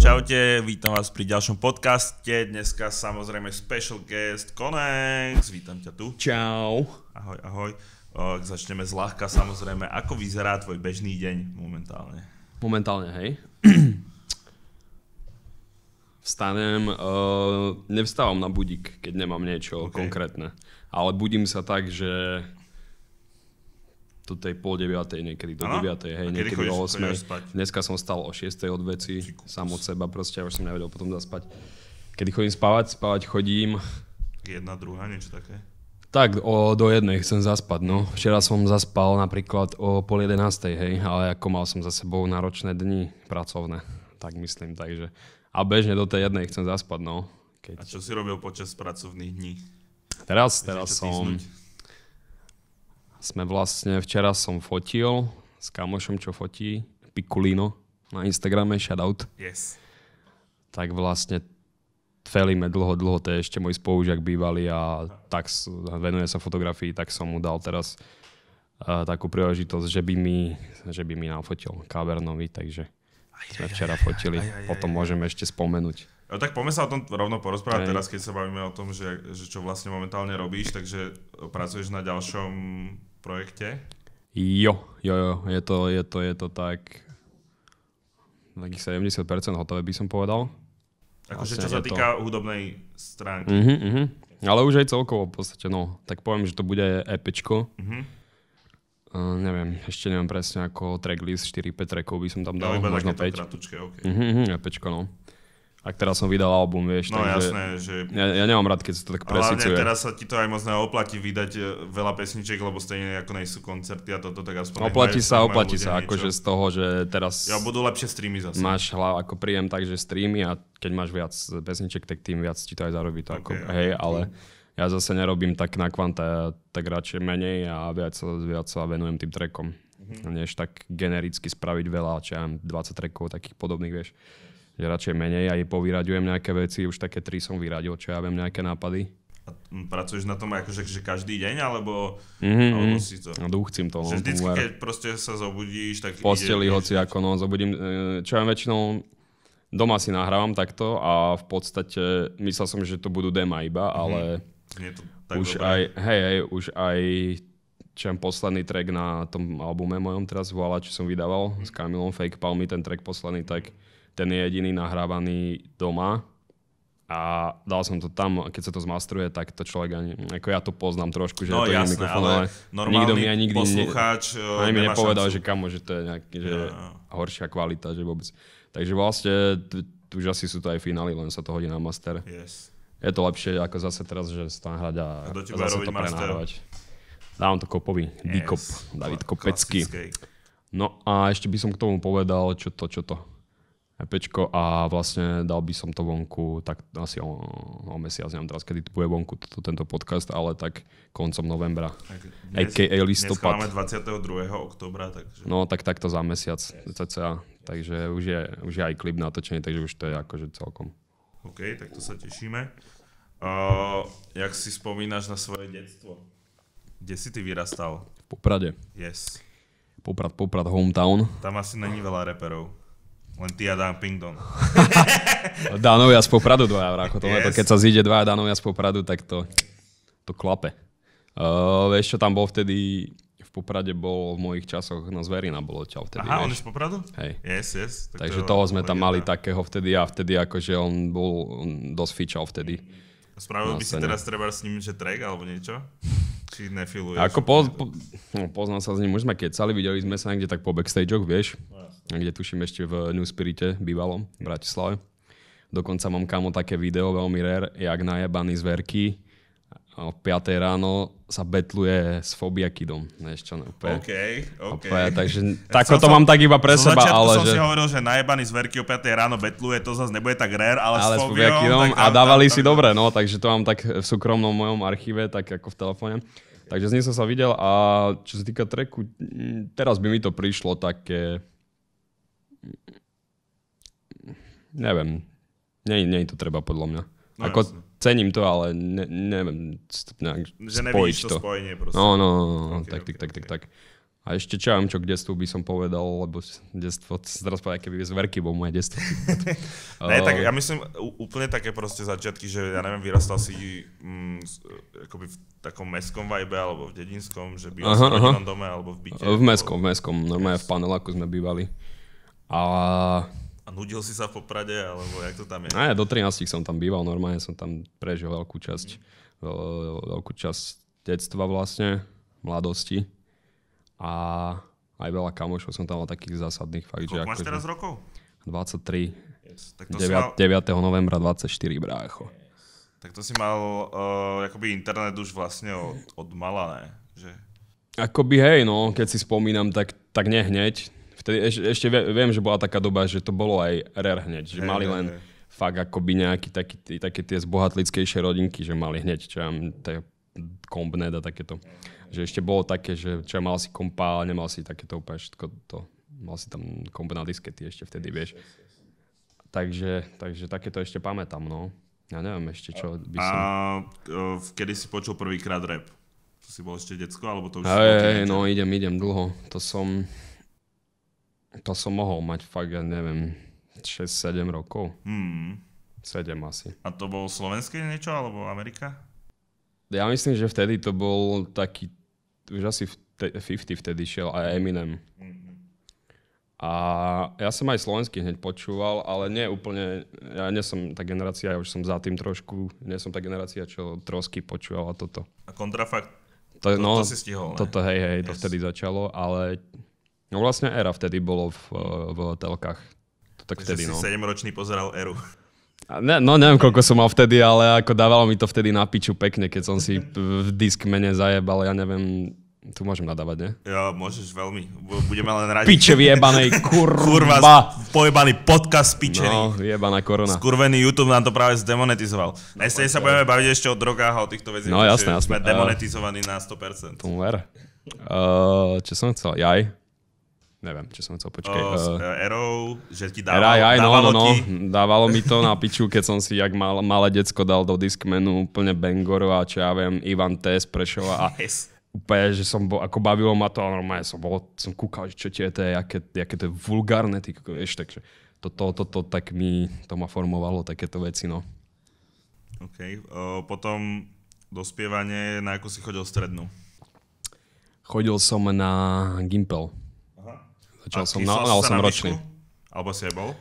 Čaute, vítam vás pri ďalšom podcaste. Dneska samozrejme special guest Konex. Vítam ťa tu. Čau. Ahoj, ahoj. O, začneme z ľahka samozrejme. Ako vyzerá tvoj bežný deň momentálne? Momentálne, hej. Vstanem, uh, nevstávam na budík, keď nemám niečo okay. konkrétne. Ale budím sa tak, že do tej pol deviatej, niekedy do ano? deviatej, hej, niekedy do osmej. Dneska som stal o šiestej od veci, sám od seba proste, už som nevedel potom zaspať. Kedy chodím spávať, spávať chodím. Jedna, druhá, niečo také? Tak, o, do jednej chcem zaspať, no. Včera som zaspal napríklad o pol jedenástej, hej, ale ako mal som za sebou náročné dni pracovné, tak myslím, takže. A bežne do tej jednej chcem zaspať, no. Keď... A čo si robil počas pracovných dní? Teraz, teraz som sme vlastne, včera som fotil s kamošom, čo fotí, Pikulino na Instagrame, shoutout. Yes. Tak vlastne felíme dlho, dlho, to je ešte môj spolužiak bývalý a tak venuje sa fotografii, tak som mu dal teraz uh, takú príležitosť, že by mi, že by mi nafotil Kavernovi, takže aj, sme včera fotili, aj, aj, potom môžeme ešte spomenúť. Jo, no tak poďme sa o tom rovno porozprávať teraz, keď sa bavíme o tom, že, že čo vlastne momentálne robíš, takže pracuješ na ďalšom projekte? Jo, jo, jo, je to, je to, je to tak takých 70% hotové by som povedal. Akože čo sa týka to... hudobnej stránky. Mm-hmm, mm-hmm. Ale už aj celkovo v podstate, no. Tak poviem, že to bude EPčko. Mm-hmm. Uh, eh, neviem, ešte neviem presne ako tracklist, 4-5 trackov by som tam no, dal, no, možno 5. Kratučké, okay. mm-hmm, mhm, EPčko, no ak teraz som vydal album, vieš. No takže jasné, že... Ja, ja nemám rád, keď sa to tak presicuje. Hlavne teraz sa ti to aj možno oplatí vydať e, veľa pesniček, lebo stejne ako nejsú koncerty a toto, tak aspoň... Oplatí sa, oplatí sa, akože z toho, že teraz... Ja budú lepšie streamy zase. Máš hlav, ako príjem tak, že streamy a keď máš viac pesniček, tak tým viac ti to aj zarobí. To okay, ako, hej, ale ja zase nerobím tak na kvanta, ja tak radšej menej a viac, viac sa venujem tým trekom. Mm-hmm. Než tak genericky spraviť veľa, čo ja 20 trekov takých podobných, vieš že radšej menej aj povyraďujem nejaké veci, už také tri som vyradil, čo ja viem, nejaké nápady. A pracuješ na tom akože že každý deň, alebo, mm-hmm. alebo mhm. si to... Duchcím to. No, že vždy, keď proste sa zobudíš, tak... Posteli hoci ako, no, zobudím, e, čo ja väčšinou doma si nahrávam takto a v podstate myslel som, že to budú dema iba, mm-hmm. ale... Nie to tak už aj, hej, hej, už aj čo posledný track na tom albume mojom teraz volá, čo som vydával mm-hmm. s Kamilom Fake Palmy, ten track posledný, tak mm-hmm ten je jediný nahrávaný doma a dal som to tam keď sa to zmastruje, tak to človek ani, ako ja to poznám trošku, že no, je to jasné, mikrofón, ale, ale nikto mi ani nikdy poslucháč, ne, ani mi nepovedal, šancu. že kamo, že to je nejaký, že yeah. horšia kvalita, že vôbec. Takže vlastne tu už asi sú to aj finály, len sa to hodí na master. Yes. Je to lepšie ako zase teraz, že sa hrať a, a, a zase to prenahrávať. Dávam to Kopovi, yes. Dikop, David Kopecký. No a ešte by som k tomu povedal, čo to, čo to. EPčko a vlastne dal by som to vonku tak asi o, o mesiac, neviem teraz, kedy tu bude vonku to, tento podcast, ale tak koncom novembra. Dnes, AKA listopad. Dnes máme 22. oktobra, takže... No, tak takto za mesiac, yes. cca. Takže už je, už je aj klip natočený, takže už to je akože celkom. OK, tak to sa tešíme. Uh, jak si spomínaš na svoje detstvo? Kde si ty vyrastal? V Poprade. Yes. Poprad, Poprad, hometown. Tam asi není veľa reperov. Len ty a Dan Pingdon. No, Dánovia z Popradu dvaja, vrako. yes. keď sa zíde dvaja Dánovia z Popradu, tak to, to klape. Uh, vieš, čo tam bol vtedy v Poprade bol v mojich časoch na Zverina bolo ťa vtedy. Aha, vieš. on je z Popradu? Hej. Yes, yes. Tak Takže toho sme tam mali takého vtedy a vtedy akože on bol on dosť fičal vtedy. Spravil by si teraz treba s ním, že track alebo niečo? Či nefiluješ? Ako po, po, no, poznám sa s ním, už sme kecali, videli sme sa niekde tak po backstageoch, vieš. No kde tuším ešte v New Spirite bývalom v Bratislave. Dokonca mám kamo také video, veľmi rare, jak najebaný z verky o 5 ráno sa betluje s fobiakidom. Vieš čo, úplne. OK, OK. Úplne, takže tako to som, mám tak iba pre seba, ale som že... si hovoril, že najebaný z verky o 5 ráno betluje, to zase nebude tak rare, ale, ale s fobiakidom. a dávali tam, si tam, dobre, no, takže to mám tak v súkromnom mojom archíve, tak ako v telefóne. Takže z nej som sa videl a čo sa týka treku, mm, teraz by mi to prišlo také neviem. Nie, nie je to treba podľa mňa. No, Ako jasne. cením to, ale ne, neviem nejak Že spojiť to. to spojenie proste. No, no, no, no, no okay, tak, okay, tak, okay. tak, tak. A ešte čo vám, čo k detstvu by som povedal, lebo detstvo, teraz povedal, keby z verky bol moje detstvo. ne, tak ja myslím úplne také proste začiatky, že ja neviem, vyrastal si mm, akoby v takom meskom vibe alebo v dedinskom, že by aha, v dome alebo v byte. V alebo... v meskom, normálne yes. v paneláku sme bývali. A a nudil si sa v Poprade, alebo jak to tam je? No aj, do 13 som tam býval, normálne som tam prežil veľkú časť, mm. veľkú časť detstva vlastne, mladosti. A aj veľa kamošov som tam mal takých zásadných fakt. Koľko máš akože teraz že... rokov? 23. Yes. Tak to 9, mal... 9. novembra 24, brácho. Yes. Tak to si mal uh, eh, akoby internet už vlastne od, od mala, ne? Že... Akoby hej, no, keď si spomínam, tak, tak nehneď Vtedy eš, ešte viem, že bola taká doba, že to bolo aj rare hneď, že hey, mali hey, len hey. fakt akoby nejaké také tie zbohatlickejšie rodinky, že mali hneď, čo tie kombnet a takéto. Že ešte bolo také, že čo mal si kompa, ale nemal si takéto úplne všetko to. Mal si tam komp na diskety ešte vtedy, vieš. Takže, takže takéto ešte pamätám, no. Ja neviem ešte, čo by som... A e, kedy si počul prvýkrát rap? To si bol ešte decko, alebo to už... hej, no idem, idem dlho. To som to som mohol mať fakt, ja neviem, 6-7 rokov. Hmm. 7 asi. A to bol slovenské niečo, alebo Amerika? Ja myslím, že vtedy to bol taký, už asi 50 vtedy šiel a Eminem. Mm-hmm. A ja som aj slovenský hneď počúval, ale nie úplne, ja nie som tá generácia, ja už som za tým trošku, nie som tá generácia, čo trosky a toto. A kontrafakt, to, to, no, to si stihol, ne? Toto, hej, hej, yes. to vtedy začalo, ale No vlastne Era vtedy bolo v, eh, v telkách. To tak vtedy, no. 7-ročný pozeral Eru. A ne, no neviem, koľko som mal vtedy, ale ako dávalo mi to vtedy na piču pekne, keď som si v disk mene zajebal, ja neviem, tu môžem nadávať, ne? Jo, môžeš veľmi. Budeme len radi. Piče vyjebanej, kurva. kurva pojebaný podcast pičený. No, vyjebaná korona. Skurvený YouTube nám to práve zdemonetizoval. No, Dnes sa budeme baviť ešte o drogách a o týchto veciach. No jasné, jasné. Sme eh. demonetizovaní uh, na 100%. Tomu ver. Uh, čo som chcel? Jaj. Neviem, čo som chcel počkať. Oh, eh, uh, eh, Arrow, že ti dávalo, Arrow, aj, no, no dávalo no, no, ti... Dávalo mi to na piču, keď som si jak mal, malé decko dal do diskmenu úplne Bangoru a čo ja viem, Ivan T. z Prešova a yes. úplne, že som bol, ako bavilo ma to a normálne som, bol, som kúkal, že čo tie to je, aké, aké to je vulgárne, ty, vieš, takže toto, toto, to, tak mi to ma formovalo, takéto veci, no. OK, o, potom dospievanie, na ako si chodil strednú? Chodil som na Gimpel. Začal a som, na, na 8 ročný. Alebo si aj bol?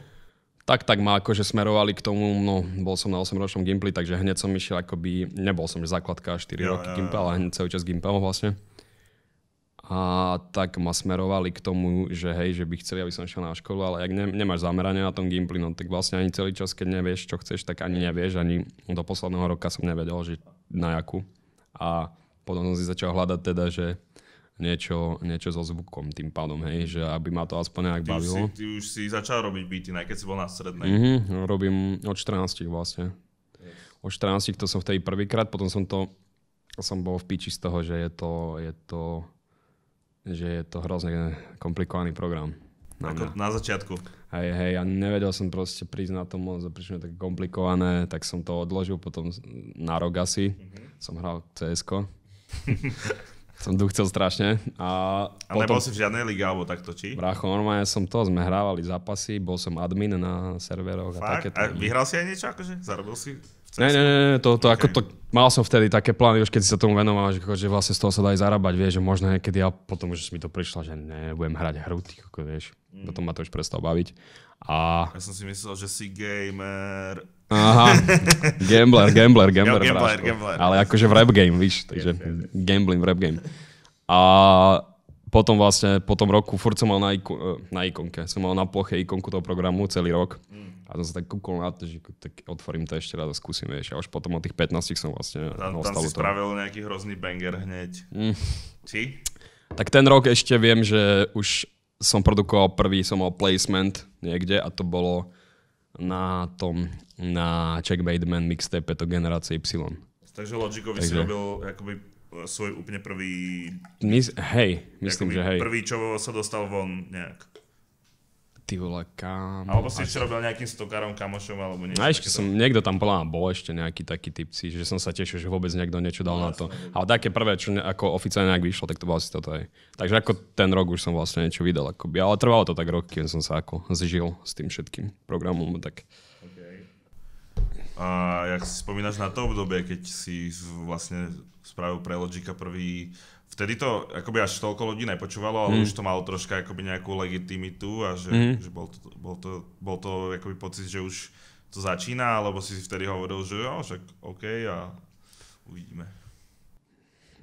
tak tak ma akože smerovali k tomu, no bol som na 8-ročnom Gimpli, takže hneď som išiel akoby, nebol som základka 4 jo, roky ja, ale hneď celý čas Gimpel vlastne. A tak ma smerovali k tomu, že hej, že by chceli, aby som šiel na školu, ale ak ne, nemáš zameranie na tom Gimpli, no tak vlastne ani celý čas, keď nevieš, čo chceš, tak ani nevieš, ani do posledného roka som nevedel, že na jakú. A potom som si začal hľadať teda, že niečo, niečo so zvukom tým pádom, hej, že aby ma to aspoň nejak ty bavilo. Už si, ty už si začal robiť byty, aj keď si bol na strednej. Mm-hmm, robím od 14 vlastne. Od 14 to som vtedy prvýkrát, potom som to, som bol v piči z toho, že je to, je to, že je to hrozne komplikovaný program. Na Ako na začiatku. Hej, hej, ja nevedel som proste prísť na tom, prečo je také komplikované, tak som to odložil potom na rok asi. Mm-hmm. Som hral cs Som tu chcel strašne. A, a potom... nebol si v žiadnej lige alebo takto, či? Brácho, normálne som to, sme hrávali zápasy, bol som admin na serveroch a takéto. A vyhral si aj niečo akože? Zarobil si ne, ne, ne, ne, to, to, okay. ako to, mal som vtedy také plány, už keď si sa tomu venoval, že, že vlastne z toho sa dá aj zarábať, vieš, že možno niekedy, a potom už mi to prišlo, že nebudem hrať hru, ty, vieš, mm. potom ma to už prestalo baviť. A... Ja som si myslel, že si gamer Aha, gambler, gambler, gambler. Jo, gambler, gambler. Ale akože v rap game, víš, takže gambling, rap game. A potom vlastne, po tom roku, furt som mal na, iku, eh, na ikonke, som mal na ploche ikonku toho programu celý rok. Mm. A som sa tak kúkol na to, že tak otvorím to ešte raz a skúsim, vieš. A už potom od tých 15 som vlastne Tam, tam si to. spravil nejaký hrozný banger hneď. Mm. Či? Tak ten rok ešte viem, že už som produkoval prvý, som mal placement niekde a to bolo na tom na Checkmate Bateman mixtape to generácie Y. Takže Logicovi Takže... si robil akoby svoj úplne prvý... Mys- hej, myslím, že hej. Prvý, čo sa dostal von nejak. Ty vole, kámo. Alebo si ešte robil nejakým stokárom, kamošom, alebo niečo. A ešte som, niekto tam podľa bol ešte nejaký taký typci, že som sa tešil, že vôbec niekto niečo dal no, na to. Jasne. Ale také prvé, čo ne, ako oficiálne nejak vyšlo, tak to bolo asi toto aj. Takže ako ten rok už som vlastne niečo videl. Akoby. Ale trvalo to tak rok, keď som sa ako zžil s tým všetkým programom. Tak a jak si spomínaš na to obdobie, keď si vlastne spravil pre Logika prvý vtedy to akoby až toľko ľudí nepočúvalo, ale mm. už to malo troška akoby nejakú legitimitu a že, mm. že bol, to, bol, to, bol to akoby pocit, že už to začína, alebo si si vtedy hovoril, že jo, však OK a uvidíme.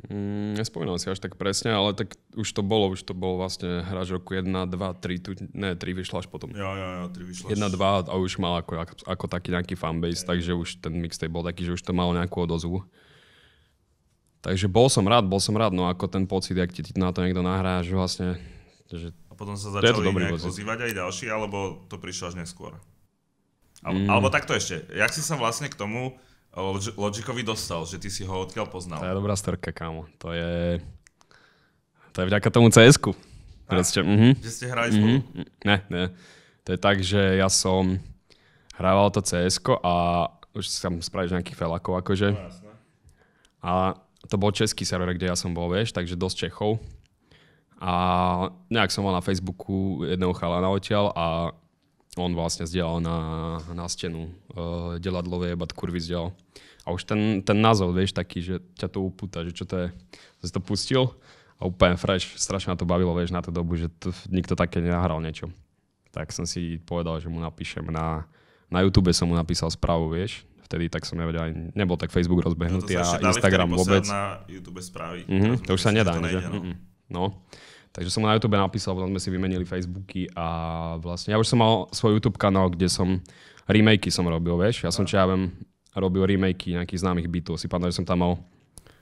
Mm, nespomínam si až tak presne, ale tak už to bolo, už to bolo vlastne hráč roku 1, 2, 3, tu, ne, 3 vyšla až potom. Ja, ja, ja, 3 vyšla 1, 2 a už mal ako, ako, ako taký nejaký fanbase, ja, takže už ten mixtape bol taký, že už to malo nejakú odozvu. Takže bol som rád, bol som rád, no ako ten pocit, ak ti na to niekto nahrá, že vlastne... Že a potom sa začali nejak pozývať aj ďalší, alebo to prišlo až neskôr? Al, mm. Alebo takto ešte, jak si sa vlastne k tomu Logikovi dostal, že ty si ho odkiaľ poznal. To je dobrá strka kámo. To je... To je vďaka tomu CS-ku. Proste, mhm. Že ste hrali mhm. spolu? Ne, ne. To je tak, že ja som hrával to cs a už tam spravíš nejakých felakov akože. No, jasné. a to bol český server, kde ja som bol, vieš, takže dosť Čechov. A nejak som mal na Facebooku jedného chalana odtiaľ a on vlastne zdieľal na, na stenu uh, eh, deladlové jebat kurvy zdieľal. A už ten, ten názov, vieš, taký, že ťa to upúta, že čo to je. si to pustil a úplne fresh, strašne ma to bavilo, vieš, na tú dobu, že to, nikto také nenahral niečo. Tak som si povedal, že mu napíšem na, na YouTube som mu napísal správu, vieš, vtedy tak som nevedel, nebol tak Facebook rozbehnutý no a Instagram vôbec. na YouTube správy. Mm-hmm, to už sa nedá, že? No. Takže som na YouTube napísal, potom sme si vymenili Facebooky a vlastne ja už som mal svoj YouTube kanál, kde som remakey som robil, vieš. Ja som, čo ja viem, robil remakey nejakých známych bytov. Si pamätám, že som tam mal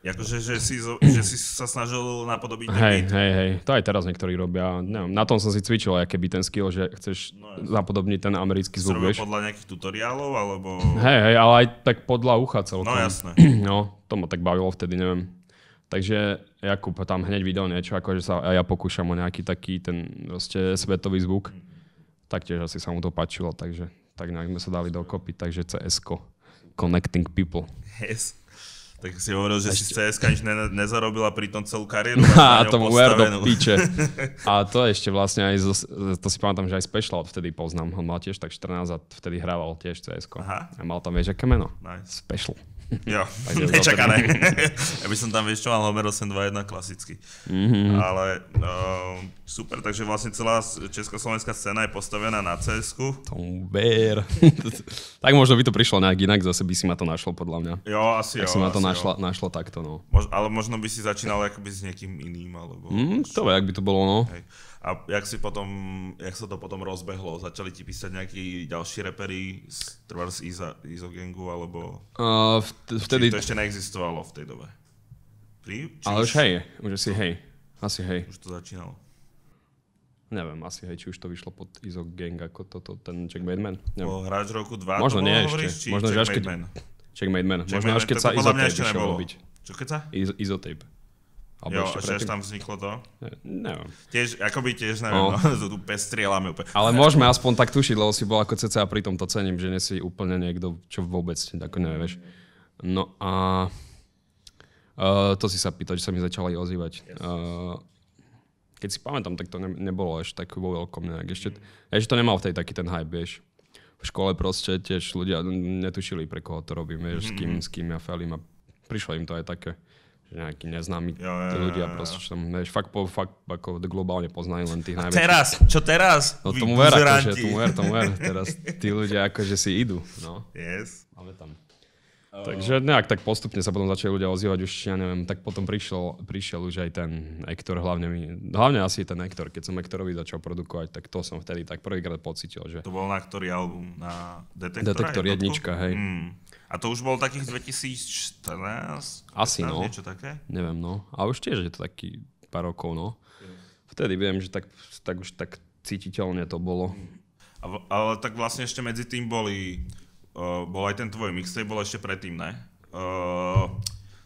Akože, že si, že si sa snažil napodobiť nejaký. hej, Hej, hej, to aj teraz niektorí robia. Neviem, na tom som si cvičil aké by ten skill, že chceš no, napodobniť ten americký zvuk, vieš. podľa nejakých tutoriálov, alebo... Hej, hej, ale aj tak podľa ucha celkom. No jasné. No, to ma tak bavilo vtedy, neviem. Takže Jakub tam hneď videl niečo, akože sa ja pokúšam o nejaký taký ten proste svetový zvuk. Taktiež asi sa mu to páčilo, takže tak nejak sme sa dali dokopy, takže cs Connecting People. Yes. Tak si hovoril, že ešte... si cs nič ne- nezarobila pri tom celú kariéru. A to mu do piče. A to ešte vlastne aj, zo, to si pamätám, že aj Special vtedy poznám. On mal tiež tak 14 a vtedy hrával tiež cs A mal tam, vieš, aké meno? Nice. Special. Jo, nečakané. ja by som tam, vieš čo, mal Homer 821 klasicky. Mm-hmm. Ale uh, super, takže vlastne celá československá scéna je postavená na cs Tomber. tak možno by to prišlo nejak inak, zase by si ma to našlo podľa mňa. Jo, asi tak jo. si ma to našlo, našlo takto, no. Mož, ale možno by si začínal akoby s niekým iným, alebo... Mm, to vie, ak by to bolo, no. Hej. A jak, si potom, jak sa to potom rozbehlo? Začali ti písať nejakí ďalší reperi z, trvá z Iza, Izogengu alebo... Uh, vtedy... Či to ešte neexistovalo v tej dobe? Pri, či Ale už hej, už asi no. hej. Asi hej. Už to začínalo. Neviem, asi hej, či už to vyšlo pod Izo Gang ako toto, to, ten Jack Maidman. Bol hráč roku 2, možno to nie ešte. Či možno Jack, Jack Keď... Jack Maidman. Jack možno Maidman, až keď sa Izotape ešte nebolo. Čo keď sa? Iz, izotape. Alebo jo, ešte že tam vzniklo to? Neviem. Tiež, akoby tiež neviem, no. no tu pestrielame úplne. Ale môžeme aspoň tak tušiť, lebo si bol ako cca pri tom to cením, že nesi úplne niekto, čo vôbec, ako nevieš. No a... Uh, to si sa pýtať, že sa mi začali ozývať. Yes. Uh, keď si pamätám, tak to ne, nebolo ešte tak vo veľkom nejak. Ešte, mm. ešte to nemal v tej taký ten hype, vieš. V škole proste tiež ľudia netušili, pre koho to robím, vieš, mm. s kým, s kým ja felím a prišlo im to aj také nejakí neznámi jo, jo, ľudia, proste, čo tam, vieš, fakt, po, fakt ako globálne poznajú len tých najväčších. Teraz, čo teraz? No tomu ver, akože, tomu ver, tomu ver, teraz tí ľudia akože si idú, no. Yes. Máme tam. Oh. Takže nejak tak postupne sa potom začali ľudia ozývať, už ja neviem, tak potom prišiel, prišiel už aj ten Ektor, hlavne, mi, hlavne asi ten Ektor, keď som Ektorovi začal produkovať, tak to som vtedy tak prvýkrát pocitil, že... To bol na ktorý album? Na Detektor? Detektor jednička, hej. Mm. A to už bolo takých 2014? Asi 15, no. Niečo také? Neviem no. A už tiež je to taký pár rokov no. Vtedy viem, že tak, tak už tak cítiteľne to bolo. A, ale tak vlastne ešte medzi tým boli, uh, bol aj ten tvoj mixtape, bol ešte predtým, ne? Uh,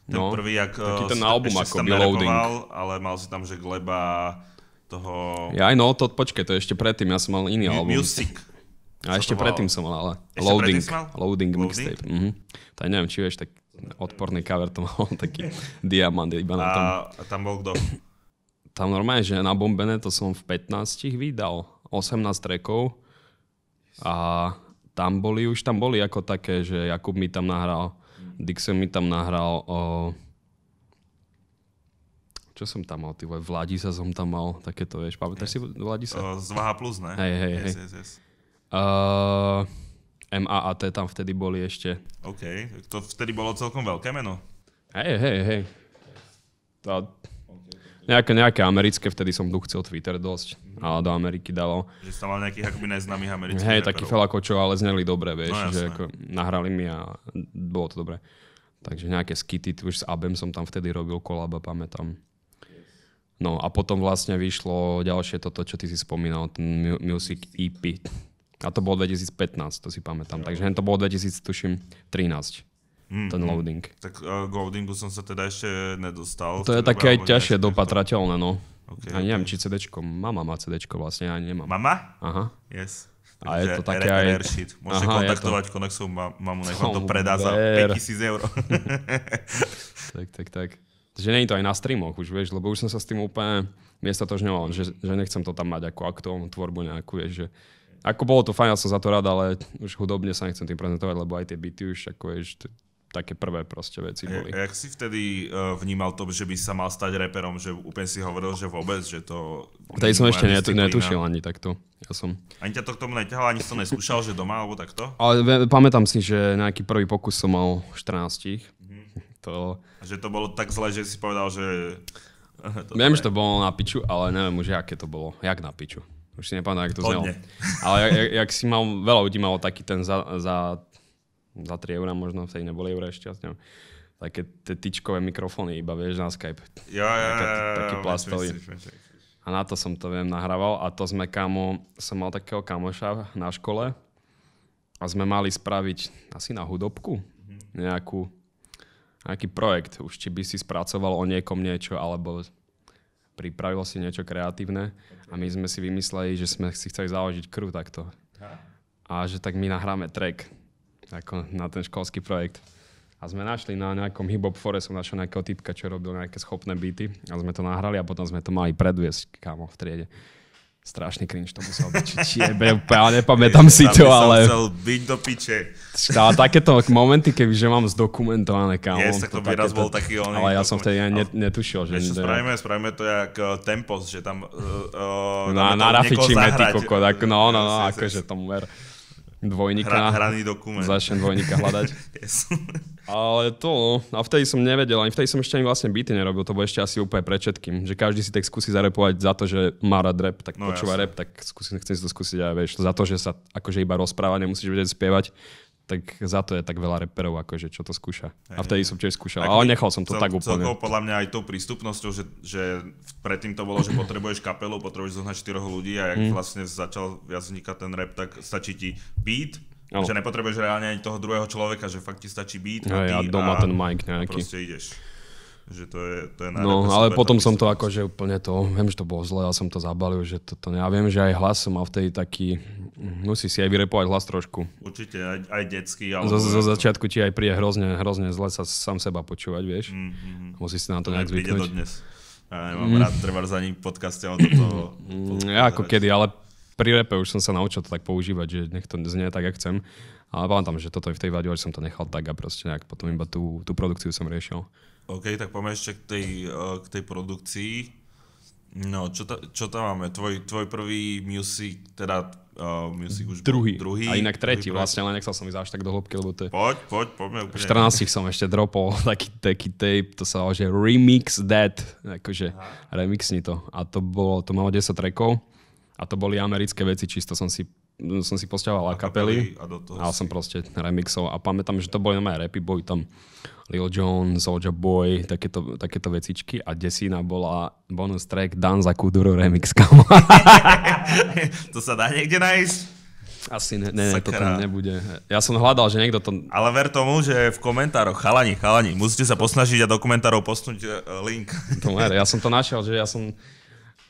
ten no, prvý, jak, eh, taký ten album ako Reloading. Ale mal si tam, že Gleba, toho... Ja aj no, to počkej, to je ešte predtým, ja som mal iný M- album. Music. A ešte predtým som mal, ale ešte loading, mal? loading, loading mixtape. Mhm. To aj neviem, či vieš, tak odporný cover to mal, taký diamant iba na tom. A tam bol kto? Tam normálne, že na bombené to som v 15 vydal, 18 trackov. a tam boli, už tam boli ako také, že Jakub mi tam nahral, Dixon mi tam nahral, o, čo som tam mal, ty vole, Vladisa som tam mal, takéto, vieš, pamätáš yes. si Vladisa? Zvaha plus, ne? Hej, hej, yes, hej. Yes, yes. Uh, MAAT tam vtedy boli ešte. OK, to vtedy bolo celkom veľké meno. Hej, hej, hej. To, nejaké, nejaké americké, vtedy som tu chcel Twitter dosť, mm-hmm. ale do Ameriky dalo. Že tam mal nejakých akoby neznámych amerických Hej, taký felako, čo ale zneli dobre, vieš, no, že ako nahrali mi a bolo to dobre. Takže nejaké skity, už s Abem som tam vtedy robil kolaba, pamätám. No a potom vlastne vyšlo ďalšie toto, čo ty si spomínal, ten Music EP. A to bolo 2015, to si pamätám. Takže to bolo 2013 mm, ten loading. Tak uh, k loadingu som sa teda ešte nedostal. To je také ťažšie dopatrateľné, no. Okay, a neviem, okay. či CD. Mama má CD vlastne, ja nemám. Mama? Aha. Yes. a je to také aj... Shit. Môžete Aha, kontaktovať to... ma- mamu, nech vám to oh, predá za 5000 eur. tak, tak, tak. Že nie je to aj na streamoch už, vieš, lebo už som sa s tým úplne tožňoval, že, že nechcem to tam mať ako aktuálnu tvorbu nejakú, vieš, že ako bolo to fajn, ja som za to rád, ale už hudobne sa nechcem tým prezentovať, lebo aj tie byty už ako že také prvé proste veci e, boli. A jak si vtedy uh, vnímal to, že by sa mal stať reperom, že úplne si hovoril, že vôbec, že to... Tady som ešte netu, netušil ani takto. Ja som... Ani ťa to k tomu neťahal, ani si to neskúšal, že doma alebo takto? Ale pamätám si, že nejaký prvý pokus som mal 14. Mm-hmm. To... A že to bolo tak zle, že si povedal, že... Viem, že to bolo na piču, ale neviem už, aké to bolo. Jak na piču. Už si nepamätám, ako to Hodne. znelo. Ale jak, jak, si mal, veľa ľudí malo taký ten za, za, za 3 eurá možno, vtedy neboli eurá ešte, neviem. Vlastne. Také tie tyčkové mikrofóny iba, vieš, na Skype. Jo, jo, jo, Taký plastový. A na to som to, viem, nahrával. A to sme, kamo, som mal takého kamoša na škole. A sme mali spraviť asi na hudobku mhm. nejakú, nejaký projekt. Už či by si spracoval o niekom niečo, alebo pripravil si niečo kreatívne a my sme si vymysleli, že sme si chceli založiť kru takto. A že tak my nahráme track ako na ten školský projekt. A sme našli na nejakom hip fore, som našiel nejakého typka, čo robil nejaké schopné byty a sme to nahrali a potom sme to mali predviesť kámo v triede. Strašný cringe to musel byť. Či jebe, ja nepamätám si to, ale... Som byť do piče. Ale takéto momenty, že mám zdokumentované, kámo. Yes, tak to, by raz bol taký oný. Ale ja som vtedy ani netušil, že... Ešte spravíme, spravíme to jak eh, Tempos, že tam... Uh, eh, uh, eh, narafičíme, ty tak No, no, no, akože tomu ver dvojníka. Hra, hraný dokument. Začnem dvojníka hľadať. yes. Ale to, no, a vtedy som nevedel, ani vtedy som ešte ani vlastne byty nerobil, to bolo ešte asi úplne pred všetkým, že každý si tak skúsi zarepovať za to, že má rád rap, tak no, počúva jasne. rap, tak skúsi, chcem si to skúsiť aj vieš, za to, že sa akože iba rozpráva, nemusíš vedieť spievať, tak za to je tak veľa reperov, akože čo to skúša. Hej, a vtedy som tiež skúšal, ale nechal som to cel, tak úplne. Celkovo podľa mňa aj tou prístupnosťou, že, že predtým to bolo, že potrebuješ kapelu, potrebuješ zohnať štyroch ľudí a jak hmm. vlastne začal viac vznikať ten rap, tak stačí ti beat, Ano. Že nepotrebuješ reálne ani toho druhého človeka, že fakt ti stačí beat a, ty, a doma a ten mic nejaký. proste ideš. Že to je, to je no, ale potom som to akože úplne to, viem, že to bolo zle, ale som to zabalil, že to, to ja viem, že aj hlas som mal vtedy taký, musí si aj vyrepovať hlas trošku. Určite, aj, aj detský. Ale zo, zo začiatku ti aj príde hrozne, hrozne zle sa sám seba počúvať, vieš. Mm-hmm. Mm, musí si na to, to nejak zvyknúť. dnes. Ja nemám mm. rád trvať za ním podcast, ale toto... Mm, ja ako kedy, ale pri repe už som sa naučil to tak používať, že nech to znie tak, ako chcem. Ale pamätám, že toto je v tej vadi, že som to nechal tak a proste nejak potom iba tú, tú produkciu som riešil. OK, tak poďme ešte k tej, e, k tej produkcii. No, čo, ta, čo tam máme? Tvoj, tvoj prvý music, teda uh, music už druhý. Bol, druhý. A inak tretí, druhý vlastne, ale nechcel som ísť až tak do hĺbky, lebo to je... Poď, poď, poďme úplne. 14 som ešte dropol taký, taký tape, to sa volá, že Remix That, akože Aha. remixni to. A to bolo, to malo 10 trackov a to boli americké veci, čisto som si som si posťahoval a kapely a, do toho a som si... proste remixoval a pamätám, že to boli aj rapy, boli tam Lil Jon, Soulja Boy, takéto, takéto vecičky a desina bola bonus track Dan za Kuduro remix, To sa dá niekde nájsť? Asi ne, ne, ne to tam nebude. Ja som hľadal, že niekto to... Ale ver tomu, že v komentároch, chalani, chalani, musíte sa posnažiť a do komentárov posnúť eh, link. To ja som to našiel, že ja som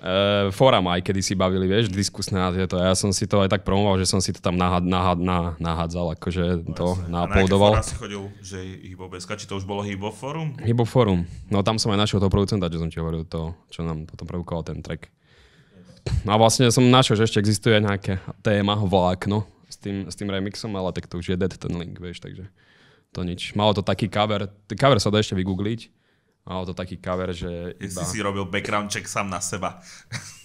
uh, fóra ma aj kedy si bavili, vieš, diskusné a tieto. Ja som si to aj tak promoval, že som si to tam nahad, nahad, nah, nahádzal, akože to no, napoldoval. A na si chodil, že Hibo či to už bolo Hibo Forum? Hibo Forum. No tam som aj našiel toho producenta, čo som ti hovoril, to, čo nám potom produkoval ten track. A vlastne som našiel, že ešte existuje nejaké téma, vlákno s tým, s tým remixom, ale tak to už je dead ten link, vieš, takže to nič. Malo to taký cover, cover sa dá ešte vygoogliť, Mal to taký cover, že... Iba... Si si robil background check sám na seba.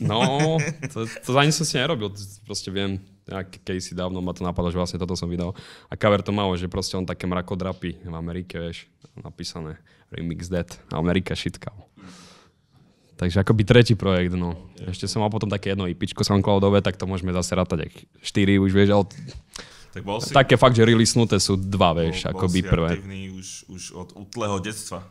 No, to, to ani som si nerobil, proste viem, ja keď si dávno ma to napadlo, že vlastne toto som vydal. A cover to malo, že proste on také mrakodrapy v Amerike, vieš, napísané Remix Dead, Amerika šitka. Takže akoby tretí projekt, no. Ešte som mal potom také jedno IPčko SoundCloudové, tak to môžeme zase rátať, ak štyri už vieš, ale tak bol si, Také fakt, že releasnuté sú dva, vieš, bol, ako by prvé. Bol už, už od útleho detstva.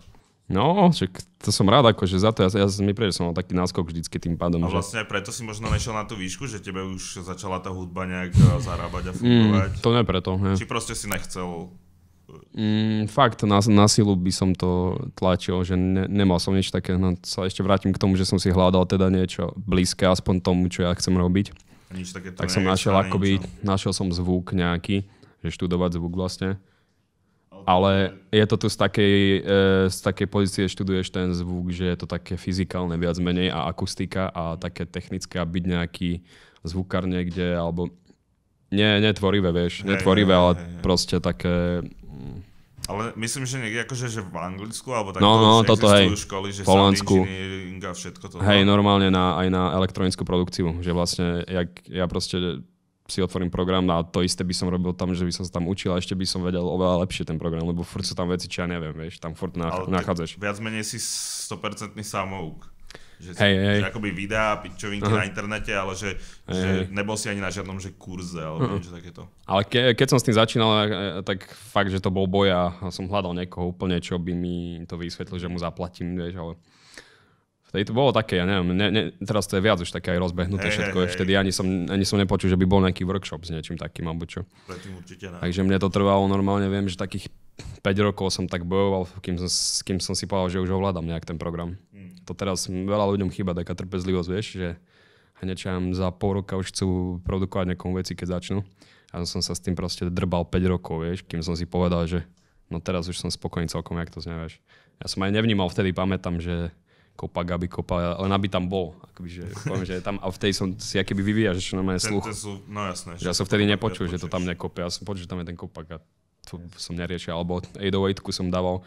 No, však to som rád, akože za to ja, ja mi prejde, som mal taký náskok vždycky tým pádom. A vlastne že... preto si možno nešiel na tú výšku, že tebe už začala tá hudba nejak eh, zarábať a mm, fungovať? Mm, to nie preto, ne. Či proste si nechcel Mm, fakt, na, na silu by som to tlačil, že ne, nemal som niečo také. No, sa ešte vrátim k tomu, že som si hľadal teda niečo blízke, aspoň tomu, čo ja chcem robiť. Nič také tak som našiel, akoby, našiel som zvuk nejaký, že študovať zvuk vlastne. Ale je to tu z takej, e, z takej pozície, študuješ ten zvuk, že je to také fyzikálne viac menej a akustika a také technické a byť nejaký zvukár niekde, alebo nie, netvorivé, vieš, netvorivé, ale proste také ale myslím, že niekde akože, že v Anglicku, alebo takto no, no, že existujú hej, školy, že Polensku. a všetko to. Hej, normálne na, aj na elektronickú produkciu, že vlastne, jak, ja proste si otvorím program a to isté by som robil tam, že by som sa tam učil a ešte by som vedel oveľa lepšie ten program, lebo furt sú tam veci, čo ja neviem, vieš, tam furt nach- nachádzaš. Viac menej si 100% samouk. Že, si, hey, že akoby videá, pičovinky uh-huh. na internete, ale že, hey, že nebol si ani na žiadnom že kurze alebo uh-huh. niečo takéto. Ale ke, keď som s tým začínal, eh, eh, tak fakt, že to bol boj a som hľadal niekoho úplne, čo by mi to vysvetlil, že mu zaplatím, vieš, ale Vtedy to bolo také, ja neviem, ne, ne, teraz to je viac už také aj rozbehnuté hey, všetko. Hey, hey. Vtedy ani som, ani som nepočul, že by bol nejaký workshop s niečím takým, alebo čo. Predtým určite ne. Takže mne to trvalo normálne, viem, že takých 5 rokov som tak bojoval, kým som, kým som si povedal, že už ovládam nejak ten program. Hmm. To teraz veľa ľuďom chýba taká trpezlivosť, vieš, že hneď za pol roka už chcú produkovať nejakú veci, keď začnú. A som sa s tým proste drbal 5 rokov, vieš, kým som si povedal, že no teraz už som spokojný celkom, jak to zneváš. Ja som aj nevnímal vtedy, pamätám, že kopa Gabi, kopa, len aby tam bol. Akoby, že, poviem, že tam, a v tej som si keby vyvíjaš. že normálne sluch. sú, no jasné. Že ja som vtedy nepočul, že to tam nekope. Ja som počul, že tam je ten kopak a to som neriešil. Alebo 808 som dával,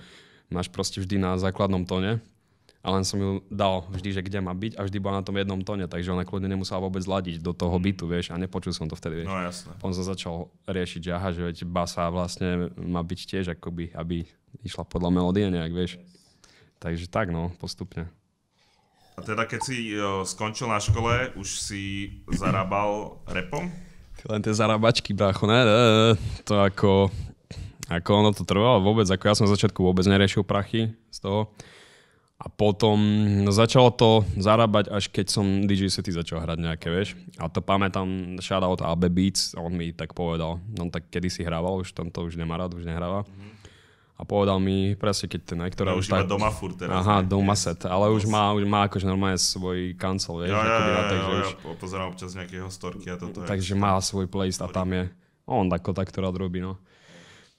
máš proste vždy na základnom tone a len som ju dal vždy, že kde má byť a vždy bola na tom jednom tone, takže ona kľudne nemusela vôbec ladiť do toho bytu, vieš, a nepočul som to vtedy, vieš. No jasné. Potom som začal riešiť, že aha, že veď basa vlastne má byť tiež akoby, aby išla podľa melódie nejak, vieš. Yes. Takže tak, no, postupne. A teda keď si uh, skončil na škole, už si zarábal repom? Len tie zarábačky, brácho, ne, ne, to ako, ako ono to trvalo vôbec, ako ja som v začiatku vôbec neriešil prachy z toho. A potom no začalo to zarábať, až keď som DJ sety začal hrať nejaké, vieš. A to pamätám, shoutout AB Beats, on mi tak povedal, on tak kedy si hrával, už tomto už nemá rád, už nehráva. Mm-hmm a povedal mi presne, keď ten, Hector... no, už, už tak... doma furt teraz. Aha, ne? doma set, ale yes. už má, už má akože normálne svoj kancel, vieš, ja, ja, ja, takže ja, už... Ja pozerám občas nejakého storky a toto. Takže je, má svoj playlist a tam je. No, on tako tak to rád robí, no.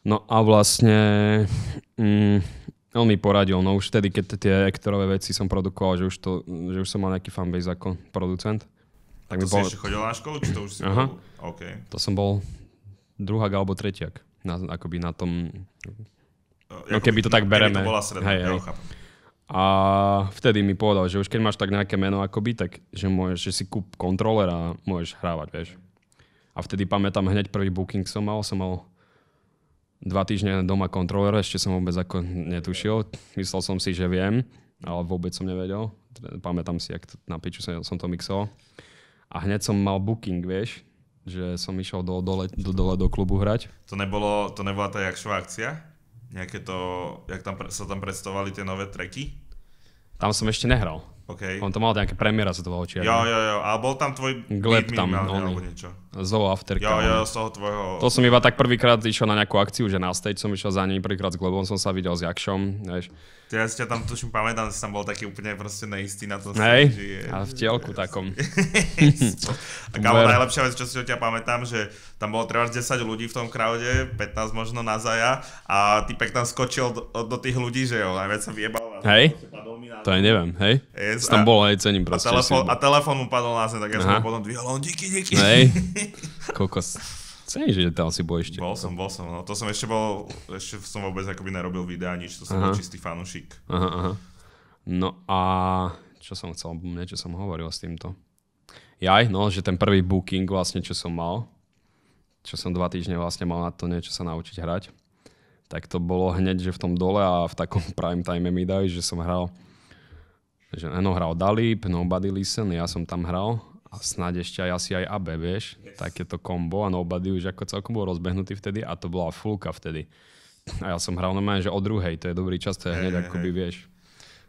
No a vlastne... Mm, on mi poradil, no už vtedy, keď tie Hectorové veci som produkoval, že už, to, že už som mal nejaký fanbase ako producent. Tak a to si bol... ešte chodil na školu, či to už si Aha. Bol... Okay. To som bol druhák alebo tretiak na, akoby na tom No, no keby to tak bereme. No, keby to bola sredná, hej, hej. Ja a vtedy mi povedal, že už keď máš tak nejaké meno akoby, tak že, môžeš, že si kúp kontroler a môžeš hrávať, vieš. A vtedy pamätám hneď prvý booking som mal, som mal dva týždne doma kontroler, ešte som vôbec ako netušil. Myslel som si, že viem, ale vôbec som nevedel. Pamätám si, jak to, na piču som, som to mixoval. A hneď som mal booking, vieš, že som išiel do, dole, do, dole do klubu hrať. To, nebolo, to nebola tá jakšová akcia? nejaké to, jak tam, sa tam predstavovali tie nové treky? Tam som ešte nehral. Okay. On to mal nejaké premiéra, sa to volalo. Jo, jo, jo. A bol tam tvoj Gleb tam, alebo niečo. Zoo After Ja, ja z toho tvojho... To som iba tak prvýkrát išiel na nejakú akciu, že na stage som išiel za ním, prvýkrát s Globom som sa videl s Jakšom, vieš. Ty ja si ťa tam tuším pamätám, že som bol taký úplne proste neistý na to. Hej, a v tielku ja, takom. a kámo, najlepšia vec, čo si o ťa pamätám, že tam bolo treba 10 ľudí v tom kraude, 15 možno na zaja a pek tam skočil do, do tých ľudí, že jo, najviac sa vyjebal. Hej? To aj neviem, hej? Yes, tam bol, hej, cením proste. A telefón, a telefón mu padol na zem, tak ja Aha. som ho potom dvihol, díky, díky. Hej, Kokos. Cení, že tam si bol ešte. Bol som, bol som. No. To som ešte bol, ešte som vôbec akoby nerobil videa, nič, to som aha. bol čistý fanúšik. Aha, aha. No a čo som chcel, niečo som hovoril s týmto. Jaj, no, že ten prvý booking vlastne, čo som mal, čo som dva týždne vlastne mal na to niečo sa naučiť hrať, tak to bolo hneď, že v tom dole a v takom prime time mi dali, že som hral, že no, hral Dalip, Nobody Listen, ja som tam hral a snáď ešte aj asi aj AB, vieš, yes. takéto kombo a Nobody už ako celkom bol rozbehnutý vtedy a to bola fulka vtedy. A ja som hral normálne, že o druhej, to je dobrý čas, to je hneď hey, akoby, hey. vieš.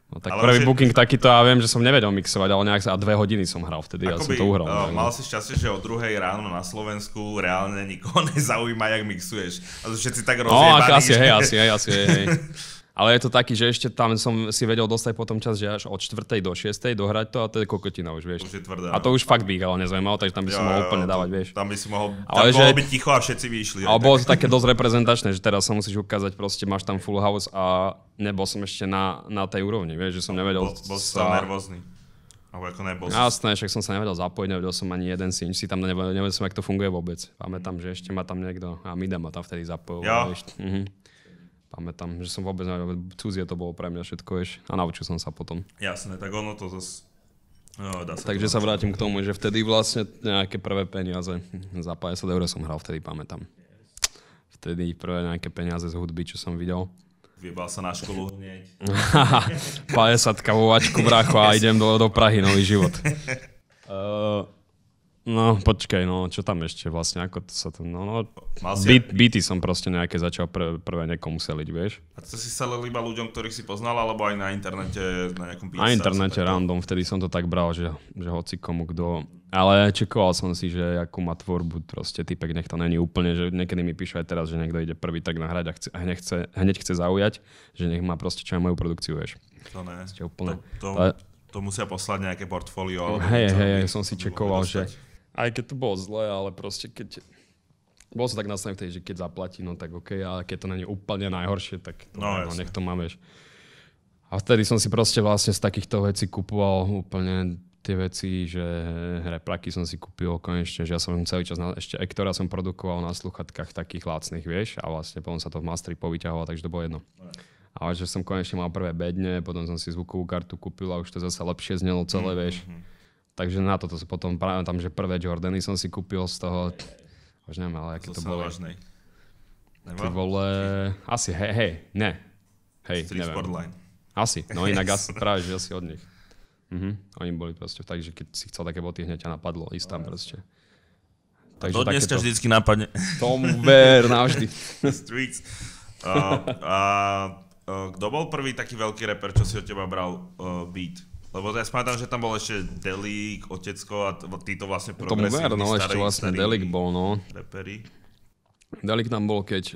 No tak ale prvý že... Vlastne- booking takýto, ja viem, že som nevedel mixovať, ale nejak sa, a dve hodiny som hral vtedy, ja som to uhral. Uh, mal si šťastie, že o druhej ráno na Slovensku reálne nikoho nezaujíma, jak mixuješ. A to všetci tak no, rozjebaní. No, asi, že... hej, asi, hej, asi, hej. hej. Ale je to taký, že ešte tam som si vedel dostať potom čas, že až od 4. do 6. dohrať to a to je kokotina už, vieš. Už je tvrdé, a to už fakt bych, ale nezaujímalo, takže tam by som ja, mohol úplne to, dávať, vieš. Tam by si mohol, tam ale mohol že, byť ticho a všetci by išli. Ale bolo to také dosť reprezentačné, že teraz sa musíš ukázať, proste máš tam full house a nebol som ešte na, na tej úrovni, vieš, že som nevedel. Bol, bol sa... nervózny. ako no Jasné, však som sa nevedel zapojiť, nevedel som ani jeden syn, si tam nevedel, nevedel som, ako to funguje vôbec. Pamätám, že ešte ma tam niekto, a Mida ma tam vtedy zapojil. Ja. Ešte, mhm pamätám, že som vôbec nevedel, cudzie to bolo pre mňa všetko, vieš, a naučil som sa potom. Jasné, tak ono to zase... No, dá sa Takže to sa vrátim k tomu, že vtedy vlastne nejaké prvé peniaze, za 50 eur som hral, vtedy pamätám. Vtedy prvé nejaké peniaze z hudby, čo som videl. Vybal sa na školu hneď. 50 kavovačku, bracho, a idem do, do Prahy, nový život. Uh, No, počkaj, no, čo tam ešte vlastne, ako to sa tam, no, no, beat, som proste nejaké začal pr- prvé niekomu seliť, vieš. A to si selil iba ľuďom, ktorých si poznal, alebo aj na internete, na nejakom písa, Na internete, random, vtedy som to tak bral, že, že hoci komu kto, ale čekoval som si, že akú má tvorbu proste typek, nech to není úplne, že niekedy mi píšu aj teraz, že niekto ide prvý tak nahrať a, chce, a hneď, chce, hneď chce zaujať, že nech má proste čo aj moju produkciu, vieš. To ne, úplne. To, to, to, musia poslať nejaké portfólio. Hej, hej, som si čekoval, že aj keď to bolo zlé, ale proste keď... Bol som tak v tej, že keď zaplatí, no tak OK, ale keď to není úplne najhoršie, tak to, no, no, nech to máme. A vtedy som si proste vlastne z takýchto vecí kupoval úplne tie veci, že repraky som si kúpil konečne, že ja som celý čas, na, ešte ktorá som produkoval na sluchatkách takých lácnych, vieš, a vlastne potom sa to v Mastery povyťahovalo, takže to bolo jedno. No, ale že som konečne mal prvé bedne, potom som si zvukovú kartu kúpil a už to zase lepšie znelo celé, mm-hmm. vieš. Mhm. Takže na toto sú potom práve tam, že prvé Jordany som si kúpil z toho, už neviem, ale aké to, to bolo. Ty vole, asi, hej, hej, ne. Hej, Street neviem. Sportline. Asi, no inak asi, práve, že asi od nich. Mhm, oni boli proste tak, že keď si chcel také boty, hneď ťa napadlo, ísť tam proste. Takže Dodnes ťa vždycky napadne. Tom ver, navždy. Streets. Uh, uh, uh, kto bol prvý taký veľký reper, čo si od teba bral uh, beat? Lebo ja si že tam bol ešte Delik, Otecko a títo vlastne progresívni To ver, no, ešte vlastne Delik bol, no. Reperi. Delik tam bol, keď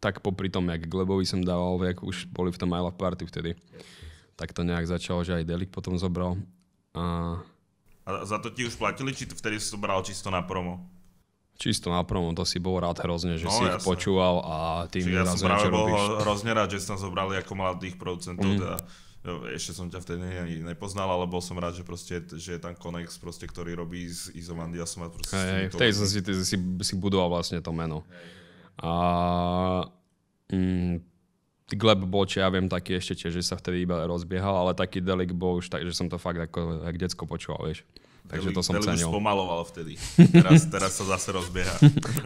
tak popri tom, jak Glebovi som dával, jak už boli v tom I Love Party vtedy. Tak to nejak začalo, že aj Delik potom zobral. A... a za to ti už platili, či vtedy si to bral čisto na promo? Čisto na promo, to si bol rád hrozne, že no, si ich počúval a tým Čiže ja som práve bol hrozne rád, že som zobrali ako mladých producentov, mm. teda ešte som ťa vtedy ani nepoznal, ale bol som rád, že proste, že je tam Konex, proste, ktorý robí z Izomandia Smart. Proste hey, v tej som si, si, si budoval vlastne to meno. A mm, Gleb bol, či ja viem, taký ešte tiež, že sa vtedy iba rozbiehal, ale taký Delik bol už tak, že som to fakt ako, jak decko počúval, vieš. Takže to som Delik cenil. Delik spomaloval vtedy. Teraz, teraz sa zase rozbieha.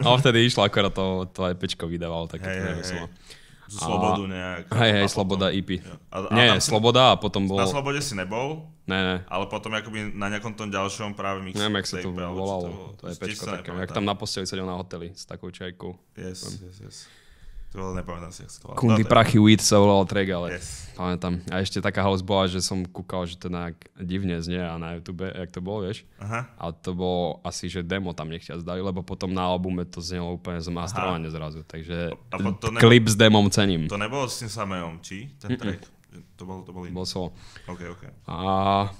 Ale vtedy išlo, akorát to, to aj pečko vydával. Také hey, hey, hey. Slobodu nejak. Hej, hej, Sloboda IP. A, a Nie, Sloboda a potom bol... Na Slobode si nebol? Ne, ne. Ale potom akoby na nejakom tom ďalšom práve mixu. Neviem, jak sa to volalo. To, to je pečko také. Jak tam na posteli sedel na hoteli s takou čajkou. Yes, yes, yes ktorú nepamätám si, ako sa Kundy prachy weed sa volal track, ale yes. pamätám. A ešte taká house bola, že som kúkal, že to nejak divne znie a na YouTube, jak to bolo, vieš. Aha. A to bolo asi, že demo tam nechťa zdali, lebo potom na albume to znelo úplne zmastrovanie Aha. zrazu. Takže a to ne... klip s demom cením. To nebolo s tým samým, či? Ten track? Mm-mm. To bol, to bol Bol solo. Okay, okay. A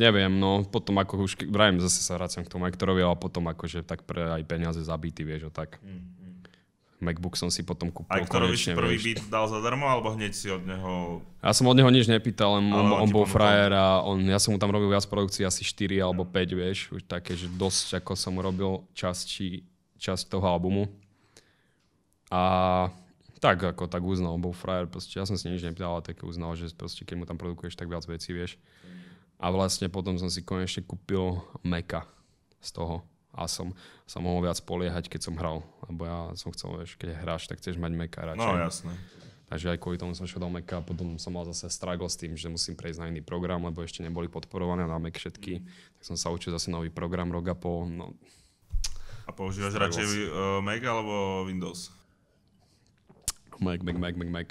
neviem, no potom ako už, vrajím, zase sa vraciam k tomu Hektorovi, ale potom akože tak pre aj peniaze zabity, vieš, o tak. Mm. hmm MacBook som si potom kúpil. Aj ktorý si prvý byt dal zadarmo, alebo hneď si od neho... Ja som od neho nič nepýtal, len on, on, bol frajer a on, ja som mu tam robil viac produkcií, asi 4 alebo 5, mm. vieš, už také, že dosť ako som robil časť, či, časť toho albumu. A tak ako tak uznal, bol frajer, proste ja som si nič nepýtal, ale tak uznal, že proste keď mu tam produkuješ, tak viac vecí vieš. A vlastne potom som si konečne kúpil Meka z toho a som sa mohol viac poliehať, keď som hral. Lebo ja som chcel, vieš, keď hráš, tak chceš mať meka radšej. No jasné. Takže aj kvôli tomu som šiel do Meka a potom som mal zase struggle s tým, že musím prejsť na iný program, lebo ešte neboli podporované na Mek všetky. Mm. Tak som sa učil zase nový program a pol. No, a používaš radšej uh, Mac alebo Windows? Mac, Mac, Mac, Mac, Mac.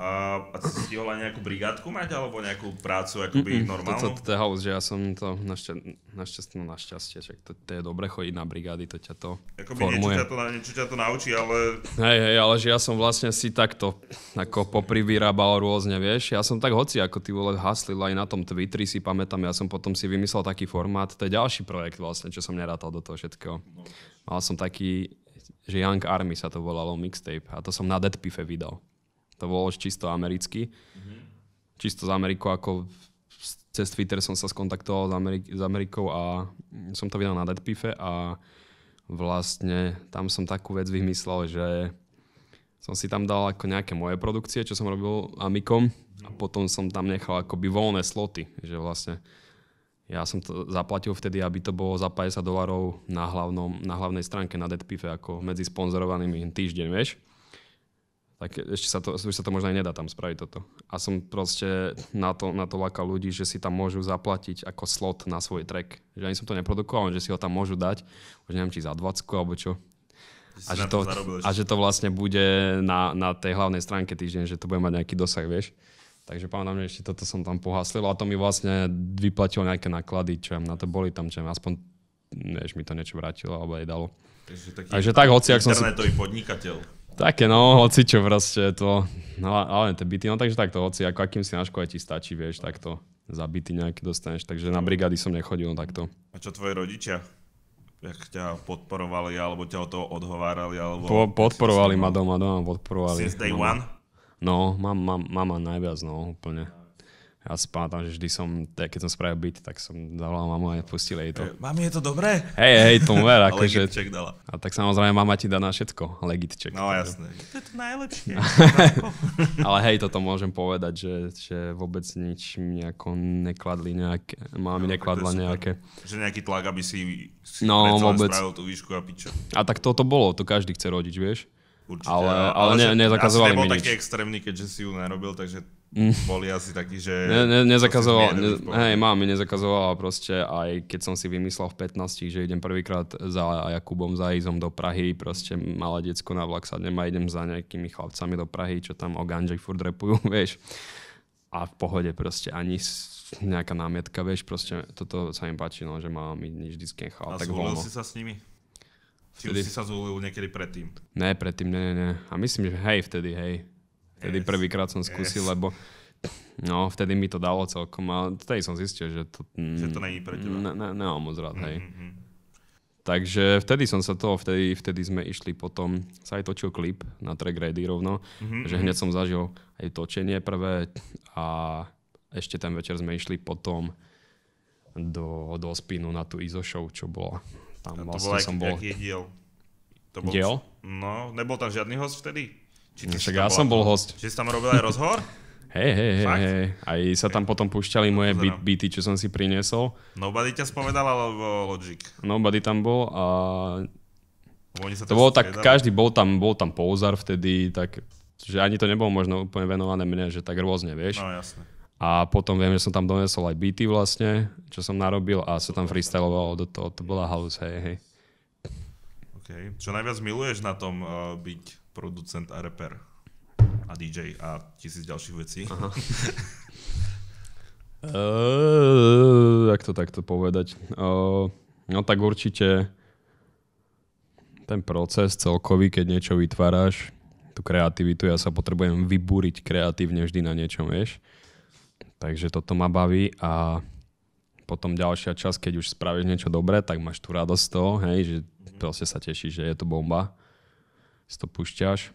A, a si stihol aj nejakú brigádku mať, alebo nejakú prácu akoby Mm-mm, normálnu? To, to, to, je haus, že ja som to našťastie, no našťastie, že to, to, je dobre chodiť na brigády, to ťa to ako formuje. Niečo ťa to, niečo ťa to naučí, ale... Hej, hej, ale že ja som vlastne si takto ako popri vyrábal rôzne, vieš. Ja som tak hoci, ako ty vole haslil aj na tom Twitteri, si pamätám, ja som potom si vymyslel taký formát, to je ďalší projekt vlastne, čo som nerátal do toho všetkého. No. Mal som taký, že Young Army sa to volalo mixtape a to som na Deadpife vydal. To bolo čisto americky. Mm-hmm. Čisto z Ameriku, ako cez Twitter som sa skontaktoval s, Amerik- s Amerikou a som to videl na Deadpife a vlastne tam som takú vec vymyslel, že som si tam dal ako nejaké moje produkcie, čo som robil Amikom a potom som tam nechal akoby voľné sloty, že vlastne ja som to zaplatil vtedy, aby to bolo za 50 dolarov na, hlavnom, na hlavnej stránke na Deadpife ako medzi sponzorovanými týždeň, vieš tak ešte sa to, už sa to možno aj nedá tam spraviť toto. A som proste na to, na to lákal ľudí, že si tam môžu zaplatiť ako slot na svoj track. Že ani som to neprodukoval, že si ho tam môžu dať, už neviem, či za 20 alebo čo. A že, to, a že to vlastne bude na, na tej hlavnej stránke týždeň, že to bude mať nejaký dosah, vieš. Takže pamätám, že ešte toto som tam pohaslil a to mi vlastne vyplatilo nejaké náklady, čo na to boli tam, čo aspoň než mi to niečo vrátilo alebo aj dalo. Takže, taký Takže tak, hoci, ak som si... podnikateľ. Také no, hoci čo proste to, no ale tie byty, no takže takto hoci, ako akým si náškole ti stačí, vieš, takto za byty dostaneš, takže na brigády som nechodil no, takto. A čo tvoji rodičia? Jak ťa podporovali, alebo ťa o toho odhovárali, alebo... Po, podporovali ma doma, doma podporovali. Since day one? No, mám, mám, mama najviac, no, úplne. Ja si pamätám, že vždy som, keď som spravil byt, tak som zavolal mamu a pustil jej to. E, mami, je to dobré? Hej, hej, to ver, akože. dala. A tak samozrejme mama ti dá na všetko check. No jasné. To je to najlepšie. Ale hej, toto môžem povedať, že, že vôbec nič mi nejako nekladli nejaké, mami no, nekladla nejaké. Že nejaký tlak, aby si, si no, vôbec. spravil tú výšku a piča. A tak toto bolo, to každý chce rodiť, vieš. Určite, ale, ale, ale ne, nezakazovali mi nič. nebol taký extrémny, keďže si ju narobil, takže Mm. boli asi takí, že... Ne, ne, nezakazoval, ne, hej, mami nezakazovala proste, aj keď som si vymyslel v 15, že idem prvýkrát za Jakubom, za Izom do Prahy, proste malé decko na vlak sadnem a idem za nejakými chlapcami do Prahy, čo tam o ganže furt repujú, vieš. A v pohode proste ani nejaká námietka, vieš, proste toto sa im páči, no, že má mi vždycky nechal tak zvolil si sa s nimi? Či už si sa zvolil niekedy predtým? Ne, predtým, ne, ne, ne. A myslím, že hej, vtedy, hej. Vtedy yes. prvýkrát som skúsil, yes. lebo no, vtedy mi to dalo celkom a vtedy som zistil, že to... Že to není pre teba. Ne, ne, nemám moc rád, hej. Mm-hmm. Takže vtedy som sa toho, vtedy, vtedy sme išli potom, sa aj točil klip na track ready rovno, mm-hmm. že hneď mm-hmm. som zažil aj točenie prvé a ešte ten večer sme išli potom do, do Spinu na tú ISO show, čo bola. Tam a to vlastne bol som bol... diel? To bol... Diel? No, nebol tam žiadny host vtedy? Či ty však ja bola, som bol host. Či si tam robil aj rozhovor? Hej, hej, hej, hej. Aj sa tam potom púšťali moje beat, teda? čo som si priniesol. Nobody ťa spovedal, alebo Logic? Nobody tam bol a... Oni sa to bolo tak, každý bol tam, bol tam pouzar vtedy, tak že ani to nebolo možno úplne venované mne, že tak rôzne, vieš. No jasne. A potom viem, že som tam donesol aj byty, vlastne, čo som narobil a sa tam freestylovalo do toho. To bola halus, hej, hej. Okay. Čo najviac miluješ na tom uh, byť producent a reper a DJ a tisíc ďalších vecí. Eh, jak to takto povedať? no tak určite ten proces celkový, keď niečo vytváraš, tú kreativitu, ja sa potrebujem vybúriť kreatívne vždy na niečom, vieš. Takže toto ma baví a potom ďalšia časť, keď už spravíš niečo dobré, tak máš tú radosť z toho, hej, že proste sa tešíš, že je to bomba si to púšťaš,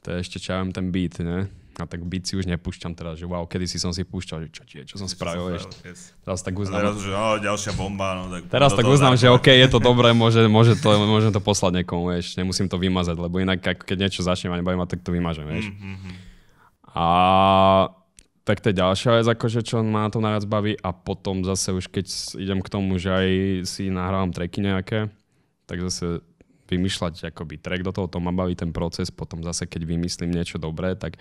to je ešte, čo ten beat, ne? A tak beat si už nepúšťam teraz, že wow, kedy si som si púšťal, že čo tie, čo som spravil, ešte. Yes. Teraz tak uznám. teraz, že no, ďalšia bomba, no tak... Teraz tak uznám, že OK, je to dobré, môže, môže to, môžem to poslať niekomu, vieš, nemusím to vymazať, lebo inak ako keď niečo začnem a nebaví tak to vymažem, vieš. Mm-hmm. A tak to je ďalšia vec, akože čo ma na to najviac baví a potom zase už keď idem k tomu, že aj si nahrávam treky nejaké, tak zase vymýšľať akoby track do toho, to ma baví ten proces, potom zase keď vymyslím niečo dobré, tak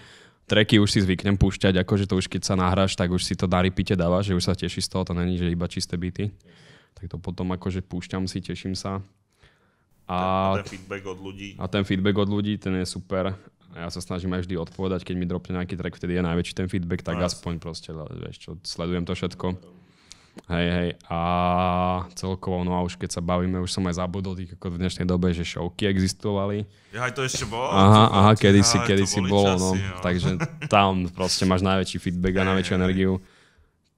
tracky už si zvyknem púšťať, akože to už keď sa nahráš, tak už si to na repeate dáva, že už sa teší z toho, to není, že iba čisté byty. Tak to potom akože púšťam si, teším sa. A, a ten feedback od ľudí. A ten feedback od ľudí, ten je super. Ja sa snažím aj vždy odpovedať, keď mi dropne nejaký track, vtedy je najväčší ten feedback, tak no, aspoň proste, vieš čo, sledujem to všetko. Hej, hej. A celkovo, no a už keď sa bavíme, už som aj zabudol tých ako v dnešnej dobe, že šovky existovali. Ja aj to ešte bolo. Aha, to, aha, kedysi, kedysi bolo, časy, no. Jo. Takže tam proste máš najväčší feedback a najväčšiu energiu.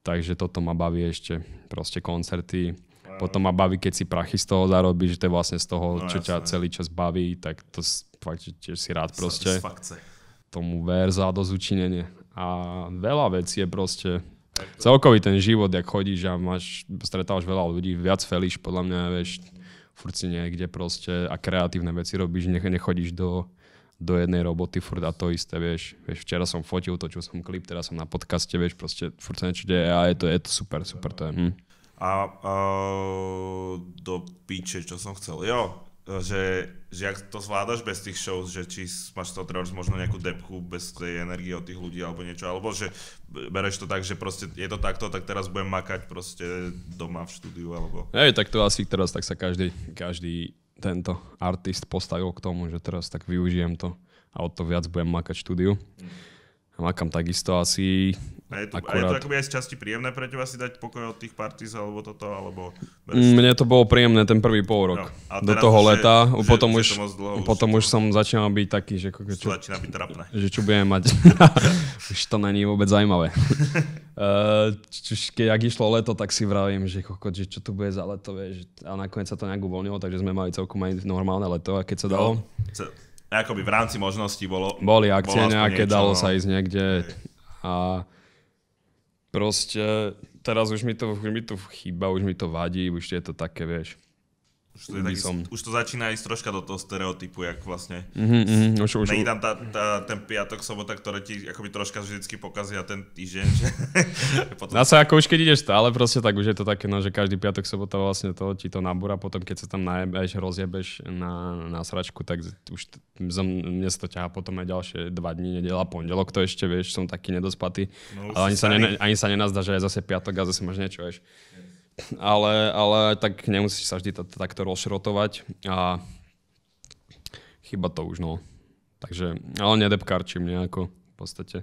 Takže toto ma baví ešte, proste koncerty. Potom ma baví, keď si prachy z toho zarobíš, že to je vlastne z toho, no, čo ťa celý čas baví, tak to fakt, tiež si rád proste. Tomu ver za dozučinenie. A veľa vecí je proste celkový ten život, jak chodíš a máš, stretávaš veľa ľudí, viac felíš, podľa mňa, vieš, furt si niekde proste a kreatívne veci robíš, nech nechodíš do, do jednej roboty furt a to isté, vieš. vieš včera som fotil, točil som klip, teraz som na podcaste, vieš, proste furt sa niečo deje a je to, je to super, super to je. Hm. A uh, do píče, čo som chcel? Jo, že, že ak to zvládaš bez tých shows, že či máš to treba možno nejakú depku bez tej energie od tých ľudí alebo niečo, alebo že bereš to tak, že proste je to takto, tak teraz budem makať proste doma v štúdiu alebo... Hej, tak to asi teraz tak sa každý, každý tento artist postavil k tomu, že teraz tak využijem to a o to viac budem makať štúdiu. Mm makám takisto asi. A je to, akurát... a je to akoby aj z časti príjemné pre teba si dať pokoj od tých partíz alebo toto, alebo... Mm, mne to bolo príjemné ten prvý pol rok. No, do toho že, leta, že, potom, že, už, dlho, potom už, to... som začínal byť taký, že, čo, čo, začína byť trapné. že čo budeme mať. už to není vôbec zaujímavé. Eh, čiž keď ak išlo leto, tak si vravím, že, kokot, že čo tu bude za leto, vieš. A nakoniec sa to nejak uvoľnilo, takže sme mali celkom aj normálne leto, a keď sa no, dalo. No, akoby v rámci možností bolo... Boli akcie bolo nejaké, niečo, dalo no. sa ísť niekde a proste teraz už mi, to, už mi to chýba, už mi to vadí, už je to také, vieš. Už to, je taký, som... už to začína ísť troška do toho stereotypu, jak vlastne. Mm-hmm, mm, už, už, Není tam tá, tá, ten piatok, sobota, ktoré ti akoby troška vždycky pokazia ten týždeň. Že... potom... Na sa ako už keď ideš stále proste, tak už je to také, no, že každý piatok, sobota vlastne to ti to nabúra, potom keď sa tam najebeš, rozjebeš na, na sračku, tak už t- mne sa to ťahá potom aj ďalšie dva dní, nedela, pondelok to ešte, vieš, som taký nedospatý. No, ale ani sa, ne, ani sa nenazdá, že aj zase piatok a zase máš niečo, vieš. Yeah ale, ale tak nemusíš sa vždy takto rozšrotovať a chyba to už no. Takže, ale nedepkarčím nejako v podstate.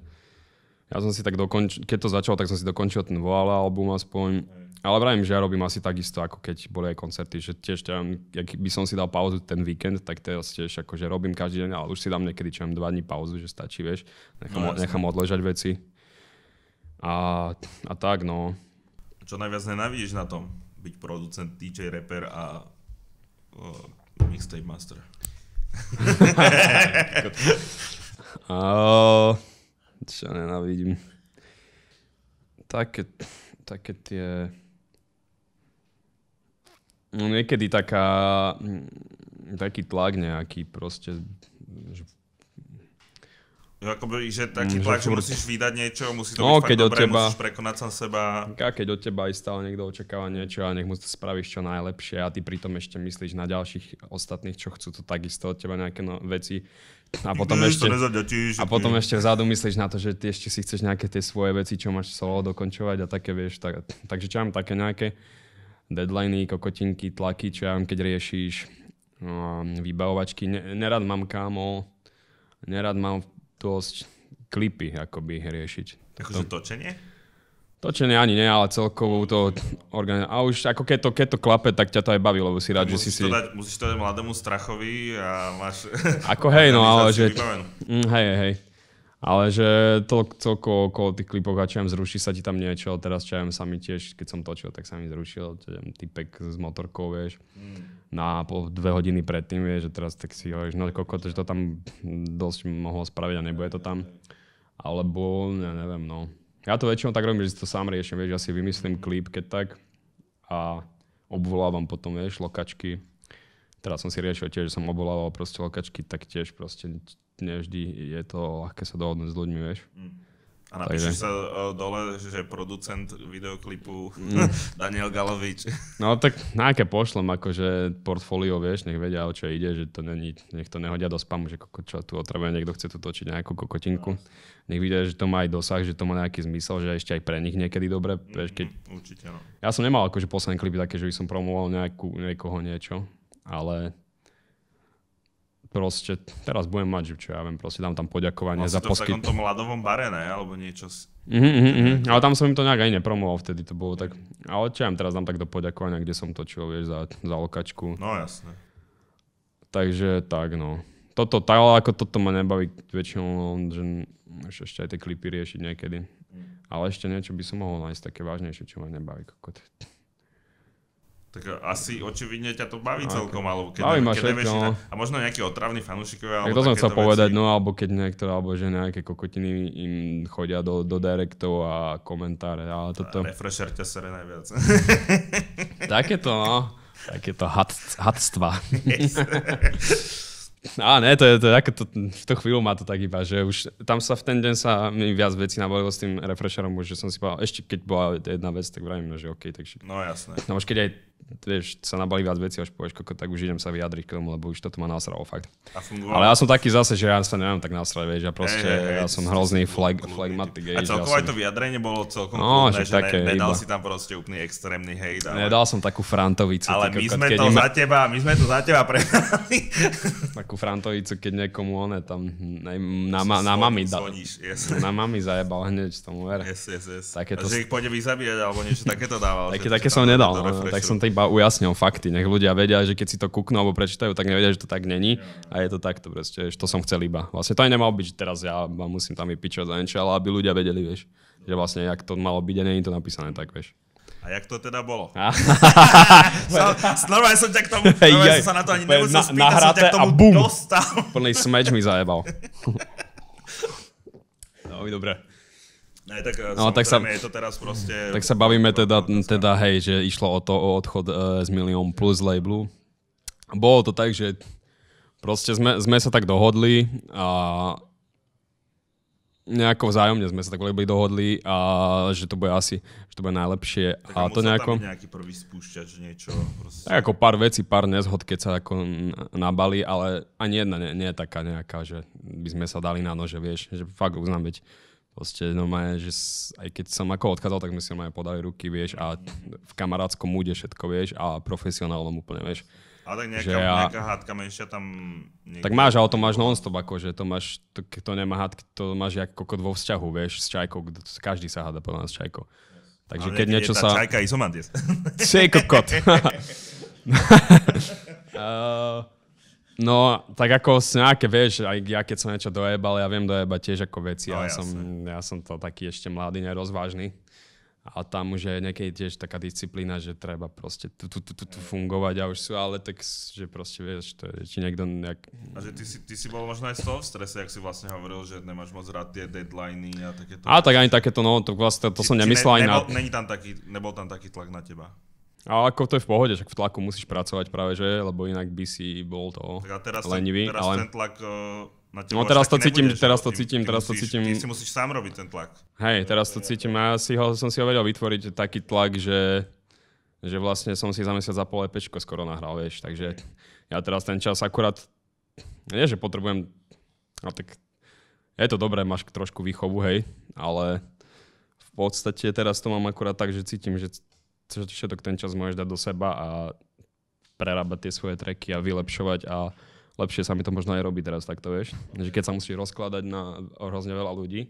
Ja som si tak dokončil, keď to začalo, tak som si dokončil ten Voala album aspoň. Ale vravím, že ja robím asi takisto, ako keď boli aj koncerty, že tiež ja, ak by som si dal pauzu ten víkend, tak je tiež vlastne, že akože robím každý deň, ale už si dám niekedy čo dva dní pauzu, že stačí, vieš. Nechám, no, nechám odležať veci. A, a tak, no čo najviac nenávidíš na tom? Byť producent, DJ, rapper a uh, mixtape master. uh, čo nenávidím? Také, také tie... No niekedy taká, taký tlak nejaký proste Akoby, že taký mm, tlak, že, furt... musíš vydať niečo, musí to no, byť keď fakt dobré, teba... musíš prekonať sam seba. A keď od teba aj stále niekto očakáva niečo a nech mu to spravíš čo najlepšie a ty pritom ešte myslíš na ďalších ostatných, čo chcú to takisto od teba nejaké no, veci. A potom, ne, ešte, a potom ešte vzadu myslíš na to, že ty ešte si chceš nejaké tie svoje veci, čo máš solo dokončovať a také vieš. Tak, takže čo mám také nejaké deadliny, kokotinky, tlaky, čo ja mám, keď riešiš um, vybavovačky. Ne, nerad mám kámo, nerad mám dosť klipy akoby riešiť. Takže to... točenie? Točenie ani nie, ale celkovo to organi- A už ako keď to, keď to klape, tak ťa to aj baví, lebo si rád, že si si... musíš to dať mladému strachovi a máš... Ako hej, no ale že... Mm, hej, hej. Ale že to celkovo okolo tých klipov a čo čujem, zruší sa ti tam niečo. Teraz čo čujem sa mi tiež, keď som točil, tak sa mi zrušil. čo Čujem, typek s motorkou, vieš. Mm na no po dve hodiny predtým vieš, že teraz tak si hovoríš, no kokot, že to tam dosť mohlo spraviť a nebude to tam. Alebo, ja neviem, no. Ja to väčšinou tak robím, že si to sám riešim, vieš, ja si vymyslím klip, keď tak a obvolávam potom, vieš, lokačky. Teraz som si riešil tiež, že som obvolával proste lokačky, tak tiež proste nevždy je to ľahké sa dohodnúť s ľuďmi, vieš. Mm. A napíše Takže. sa e, dole, že producent videoklipu mm. Daniel Galovič. No tak nejaké pošlem, akože portfólio, vieš, nech vedia, o čo ide, že to není, nech to nehodia do spamu, že koko, čo tu otrve, niekto chce tu točiť nejakú kokotinku. No. Nech vidia, že to má aj dosah, že to má nejaký zmysel, že ešte aj pre nich niekedy dobre. Vieš, keď... Mm, určite, no. Ja som nemal akože posledné klipy také, že by som promoval nejakú, niekoho niečo, ale proste teraz budem mať, čo ja viem, proste dám tam poďakovanie Mal za poskyt. to v takomto mladovom bare, ne? Alebo niečo. Mm-hmm, mm-hmm. Ale tam som im to nejak aj nepromoval vtedy, to bolo tak, ale čo ja teraz dám tak do poďakovania, kde som točil, vieš, za, za lokačku. No jasne. Takže tak, no. Toto, tá, ako toto ma nebaví väčšinou, no, že ešte aj tie klipy riešiť niekedy. Mhm. Ale ešte niečo by som mohol nájsť také vážnejšie, čo ma nebaví. Kokot. Tak asi očividne ťa to baví okay. No, celkom, alebo keď, baví keď nevieš no. A možno nejaký otravný fanúšikov, alebo to som chcel povedať, no alebo keď niektoré, alebo že nejaké kokotiny im chodia do, do direktov a komentáre, ale toto... A refresher ťa sere najviac. to, no. Tak je had, hadstva. Á, ne, to je, to, ako to, v tú chvíľu má to tak iba, že už tam sa v ten deň sa mi viac vecí nabolilo s tým refresherom, už, že som si povedal, ešte keď bola jedna vec, tak vravím, že OK, takže... No jasné. No už keď aj vieš, sa nabali viac veci, až povieš, koko, tak už idem sa vyjadriť k tomu, lebo už toto ma nasralo fakt. Ja Ale ja som taký zase, že ja sa nemám tak nasrať, vieš, ja proste, hey, hey, ja som hrozný flag, flagmatic. A celkovo ja som... to vyjadrenie bolo celkom no, kúdne, že, že také, ne, nedal iba. si tam proste úplný extrémny hejt. Ale... Nedal som takú frantovicu. Ale my sme to za teba, my sme to za teba prehrali. takú frantovicu, keď niekomu oné tam na, na, na, mami dal. na mami zajebal hneď, tomu ver. Yes, yes, yes. Takéto... Že ich pôjde vyzabíjať alebo niečo takéto dával. také, také som nedal, tak no, no, som tej iba ujasnil fakty. Nech ľudia vedia, že keď si to kúknú alebo prečítajú, tak nevedia, že to tak není. A je to takto proste, že to som chcel iba. Vlastne to aj nemal byť, že teraz ja musím tam vypičovať za niečo, ale aby ľudia vedeli, vieš. Že vlastne, jak to malo byť a není to napísané tak, vieš. A jak to teda bolo? Normálne som ťa k tomu, Jej, som sa na to ani nemusel na, spýtať, som ťa k tomu bum, dostal. Plný smeč mi zajebal. no, dobre. Ne, tak, no, tak sa, je to teraz proste... Tak sa bavíme teda, teda hej, že išlo o to o odchod e, z Milión Plus labelu. Bolo to tak, že proste sme, sme sa tak dohodli a nejako vzájomne sme sa tak lebo dohodli a že to bude asi, že to bude najlepšie. Tak a to nejako... Tam nejaký prvý spúšťač, niečo proste. Tak ako pár vecí, pár nezhod, keď sa ako nabali, ale ani jedna nie, nie je taká nejaká, že by sme sa dali na nože, vieš, že fakt uznám, veď Proste normálne, že aj keď som ako odkázal, tak sme si normálne podali ruky, vieš, a v kamarátskom úde všetko, vieš, a profesionálnom úplne, vieš. A tak nejaká, že ja, nejaká hádka menšia tam... Niekde... Tak máš, ale to máš non-stop, akože to máš, to, to nemá hádky, to máš ako kokot vo vzťahu, vieš, s čajkou, každý sa háda podľa nás s čajkou. Takže keď niečo sa... čajka izomandies. Čej kokot. uh, eh, No, tak ako nejaké, vieš, aj ja keď som niečo dojebal, ja viem dojebať tiež ako veci. No, ja, som, ja som to taký ešte mladý, nerozvážny. A tam už je niekedy tiež taká disciplína, že treba proste tu, tu, tu, tu, tu fungovať a už sú, ale tak, že proste vieš, to je, či niekto nejak... A že ty si, ty si bol možno aj z toho v strese, ak si vlastne hovoril, že nemáš moc rád tie deadliny a takéto. A tak ani takéto, no, to vlastne to či, som nemyslel ne, aj nebol, na... Není tam taký, nebol tam taký tlak na teba. Ale ako to je v pohode, však v tlaku musíš pracovať práve, že? Lebo inak by si bol to tak a teraz lenivý. Ten, teraz ale... ten tlak eh, na teba no teraz to cítim, nebude, teraz to cítim, ty, teraz musíš, to cítim. Ty si musíš sám robiť ten tlak. Hej, teraz to cítim a ja si ho, som si ho vedel vytvoriť taký tlak, že, že vlastne som si za mesiac za pol epečko skoro nahral, vieš. Takže ja teraz ten čas akurát, nie že potrebujem, no tak je to dobré, máš trošku výchovu, hej, ale v podstate teraz to mám akurát tak, že cítim, že všetok ten čas môžeš dať do seba a prerábať tie svoje treky a vylepšovať a lepšie sa mi to možno aj robí teraz, tak to vieš. Že keď sa musíš rozkladať na hrozne veľa ľudí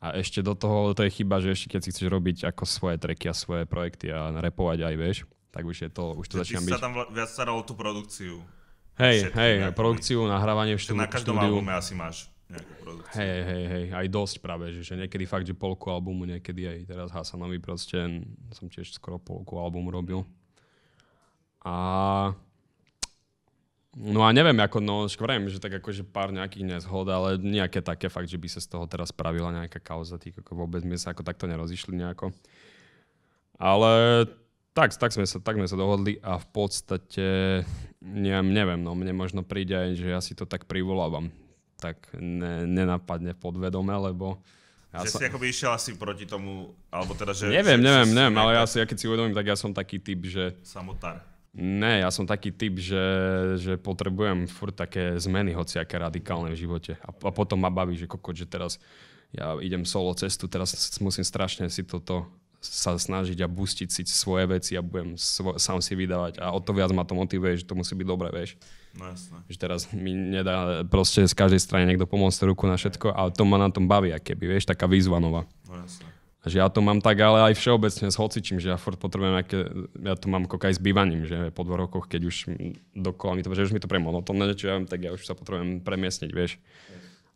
a ešte do toho, to je chyba, že ešte keď si chceš robiť ako svoje treky a svoje projekty a repovať aj, vieš, tak už je to, už to začína byť. sa tam viac staral o tú produkciu. Hej, hej, produkciu, nahrávanie v štúdiu. Na každom albume asi máš nejakú produkciu. Hej, hej, hej, aj dosť práve, že, že niekedy fakt, že polku albumu, niekedy aj teraz Hasanovi proste som tiež skoro polku albumu robil. A No a neviem, ako, no, škvrem, že tak akože pár nejakých nezhod, ale nejaké také fakt, že by sa z toho teraz spravila nejaká kauza, tých ako vôbec sme sa ako takto nerozišli nejako. Ale tak, tak, sme sa, tak sme sa dohodli a v podstate, neviem, neviem, no mne možno príde aj, že ja si to tak privolávam, tak ne, nenapadne podvedome, lebo ja že sa... si akoby išiel asi proti tomu, alebo teda, že... Neviem, že neviem, neviem, ale ja, si, ja keď si uvedomím, tak ja som taký typ, že... Samotár. Ne, ja som taký typ, že, že potrebujem furt také zmeny, hoci aké radikálne v živote. A, a potom ma baví, že kokot, že teraz ja idem solo cestu, teraz musím strašne si toto sa snažiť a bustiť si svoje veci a budem svo, sám si vydávať. A o to viac ma to motivuje, že to musí byť dobré, vieš. No jasné. Že teraz mi nedá proste z každej strany niekto pomôcť ruku na všetko, ale to ma na tom baví, keby, vieš, taká výzva nová. No jasné. Že ja to mám tak, ale aj všeobecne s hocičím, že ja furt potrebujem, aké, ja to mám kokaj s bývaním, že po dvoch rokoch, keď už dokola mi to, že už mi to no to čo ja viem, tak ja už sa potrebujem premiesniť, vieš.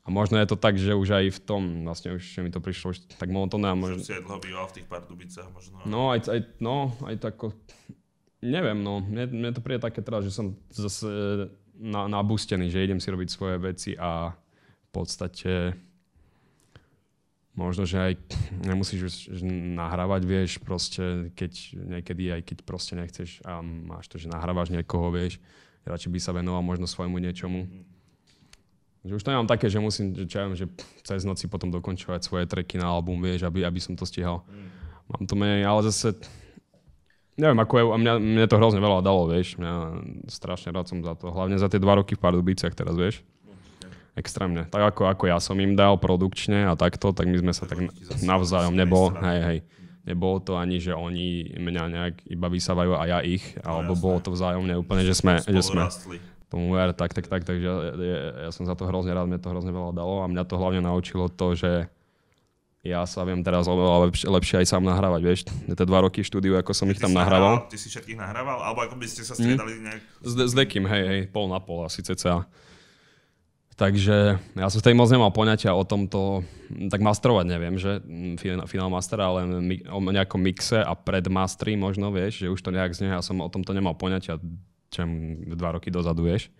A možno je to tak, že už aj v tom, vlastne už mi to prišlo už tak monotónne. Možno... Si aj dlho býval v tých pár dubicách možno. No, aj, aj, no, aj tako, neviem, no, mne, mne to príde také teraz, že som zase e, na, nabustený, že idem si robiť svoje veci a v podstate možno, že aj nemusíš nahrávať, vieš, proste keď niekedy, aj keď proste nechceš a máš to, že nahrávaš niekoho, vieš, radšej by sa venoval možno svojmu niečomu. Že už to nemám také, že musím, že, čo ja viem, že cez noci potom dokončovať svoje treky na album, vieš, aby, aby som to stihal. Mm. Mám to menej, ale zase Neviem, ako je, a mňa, mňa to hrozne veľa dalo, vieš. Mňa strašne rád som za to. Hlavne za tie dva roky v Pardubiciach teraz, vieš. Extrémne. Tak ako, ako ja som im dal produkčne a takto, tak my sme sa tak navzájom nebol. Hej, hej. Nebolo to ani, že oni mňa nejak iba vysávajú a ja ich, no, alebo no, bolo to vzájomne úplne, že sme, že sme tomu ver, tak, tak, tak, takže ja, ja, ja som za to hrozne rád, mňa to hrozne veľa dalo a mňa to hlavne naučilo to, že ja sa viem teraz oveľa lepšie, lepšie aj sám nahrávať, vieš. Tie dva roky štúdiu, ako som ty ich tam nahrával. ty si všetkých nahrával? Alebo ako by ste sa hm? striedali mm. nejak? S, s dekým, hej, hej, pol na pol asi cca. Takže ja som tej moc nemal poňatia o tomto, tak masterovať neviem, že mm, final, master, ale mi, o nejakom mixe a predmastery možno, vieš, že už to nejak znie, ja som o tomto nemal poňatia, čem dva roky dozadu, vieš.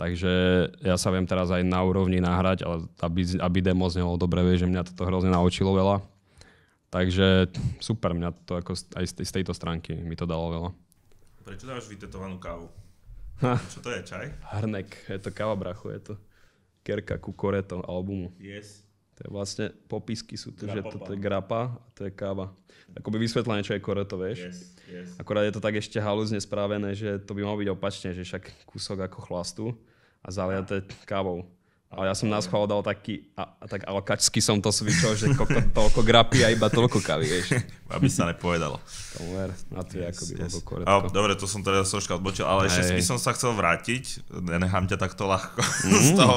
Takže ja sa viem teraz aj na úrovni nahrať, ale aby, aby demo znelo dobre, vie, že mňa toto hrozne naučilo veľa. Takže super, mňa to ako aj z tejto stránky mi to dalo veľa. Prečo dáš vytetovanú kávu? Ha. Čo to je, čaj? Hrnek, je to káva brachu, je to Kerka Kukoreto albumu. Yes. To je vlastne, popisky sú to, že toto je grapa a to je káva. Ako by vysvetlenie, čo je koreto, vieš. Yes, yes. Akorát je to tak ešte halúzne správené, že to by malo byť opačne, že však kúsok ako chlastu a zaliate kávou. Ale ja som nás schvál dal taký, a, a tak alkačsky som to svičol, že koko, toľko grapy a iba toľko kavy, vieš. Aby sa nepovedalo. Tomer, na to je yes, akoby yes. A, dobre, to som teda troška odbočil, ale ešte by som sa chcel vrátiť, nenechám ťa takto ľahko mm. z toho,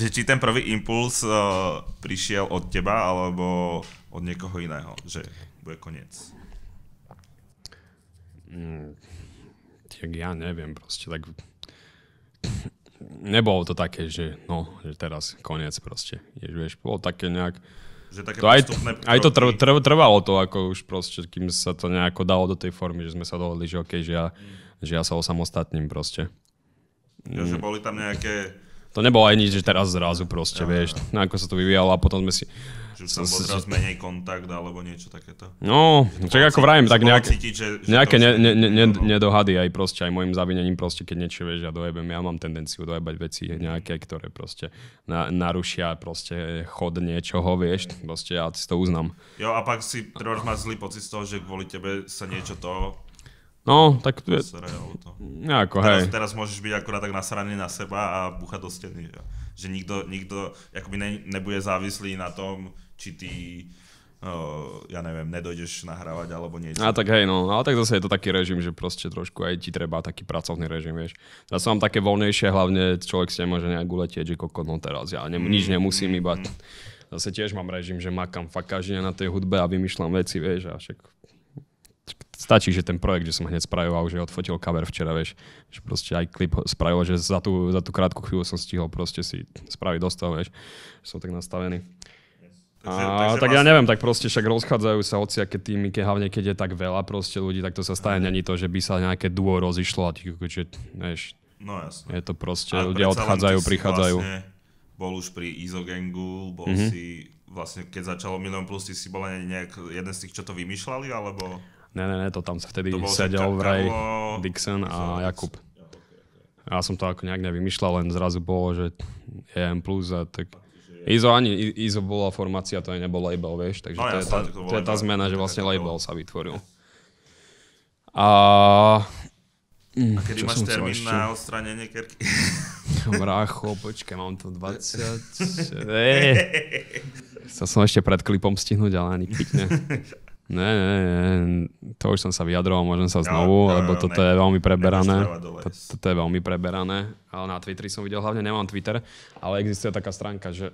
že či ten prvý impuls uh, prišiel od teba, alebo od niekoho iného, že bude koniec. Mm, tak ja neviem proste, tak nebolo to také, že no, že teraz koniec proste. Jež, vieš, bolo také nejak... Že také to aj, aj to trv, trv, trvalo to, ako už proste, kým sa to nejako dalo do tej formy, že sme sa dohodli, že okay, že ja, že ja sa osamostatním proste. Ja, že mm. boli tam nejaké... To nebolo aj nič, že teraz zrazu proste, ja, vieš, ja. ako sa to vyvíjalo a potom sme si že tam bol teraz menej kontakt alebo niečo takéto. No, tak ako vrajím, tak nejak, cítiť, že, že nejaké ne, ne, ne, nedohady aj proste, aj môjim zavinením proste, keď niečo vieš, ja dojebem, ja mám tendenciu dojebať veci nejaké, ktoré proste na, narušia proste chod niečoho, vieš, proste ja si to uznám. Jo, a pak si treba mať zlý pocit z toho, že kvôli tebe sa niečo to No, tak to je... Nejako, hej. Teraz, teraz môžeš byť akurát tak nasraný na seba a búchať do steny. Že, že nikto, nikto akoby ne, nebude závislý na tom, či ty uh, ja neviem, nedojdeš nahrávať alebo niečo. A tak hej, no, ale tak zase je to taký režim, že proste trošku aj ti treba taký pracovný režim, vieš. Ja som také voľnejšie, hlavne človek si nemôže nejak uletieť, že koko, no teraz ja nem, nič mm, nemusím, mm, iba mm. zase tiež mám režim, že makám fakt každý na tej hudbe a vymýšľam veci, vieš, a však stačí, že ten projekt, že som hneď sprajoval, že odfotil cover včera, vieš, že proste aj klip spravil, že za tú, za tú krátku chvíľu som stihol proste si spraviť dosť vieš, som tak nastavený. Takže, a, takže tak vás... ja vlastne- neviem, tak proste však rozchádzajú sa aké týmy, keď hlavne keď je tak veľa proste ľudí, tak to sa stane, ani to, že by sa nejaké duo rozišlo a tých, že, vieš, No jasne. Je to proste, a ľudia odchádzajú, prichádzajú. Vlastne bol už pri Izogengu, bol mm-hmm. si vlastne, keď začalo Milión Plus, ty si bol nejak jeden z tých, čo to vymýšľali, alebo... Ne, ne, ne, to tam sa vtedy sedel vraj Dixon a Jakub. Ja som to ako nejak nevymýšľal, len zrazu bolo, že je M+, a tak... Izo ani, Izo bola formácia, to aj nebol label, vieš, takže no, to, ja, je tá, to, to je tá zmena, že vlastne label sa vytvoril. A... Mm. A kedy máš termín na odstranenie kerky? Mrácho, počkaj, mám to 20... Chcel som ešte pred klipom stihnúť, ale ani pikne. Ne, ne, ne, to už som sa vyjadroval, môžem sa znovu, no, lebo toto ne, je veľmi preberané. To, toto je veľmi preberané, ale na Twitteri som videl, hlavne nemám Twitter, ale existuje taká stránka, že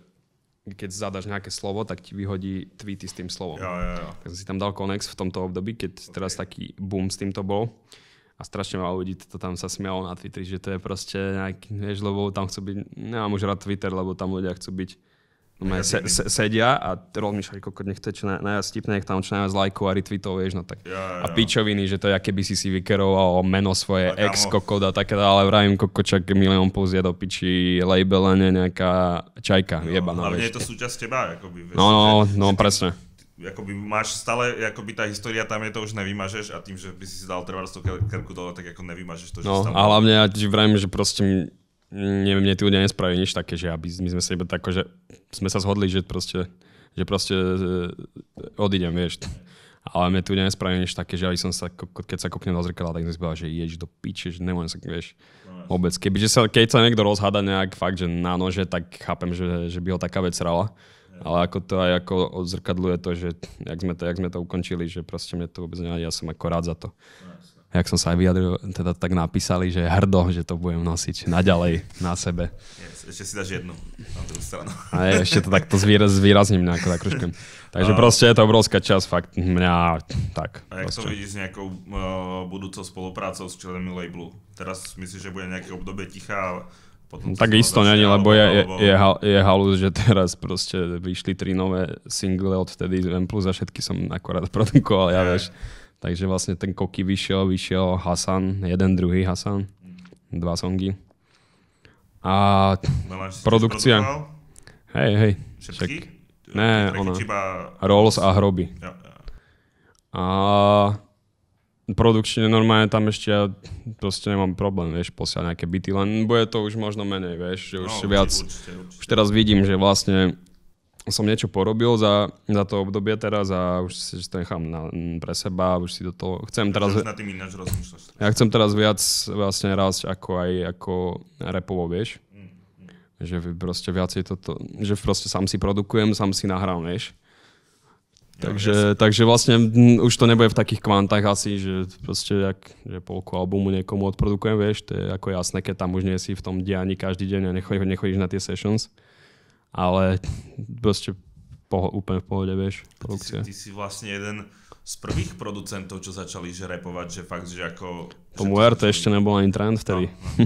keď zadaš nejaké slovo, tak ti vyhodí tweety s tým slovom. Ja, ja, ja. Tak som si tam dal Konex v tomto období, keď okay. teraz taký boom s týmto bol. A strašne malo ľudí to tam sa smialo na Twitter, že to je proste nejaký, vieš, lebo tam chcú byť, nemám už rád Twitter, lebo tam ľudia chcú byť se, se, sedia a rozmýšľali, koľko nech to je čo naj, najviac vtipné, nech tam čo najviac lajkov a retweetov, vieš, no tak. Ja, ja. A pičoviny, že to je, keby si si vykeroval meno svoje, a ex kokoda, také ale vravím, kokočak milión pozia do piči, label a ne nejaká čajka, no, jeba. Hlavne vieš. je to súčasť teba, akoby. Vieš, no, no, že, no, že presne. Ty, akoby máš stále, akoby tá história tam je, to už nevymažeš a tým, že by si si dal trvá z toho dole, tak ako nevymažeš to, že No, a hlavne ja ti vravím, že proste neviem, mne tí ľudia nespravili nič také, že aby my sme sa iba tako, že sme sa zhodli, že proste, že proste e, odídem, vieš. Ale mne tu nespravili nič také, že aby som sa, keď sa koknem do zrkadla, tak som si povedal, že ježiš do piče, že nemôžem sa, vieš, no, vôbec. Kebyže sa, keď sa niekto rozháda nejak fakt, že na nože, tak chápem, že, že by ho taká vec rala. Ale ako to aj ako odzrkadluje to, že jak sme to, jak sme to ukončili, že proste mne to vôbec nevadí, ja som ako rád za to. Aj no, jak som sa aj vyjadril, teda tak napísali, že hrdo, že to budem nosiť naďalej na sebe. Yes, ešte si dáš jednu na druhú stranu. A je, ešte to takto zvýraz, zvýrazním nejako tak trošku. Takže a... proste je to obrovská čas, fakt mňa tak. A jak proste. to vidíš s nejakou uh, budúcou spoluprácou s členmi labelu? Teraz myslíš, že bude nejaké obdobie tichá. potom no, tak isto není, lebo je, je, je, je halus, že teraz proste vyšli tri nové single od vtedy M+, a všetky som akorát produkoval, ja vieš. Takže vlastne ten Koki vyšiel, vyšiel Hasan, jeden druhý Hasan, dva songy. A no, produkcia. Hej, hej. Všetky? ne, ona. Iba... Rolls a hroby. Ja, ja. A produkčne normálne tam ešte ja proste nemám problém, vieš, posiaľ nejaké byty, len bude to už možno menej, vieš, že už no, viac, určite, určite. už teraz vidím, že vlastne som niečo porobil za, za to obdobie teraz a už si to nechám na, mm, pre seba, už si do toho chcem ja teraz... Na tým ináč ja chcem teraz viac vlastne rásť ako aj ako repovo, vieš? Mm. Že proste viac je toto, že proste sám si produkujem, sám si nahrám, vieš? Takže, ja, takže vlastne m, mm, už to nebude v takých kvantách asi, že proste jak, že polku albumu niekomu odprodukujem, vieš, to je ako jasné, keď tam už nie si v tom dianí každý deň a nechodíš, nechodíš na tie sessions ale proste poho- úplne v pohode, vieš, produkcia. Ty si, ty si vlastne jeden z prvých producentov, čo začali že repovať, že fakt, že ako... Tomu že to, ešte nebol ani trend vtedy. No,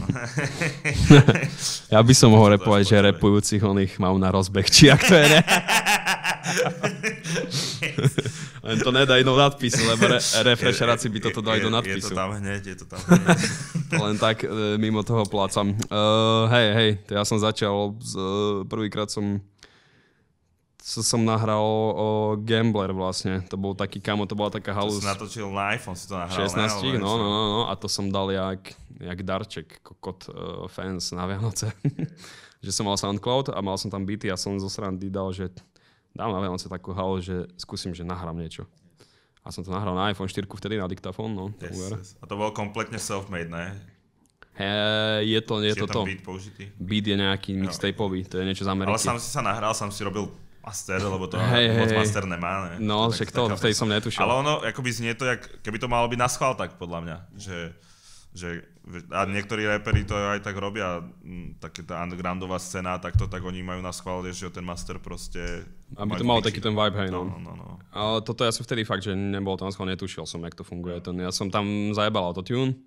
ja by som mohol repovať, že repujúcich on mám na rozbeh, či ak to je, ne? Len to nedá do nadpisu, lebo re, refresheráci by toto dali do nadpisu. Je to tam hneď, je to tam hneď. Len tak e, mimo toho plácam. Uh, hej, hej, ja som začal, uh, prvýkrát som som nahral o Gambler vlastne. To bol taký kamo, to bola taká halus. To natočil na iPhone, si to nahral. 16, ne? no, no, no, no, a to som dal jak, jak darček, kokot uh, fans na Vianoce. že som mal SoundCloud a mal som tam byty a som zo srandy dal, že dám na Vianoce takú halu, že skúsim, že nahrám niečo. A som to nahral na iPhone 4 vtedy, na diktafón, no. Yes, yes. A to bolo kompletne self-made, ne? He, je to, je Či to je to. beat použitý? Beat je nejaký no. mixtapeový, to je niečo z Ameriky. Ale sám si sa nahral, sám si robil master, lebo to hey, moc hey. master nemá, ne? No, to však to, vtedy som netušil. Ale ono, akoby znie to, jak, keby to malo byť na schvál, tak podľa mňa, že, že a niektorí reperi to aj tak robia, také tá undergroundová scéna, tak to tak oni majú na schvál, že ten master proste... Aby to malo taký ten vibe, hej, no. no, no, no. Ale toto ja som vtedy fakt, že nebol to na netušil som, jak to funguje. Ten, ja som tam zajebal autotune,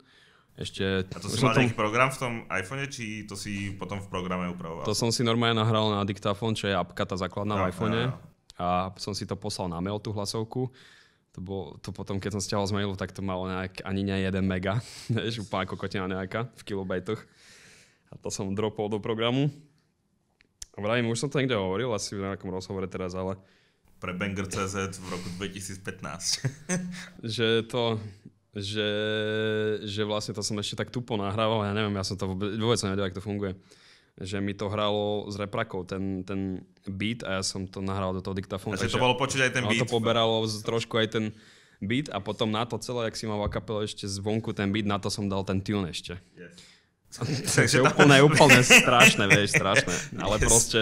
ešte... A to si mal tom... program v tom iPhone, či to si potom v programe upravoval? To som si normálne nahral na diktafón, čo je apka tá základná ja, v iPhone. Ja, ja. A som si to poslal na mail, tú hlasovku. To, bol, to potom, keď som stiahol z mailu, tak to malo nejak, ani nie 1 mega, vieš, úplná kokotina nejaká v kilobajtoch. A to som dropol do programu. A vravím, už som to niekde hovoril, asi v nejakom rozhovore teraz, ale... Pre Banger.cz v roku 2015. že to, že, že vlastne to som ešte tak tupo nahrával, ja neviem, ja som to vôbec, vôbec nevedel, ako to funguje že mi to hralo s reprakou ten, ten beat a ja som to nahral do toho diktafónu. Takže, takže to bolo počuť aj ten beat. to poberalo trošku aj ten beat a potom na to celé, jak si mal v ešte zvonku ten beat, na to som dal ten tune ešte. Yes. Takže úplne, úplne strašné, vieš, strašné. Ale yes. proste,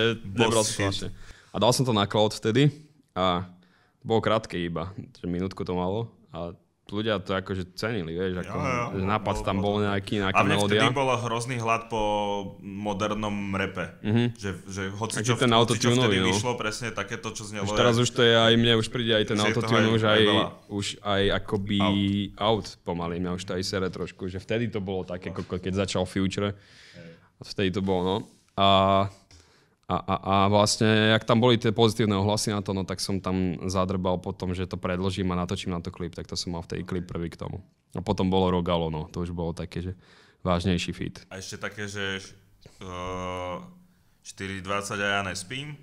strašné. A dal som to na cloud vtedy a bolo krátke iba, že minútku to malo a ľudia to akože cenili, vieš, ako jo, jo, nápad tam bol nejaký, nejaká Ale melódia. vtedy bol hrozný hlad po modernom repe, mm-hmm. že, že hoci čo, ten hoci čo vtedy no. vyšlo, presne takéto, čo znelo. Už teraz už to je aj mne, už príde aj ten autotune, už aj, aj už aj akoby out, out pomaly, mňa už to aj sere trošku, že vtedy to bolo také, ako keď začal Future, vtedy to bolo, no. A a, a, a vlastne, jak tam boli tie pozitívne ohlasy na to, no tak som tam zadrbal potom, že to predložím a natočím na to klip, tak to som mal v tej klip prvý k tomu. A potom bolo Rogalo, no, to už bolo také, že vážnejší fit. A ešte také, že uh, eh, 4.20 a ja nespím,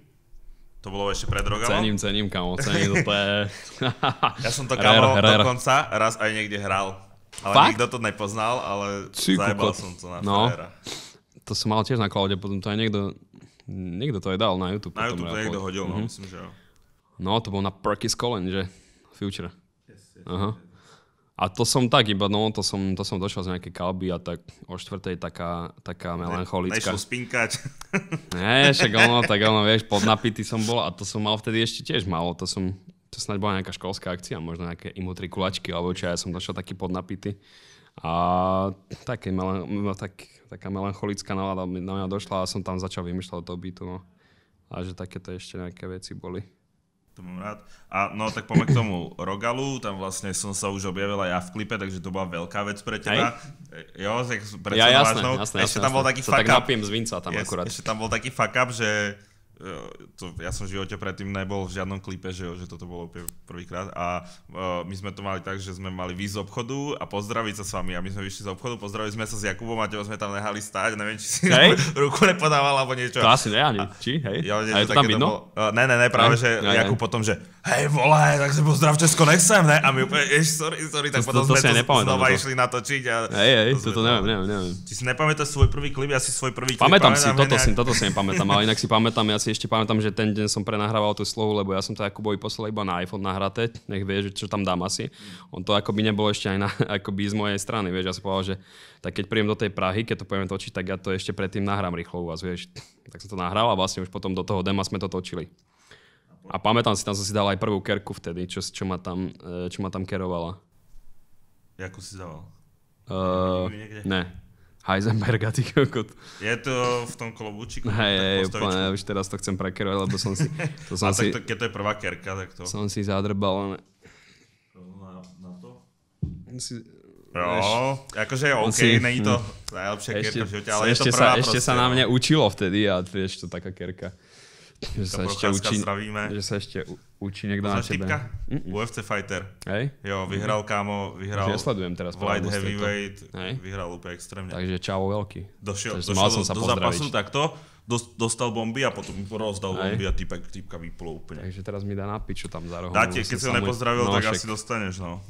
to bolo ešte pred Rogalo. Cením, cením, kamo, cením, to je... ja som to kamo dokonca raz aj niekde hral. Ale Fakt? nikto to nepoznal, ale Ciku, zajebal som to na no. To som mal tiež na klaude, potom to aj niekto Niekto to aj dal na YouTube. Na YouTube to niekto hodil, mm-hmm. myslím, že jo. No, to bol na Perkis Colin, že? Future. Yes, yes, Aha. A to som tak iba, no to som, to som došiel z nejakej kalby a tak o štvrtej taká, taká melancholická. Nešiel spinkať. Nie, však ono, tak ono, vieš, podnapitý som bol a to som mal vtedy ešte tiež malo. To som, to snáď bola nejaká školská akcia, možno nejaké imutrikulačky, alebo čo, ja som došiel taký podnapitý. A také, malen, no, tak taká melancholická nálada na mňa došla a som tam začal vymýšľať o toho bytu. No. A že takéto ešte nejaké veci boli. To mám rád. A no tak poďme k tomu Rogalu, tam vlastne som sa už objavil aj ja v klipe, takže to bola veľká vec pre teba. Aj? E, jo, tak pre ja, jasné, jasné, jasné, Ešte jasné, tam bol taký fuck up. tak up. z vinca tam yes, akurát. Ešte tam bol taký fuck up, že E, to, ja som v živote predtým nebol v žiadnom klipe, že, že toto bolo prvýkrát a uh, my sme to mali tak, že sme mali výsť z obchodu a pozdraviť sa s vami a my sme vyšli z obchodu, pozdravili sme sa s Jakubom a teba sme tam nehali stáť, neviem, či si hey? ruku nepodával alebo niečo. To asi ne, ani, a, či, hej? Ja, a je to tam vidno? uh, e, ne, ne, ne, práve, ne, že ne, Jakub ne. potom, že hej, vole, tak si pozdrav Česko, nech sem, ne? A my úplne, ješ, sorry, sorry, tak to, potom to, to sme to nepamätám, znova to. išli natočiť. A, hej, hej, to neviem, neviem, neviem. si nepamätáš svoj prvý klip, ja si svoj prvý klip pamätám. si, toto si, toto si nepamätám, ale inak si pamätám, ja si ešte pamätám, že ten deň som prenahrával tú slohu, lebo ja som to Jakubovi poslal iba na iPhone nahraté, nech vie, že čo tam dám asi. On to akoby nebolo ešte aj na, akoby z mojej strany, vieš, ja som povedal, že tak keď príjem do tej Prahy, keď to pôjdem točiť, tak ja to ešte predtým nahrám rýchlo u vás, vieš. Tak som to nahral a vlastne už potom do toho dema sme to točili. A pamätám si, tam som si dal aj prvú kerku vtedy, čo, čo, ma, tam, e, čo ma tam kerovala. Jakú si dával? Uh, ne. Heisenberga, ty kokot. Je to v tom klobúčiku. Hej, úplne, ja už teraz to chcem prekerovať, lebo som si... To som A si, tak to, keď to je prvá kerka, tak to... Som si zadrbal. ale... Na, na to? Si, jo, vieš, akože je OK, si, není to hm. najlepšia ešte, kerka v živote, ale ešte je to prvá sa, proste, Ešte sa na mňa no. učilo vtedy a vieš, to taká kerka. Že sa, ešte učí, zdravíme. že sa ešte učí niekto Poznáš na tebe. Typka? UFC fighter. Hej? Jo, mhm. vyhral mm kámo, vyhral ja teraz light heavyweight, Hej? vyhral úplne extrémne. Takže čau veľký. Došiel, Takže došiel som sa do, zápasu takto, dostal bomby a potom rozdal Hej? bomby a typek, typka vyplul úplne. Takže teraz mi dá na piču tam za rohom. Dáte, keď si ho nepozdravil, nošek. tak asi dostaneš, no.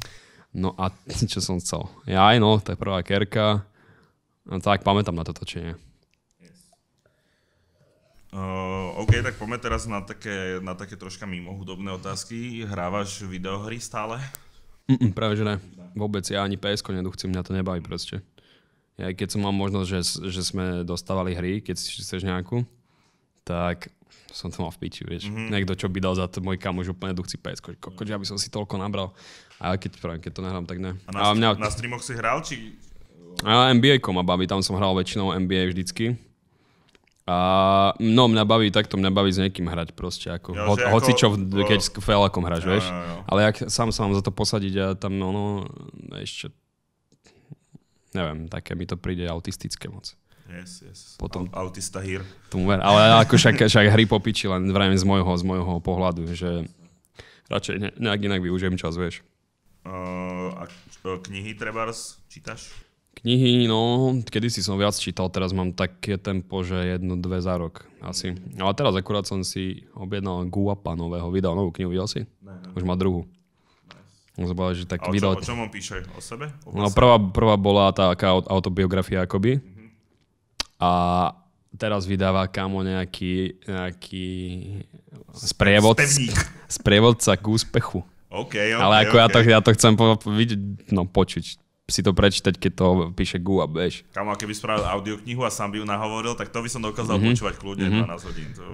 No a čo som chcel? Ja aj no, to je prvá kerka. No, tak pamätám na to točenie. Uh, OK, tak poďme teraz na také, na také troška mimohudobné otázky. Hrávaš videohry stále? Mm-mm, práve že ne. Vôbec ja ani PSK neduchcím, mňa to nebaví proste. Ja, keď som mal možnosť, že, že sme dostávali hry, keď si chceš nejakú, tak som to mal v piči, vieš. Mm-hmm. Niekto, čo by dal za to, môj už úplne duchci PSK. Kokoč, ja by som si toľko nabral. A keď, práve, keď to nehrám, tak ne. A na, a mňa... na streamoch si hral, či... A NBA ma baví, tam som hral väčšinou NBA vždycky. A no, mňa baví takto, mňa baví s niekým hrať proste, ako, ja, ho, ako hoci čo, v, keď s Felakom hráš, ja, vieš. Ja, ja. Ale ak sám sa mám za to posadiť a tam, no, no, ešte, neviem, také mi to príde autistické moc. Yes, yes. Potom, Autista hír. ale ako však, však hry popiči, len vrajím z môjho, z môjho pohľadu, že radšej ne, nejak inak využijem čas, vieš. Uh, a knihy trebárs čítaš? Knihy, no, kedy si som viac čítal, teraz mám také tempo, že jednu, dve za rok asi. Ale teraz akurát som si objednal Guapa nového, vydal novú knihu, videl si? Ne, Už má druhú. Nice. Som že tak Ale vydal... o čom on píše? O sebe? O no, prvá, prvá bola tá autobiografia akoby. Mm-hmm. A teraz vydáva kamo nejaký, nejaký sprievod, sprievodca k úspechu. Okay, okay, Ale ako okay. Ja, to, ja to chcem po, vidieť, no, počuť si to prečítať, keď to píše Gu a bež. Kámo, a keby spravil audioknihu a sám by ju nahovoril, tak to by som dokázal mm-hmm. počúvať kľudne mm-hmm. 12 hodín. To...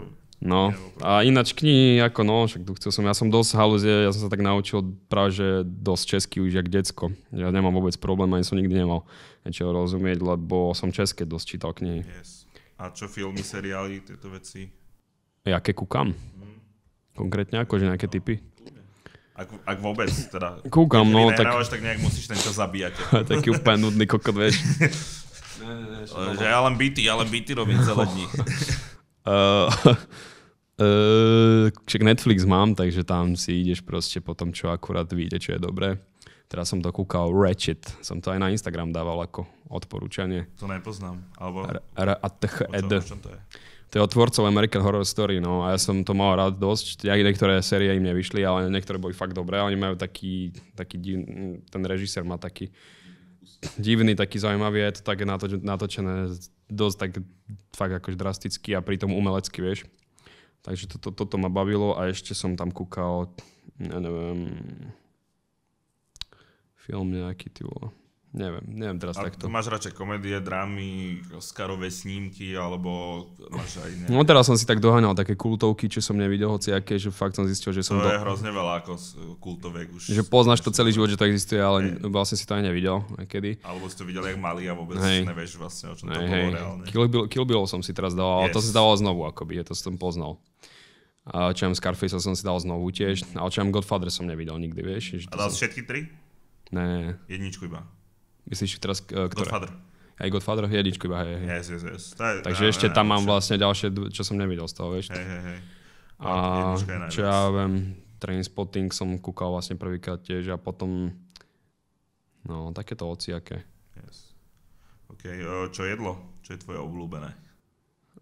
No, a ináč knihy, ako no, však tu chcel som, ja som dosť halúzie, ja som sa tak naučil práve, že dosť česky už jak decko. Ja nemám vôbec problém, ani som nikdy nemal niečo rozumieť, lebo som české dosť čítal knihy. Yes. A čo filmy, seriály, tieto veci? Ja kúkam. Mm. Konkrétne akože nejaké typy. Ak, ak vôbec, teda. Kúkam, no. Tak... tak nejak musíš ten čas zabíjať. Taký úplne nudný kokot, vieš. ne, ne, ne, Ale, že ja len byty, ja len byty robím celé dní. uh, uh, však Netflix mám, takže tam si ideš proste po tom, čo akurát vyjde, čo je dobré. Teraz som to kúkal Ratchet, som to aj na Instagram dával ako odporúčanie. To nepoznám. Alebo... R- R- a t- ed. O čom, o čom to je? to je od tvorcov American Horror Story, no a ja som to mal rád dosť. Ja niektoré série im nevyšli, ale niektoré boli fakt dobré. Oni majú taký, taký divný, ten režisér má taký divný, taký zaujímavý, je to tak natočené dosť tak fakt akož drasticky a pritom umelecky, vieš. Takže toto, to ma bavilo a ešte som tam kúkal, ja neviem, film nejaký, ty vole. Neviem, neviem teraz a takto. Máš radšej komédie, drámy, Oscarové snímky, alebo máš aj... Neviem. No teraz som si tak doháňal také kultovky, čo som nevidel, hoci aké, že fakt som zistil, že som... To do... je hrozne veľa ako kultovek už. Že poznáš to celý život, že to existuje, ale hey. vlastne si to aj nevidel kedy. Alebo si to videl jak malý a vôbec hey. nevieš vlastne, o čom hey, to bolo reálne. Kill Bill, Kill Bill som si teraz dal, ale yes. to si dával znovu, akoby, je to som poznal. A čo Scarface som si dal znovu tiež, a čo Godfather som nevidel nikdy, vieš. A dal som... všetky tri? Ne. Jedničku iba. Myslíš teraz e, ktoré? Godfather. Aj Godfather, jedničku iba, hej. hej. Yes, yes, yes. Tá, Takže ešte tam mám vlastne ďalšie, čo som nevidel z toho, vieš. Hej, hej, hej. A čo ja viem, Trainspotting som kúkal vlastne prvýkrát tiež a potom, no, takéto ociaké. Yes. OK, čo jedlo? Čo je tvoje obľúbené?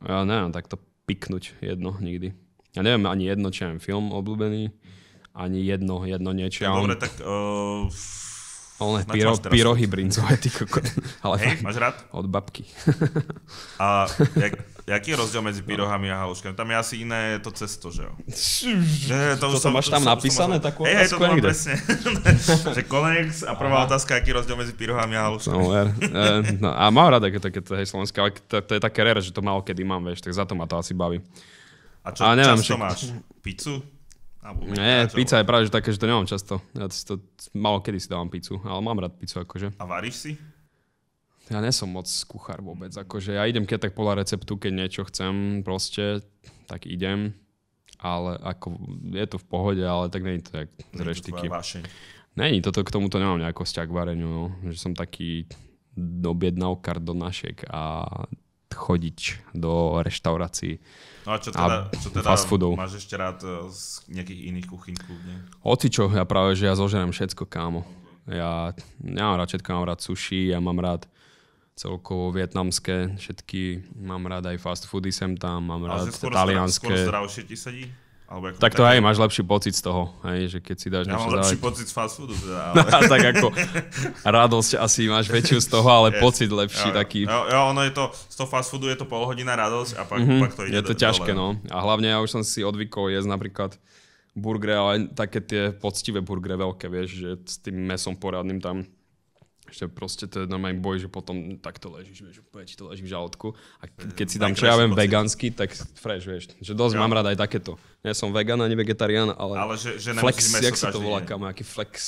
Ja neviem, tak to piknúť jedno nikdy. Ja neviem ani jedno, či mám film obľúbený, ani jedno, jedno niečo. Dobre, tak uh, Oné pyro, pyrohy brinzové, ty koko. Ale hey, fakt, máš rád? Od babky. A jak, jaký je rozdiel medzi pyrohami a haluškami? Tam je asi iné to cesto, že jo? Že, to, to, som, máš tam som, napísané, som, takú hej, otázku? Hej, to mám presne. že konex a prvá Aha. otázka, aký je rozdiel medzi pyrohami a haluškami. No, er, no, a mám rád, aké také hej, slovenské, ale to, to, je také rare, že to málo kedy mám, vieš, tak za to ma to asi baví. A čo a neviem, často že... máš? Pizzu? Nie, pizza je práve že také, že to nemám často. Ja si to malo kedy si dávam pizzu, ale mám rád pizzu akože. A varíš si? Ja nesom moc kuchár vôbec, akože ja idem keď tak podľa receptu, keď niečo chcem proste, tak idem. Ale ako, je to v pohode, ale tak není to tak z reštiky. Není, toto k tomuto nemám nejako vzťah k vareniu, no. že som taký objednal našek a chodiť do reštaurácií. No a čo teda, a čo teda fast foodov. máš ešte rád e, z nejakých iných kuchyň kľudne? čo, ja práve, že ja zožerem všetko, kámo. Ja, ja mám rád všetko, mám rád sushi, ja mám rád celkovo vietnamské, všetky, mám rád aj fast foody sem tam, mám Ale rád skôr Skôr zdravšie ti sedí? Alebo ako tak to aj, máš lepší pocit z toho, hej, že keď si dáš ja niečo mám lepší pocit z fast foodu. Teda, ale... no, tak ako radosť asi máš väčšiu z toho, ale yes. pocit lepší jo, taký. Jo, jo, ono je to, z toho fast foodu je to pol hodina radosť a pak, mm-hmm. pak to ide Je to dole. ťažké, no. A hlavne ja už som si odvykol jesť napríklad burgery, ale také tie poctivé burgery veľké, vieš, že s tým mesom poradným tam ešte proste to je normálny boj, že potom takto ležíš, vieš, úplne ti to leží v žalúdku. A mm, keď si tam čo ja viem, vegánsky, tak fresh, vieš. Že dosť ja. mám rád aj takéto. Ja som vegan ani vegetarián, ale, ale že, že flex, jak sa to volá, kam, aký flex...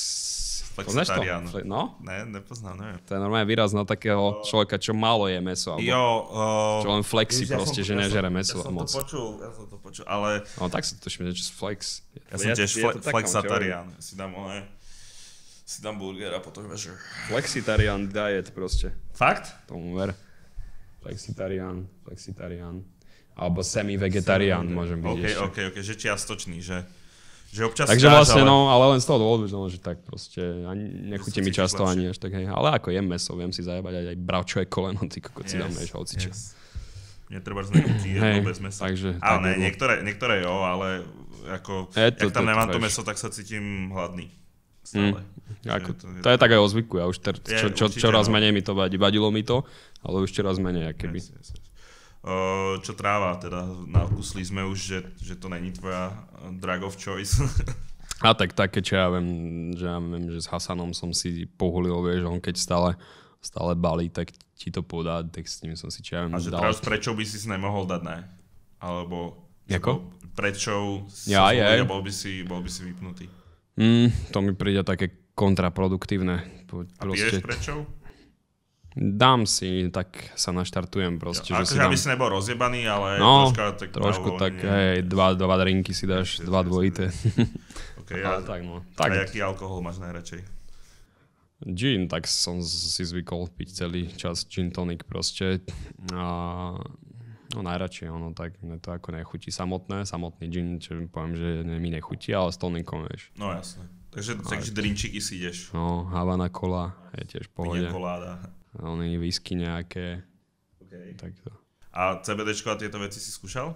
Poznáš to? No? Ne, nepoznám, neviem. To je normálne výraz na takého človeka, čo málo je meso. Alebo jo, uh, čo len eh, flexi ja proste, že ja nežere meso ja meso. Ja som to počul, ja som to počul, ale... No tak sa to tuším, že flex. Ja, som tiež fle- flexatarián, si dám ale si dám burger a potom že... Flexitarian diet proste. Fakt? Tomu ver. Flexitarian, flexitarian. Alebo semi-vegetarian Semi môžem byť okay, ešte. OK, okay. že čiastočný, že... Že občas Takže stáž, vlastne, ale... no, ale len z toho dôvodu, že, no, že tak proste, ani, nechutí mi často ani až tak, hej, ale ako jem meso, viem si zajebať aj, aj bravčové koleno, ty kokoci yes, si dám, vieš, hocičo. Yes. Netreba z znechutí jedno hey, bez mesa. Takže, ale tak ne, niektoré, niektoré jo, ale ako, to, jak tam to, nemám to, to meso, tak sa cítim hladný stále. Mm. Ako, to, je, to je tak aj o zvyku, ja už ter, čo, čo, čoraz no. menej mi to vadí, vadilo mi to, ale už čoraz menej, aké by. čo tráva, teda nakusli sme už, že, že to není tvoja eh, drug of choice. A tak také, čo ja viem, že ja viem, že s Hasanom som si pohulil, vieš, on keď stále, stále balí, tak ti to podá, tak s ním som si čo ja viem, A že dal... teraz prečo by si si nemohol dať, ne? Alebo... Jako? Prečo ja, ja. bol, by si, bol by si vypnutý? Mm, to mi príde také kontraproduktívne. A vieš prečo? Dám si, tak sa naštartujem proste. Ja, že akože aby si nebol rozjebaný, ale no, troška tak Trošku tak, hej, dva, dva drinky si dáš, dva dvojité. Okay, ja, tak no. Tak. A jaký alkohol máš najradšej? Gin, tak som si zvykol piť celý čas gin tonic proste. A No najradšej ono, tak mne to ako nechutí samotné, samotný gin, čo poviem, že mi nechutí, ale s tonikom, vieš. No jasne. Takže, no, takže drinčiky si ideš. No, Havana kola je tiež v pohode. koláda. Oni whisky nejaké. Okay. Takto. A CBDčko a tieto veci si skúšal?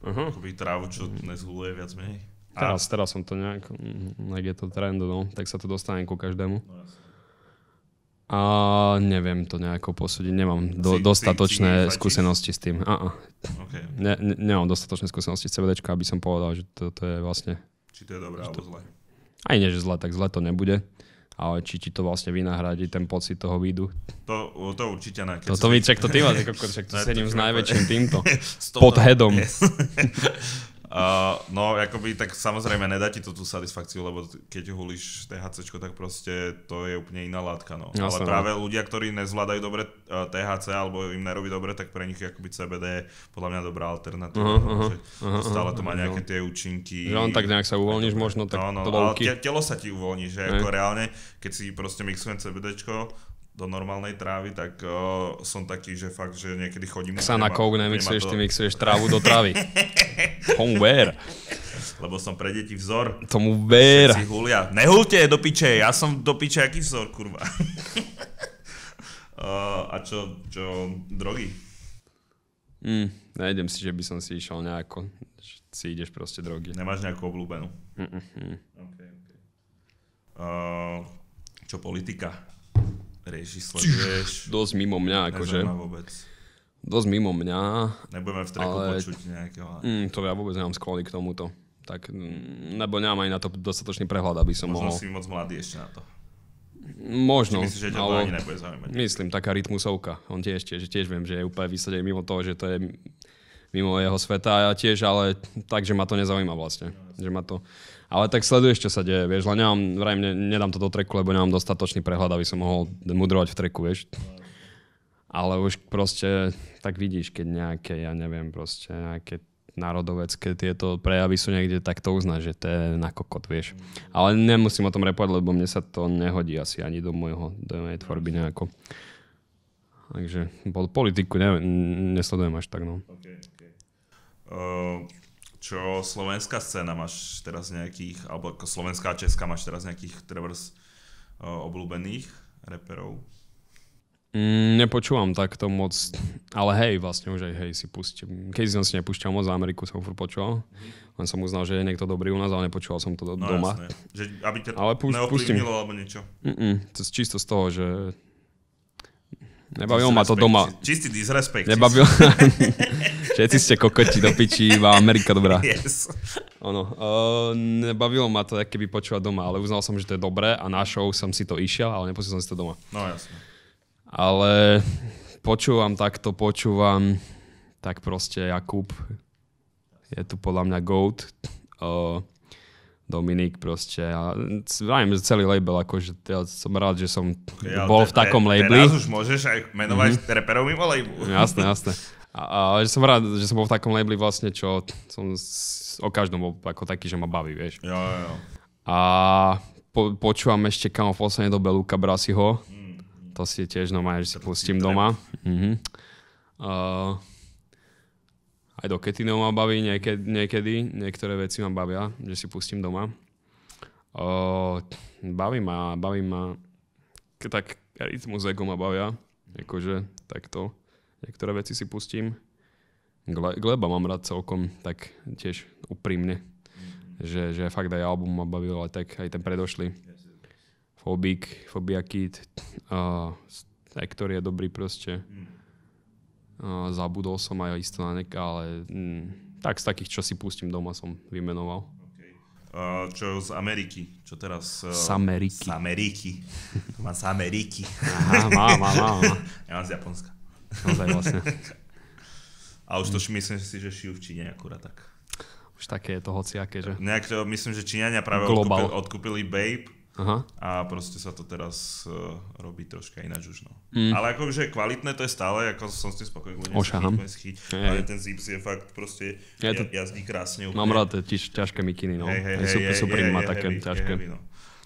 Uh-huh. Mhm. Akoby trávu, čo dnes huluje viac menej. A... Teraz, teraz som to nejak, nejak mm, mm, je to trend, no, tak sa to dostane ku každému. No, jasne. A neviem to nejako posúdiť, nemám do, si, dostatočné si, skúsenosti s tým. A-a. Okay. Ne, ne, nemám dostatočné skúsenosti s CBD, aby som povedal, že to, to je vlastne... Či to je dobré alebo zlé. Aj nie, že zle, tak zle to nebude ale či ti to vlastne vynahradí ten pocit toho výdu. To, to určite na... to, to vidíš, to ty máš, však to sedím s najväčším týmto, pod headom. Uh, no, akoby, tak samozrejme nedá ti to tú satisfakciu, lebo keď hulíš THC, tak proste to je úplne iná látka. No. Jasne, Ale no. práve no. ľudia, ktorí nezvládajú dobre uh, THC alebo im nerobí dobre, tak pre nich akoby CBD podľa mňa dobrá alternatíva. Uh-huh, uh-huh, uh-huh, uh-huh, stále to má nejaké tie účinky. Že on tak nejak sa uvoľníš možno, tak no, no, to ale telo sa ti uvoľní, že ako reálne, keď si proste mixujem CBD, do normálnej trávy, tak uh, som taký, že fakt, že niekedy chodím... kouk nemixuješ, ty mixuješ trávu do trávy. Tomu ver. Lebo som pre deti vzor. Tomu ver. Všetci hulia. Nehulte do piče, ja som do piče aký vzor, kurva. uh, a čo, čo drogy? Mm, nejdem si, že by som si išiel nejako. Si ideš proste drogy. Nemáš nejakú obľúbenú? Mm-mm. Okay, okay. Uh, čo politika? rieši, Dosť mimo mňa, akože. vôbec. Dosť mimo mňa. Nebudeme v treku ale... počuť nejakého. Mm, to ja vôbec nemám sklony k tomuto. Tak, nebo mm, nemám aj na to dostatočný prehľad, aby som Možno mohol... Možno si moc mladý ešte na to. Možno, Myslíš, že ťa ale to ani nebude zaujímať. myslím, taká rytmusovka. On tiež, tiež, tiež viem, že je úplne vysadený mimo toho, že to je mimo jeho sveta. Ja tiež, ale tak, že ma to nezaujíma vlastne. No, že ma to... Ale tak sleduješ, čo sa deje, vieš, len nemám, ne, nedám to do treku, lebo nemám dostatočný prehľad, aby som mohol mudrovať v treku, vieš. Ale už proste, tak vidíš, keď nejaké, ja neviem, proste nejaké národovecké tieto prejavy sú niekde, tak to uznáš, že to je na kokot, vieš. Ale nemusím o tom repovať, lebo mne sa to nehodí asi ani do, môjho, do mojej tvorby nejako. Takže politiku ne, nesledujem až tak, no. Okay, okay. Uh čo slovenská scéna máš teraz nejakých, alebo ako slovenská a česká máš teraz nejakých Travers eh, obľúbených reperov? Mm, nepočúvam takto moc, ale hej, vlastne už aj hej si pustím. Keď som si nepúšťal moc, z Ameriku som furt počúval. Len som uznal, že je niekto dobrý u nás, ale nepočúval som to do, no, doma. Jasné. Že, aby ťa ale púš, pustím. alebo niečo. Mm-mm, to čisto z toho, že Nebavilo ma to doma. Čistý disrespekt. Nebavilo... Všetci ste kokoti do piči, iba Amerika dobrá. Yes. Ono, uh, eh, nebavilo ma to, keby počúvať doma, ale uznal som, že to je dobré a na show som si to išiel, ale nepustil som si to doma. No jasne. Ale počúvam takto, počúvam, tak proste Jakub je tu podľa mňa GOAT. Uh, Dominik proste. A vrajím, celý label, akože ja som rád, že som ja, bol te, v takom labeli. Teraz už môžeš aj menovať mm-hmm. reperov mimo labelu. Jasné, jasné. A, a že som rád, že som bol v takom labeli vlastne, čo som s, o každom bol ako taký, že ma baví, vieš. Jo, jo, jo. A po, počúvam ešte kamo v poslednej dobe Luka Brasiho. Mm. To si tiež normálne, že si pustím Trep. doma. Mm-hmm. Uh, aj do Ketinov ma baví niekedy, niekedy, niektoré veci ma bavia, že si pustím doma. Uh, baví ma, baví ma, tak rytmus ego ma bavia, akože takto niektoré veci si pustím. Gle, gleba mám rád celkom tak tiež úprimne, že, že fakt aj album ma bavil, ale tak aj ten predošlý. Fobik, Fobia Kid, uh, je dobrý proste. Uh, zabudol som aj isto na nek, ale mm, tak z takých, čo si pustím doma som vymenoval. Uh, čo z Ameriky? Čo teraz? Uh, z Ameriky. Z Ameriky. z Ameriky. Aha, má, má, má, má. Ja mám z Japonska. Naozaj vlastne. A už to hm. myslím si, že šijú v Číne akurát tak. Už také je to hociaké, že? Nejak to, myslím, že Číňania práve odkúpili, odkúpili Babe Aha. a proste sa to teraz uh, robí troška ináč už. No. Mm. Ale akože kvalitné to je stále, ako som s tým spokojný. Ošaham. Ale ten Zips je fakt proste, je to... jazdí krásne. Úplne. Mám rád tiež ťažké mikiny, no. Hey, hey, hey, super, hey, super, hey, má hey, také hey, ťažké. Hey, no.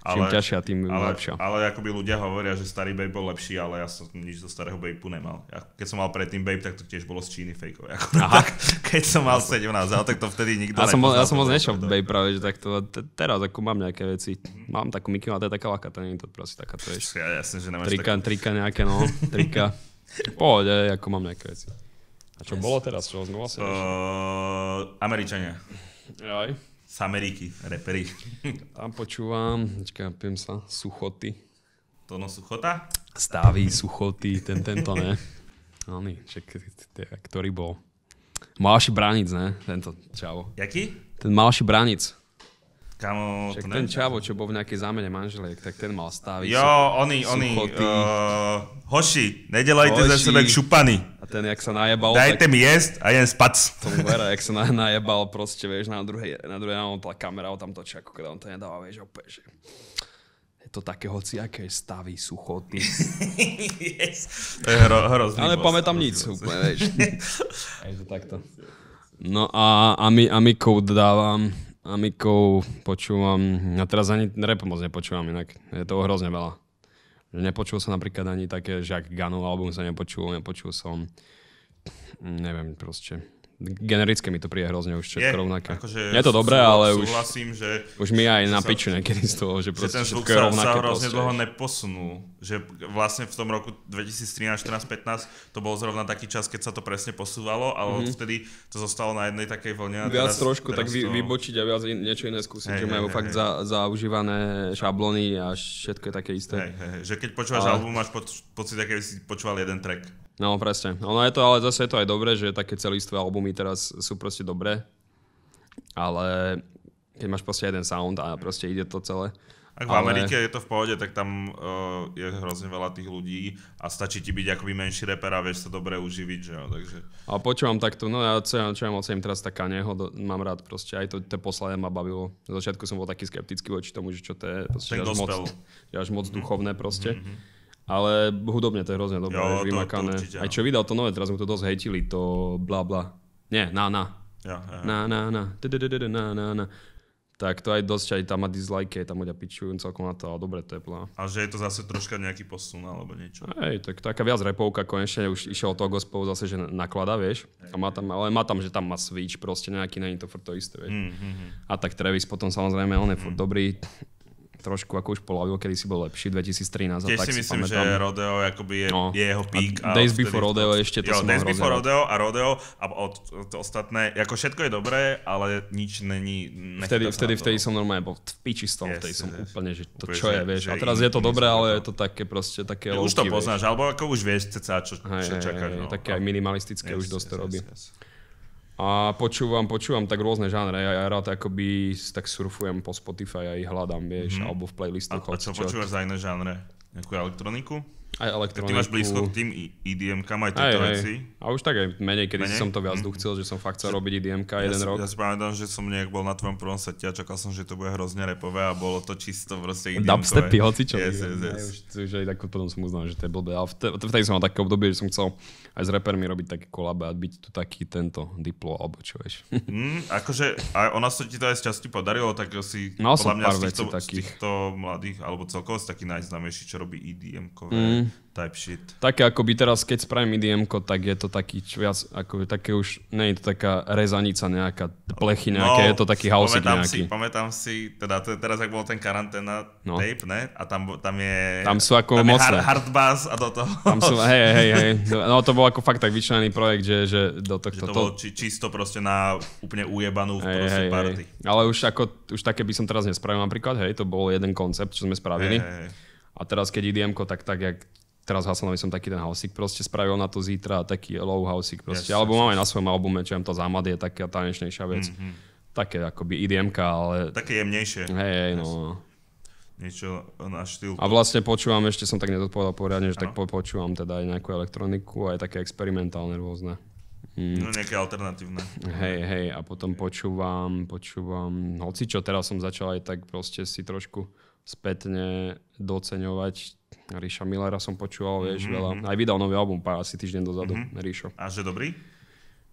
Čím ale, ťažšia, tým ale, lepšia. Ale akoby ľudia hovoria, že starý Babe bol lepší, ale ja som nič zo starého Babeu nemal. Ja, keď som mal predtým Babe, tak to tiež bolo z Číny fejkové. Ako Tak, keď som mal 17, ale tak to vtedy nikto ja som, ja som moc nešiel Babe práve, že takto. Teraz ako mám nejaké veci. Mm-hmm. Mám takú Mickey, ale to je taká to nie je to proste taká, to vieš. Ja, jasne, že nemáš trika, takú... trika nejaké, no. Trika. Pohode, ako mám nejaké veci. A čo yes. bolo teraz? Čo znova sa uh, Američania. Jaj. Z Ameriky, reperi. Tam počúvam, čakaj, pijem sa, Suchoty. no Suchota? Stáví Suchoty, ten, tento ne. Oni, no, čak, ktorý bol. Malší Branic, ne? Tento, čavo. Jaký? Ten Malší Branic. Kamu, Však to ten čavo, čo bol v nejakej zámene manželiek, tak ten mal staviť. Jo, sú, oni, sú oni. Uh, hoši, nedelajte hoši. za sebe šupany. A ten, jak sa najebal... Dajte tak, mi jesť a jen spac. Tomu vera, jak sa najebal proste, vieš, na druhej, na druhej na tá kamera o tam točí, ako keď on to nedáva, vieš, opäť, že je to také hoci, aké stavy suchoty. yes. To je hro, hrozný. Ale pamätám nič úplne, vieš. Aj to takto. No a, a, my, a my kód dávam amikov počúvam, a teraz ani rap moc nepočúvam inak, je toho hrozne veľa. Nepočul som napríklad ani také, že ak Ganu album sa nepočul, nepočul som, neviem proste, generické mi to príde hrozne už všetko je, rovnaké. Akože je to dobré, ale už, súhlasím, že už mi aj na piču niekedy z toho, že, že ten zvuk sa, rovnaké sa hrozne dlho neposunul. Že vlastne v tom roku 2013, 14, 15 to bol zrovna taký čas, keď sa to presne posúvalo, ale mm-hmm. vtedy to zostalo na jednej takej vlne. Viac teraz, trošku teraz tak vy, to... vybočiť a viac in, niečo iné skúsiť, hey, že hey, majú hey, fakt hey. Za, zaužívané šablony a všetko je také isté. Hey, hey, že keď počúvaš ale... album, máš pocit, aké si počúval jeden track. No presne. Ono je to, ale zase je to aj dobré, že také celistvé albumy teraz sú proste dobré. Ale keď máš proste jeden sound a proste ide to celé. Ak v ale... Amerike je to v pohode, tak tam uh, je hrozne veľa tých ľudí a stačí ti byť akoby menší reper a vieš sa dobre uživiť, že jo, takže... A počúvam takto, no ja čo, čo ja mocím teraz taká neho, mám rád proste, aj to, to posledné ma bavilo. Na začiatku som bol taký skeptický voči tomu, že čo to je, proste, až moc, až moc mhm. duchovné proste. Mm-hmm. Ale hudobne to je hrozne dobré, jo, to, vymakané. To určite, Aj čo vydal to nové, teraz mu to dosť hejtili, to bla bla. Nie, na na. Ja, ja. ja. Na na na. na na na. Tak to aj dosť aj tam má dislike, tam ľudia pičujú celkom na to, ale dobre to teplá. A že je to zase troška nejaký posun alebo niečo. Hej, tak taká viac repovka konečne, už išiel toho gospov zase, že naklada, vieš. Hej. A má tam, ale má tam, že tam má switch proste nejaký, není to furt to isté, vieš. Mm, mm, mm. A tak Travis potom samozrejme, on je furt mm. dobrý, trošku ako už polavil, kedy si bol lepší, 2013. Tiež si, si myslím, pamätám. že Rodeo akoby je, no. je jeho pík. A, a Days vtedy, Before Rodeo ešte to jo, som Days Before Rodeo a Rodeo a od, od, ostatné, ako všetko je dobré, ale nič není... Vtedy, vtedy, vtedy som normálne bol v piči tom, yes, vtedy som yes, úplne, že to úplne, čo je, vieš. A teraz je to dobré, ale je no. to také proste také Už to poznáš, alebo ako už vieš, čo, čo čakáš. No. Také aj minimalistické už dosť to robí. A počúvam, počúvam tak rôzne žánre. Ja, ja rád akoby tak surfujem po Spotify a ich hľadám, vieš, mm-hmm. alebo v playlistoch. A, a čo počúvaš za iné žánre? Nejakú elektroniku? Aj elektroniku. Ty máš blízko k tým idm aj tieto veci. A už tak aj menej, kedy menej? som to viac duchcil, mhm. že som fakt chcel robiť idm ja jeden si, rok. Ja si pamätám, že som nejak bol na tvojom prvom sete a čakal som, že to bude hrozne repové a bolo to čisto proste IDM-kové. Dubstepy, hocičo. Yes, yes, yes. Aj, už, už aj tak potom som uznal, že to je blbé. A vtedy som mal také obdobie, že som chcel aj s repermi robiť také kolaby a byť tu taký tento diplo alebo čo vieš. Mm, akože, a ona sa ti to aj z časti podarilo, tak si no, mal podľa mňa z týchto, z týchto mladých, alebo celkovo z takých najznámejší, čo robí idm mhm. Mm, type shit. Také ako by teraz, keď spravím idm tak je to taký viac, ako také už, nie je to taká rezanica nejaká, plechy no, nejaké, no, je to taký house nejaký. Si, pamätám si, teda to, teraz ak bol ten karanténa no. tape, ne? A tam, tam je... Tam sú ako tam mocné. Hard, hard a do toho. Tam sú, hej, hej, hej. No to bol ako fakt tak vyčlený projekt, že, že do tohto... Že to bolo či, čisto proste na úplne ujebanú hej, proste hej, party. Hej. Ale už ako, už také by som teraz nespravil napríklad, hej, to bol jeden koncept, čo sme spravili. Hej, hej. A teraz keď idm tak, tak jak teraz Hasanovi som taký ten hausik proste spravil na to zítra, taký low hausik proste. Yes, Alebo yes, máme yes. na svojom albume, čo to Zamad je taká tanečnejšia vec. Mm-hmm. Také akoby idm ale... Také jemnejšie. Hej, hej, no. yes. no. Niečo na štýl. A vlastne počúvam, ešte som tak nezodpovedal poriadne, že ano. tak po, počúvam teda aj nejakú elektroniku, aj také experimentálne rôzne. Mm. No nejaké alternatívne. Hej, hej, a potom počúvam, počúvam, hoci čo teraz som začal aj tak proste si trošku spätne doceňovať. Ríša Millera som počúval, vieš, mm-hmm. veľa. Mhm. Aj vydal nový album pár asi týždeň dozadu, mm-hmm. Ríšo. A že dobrý?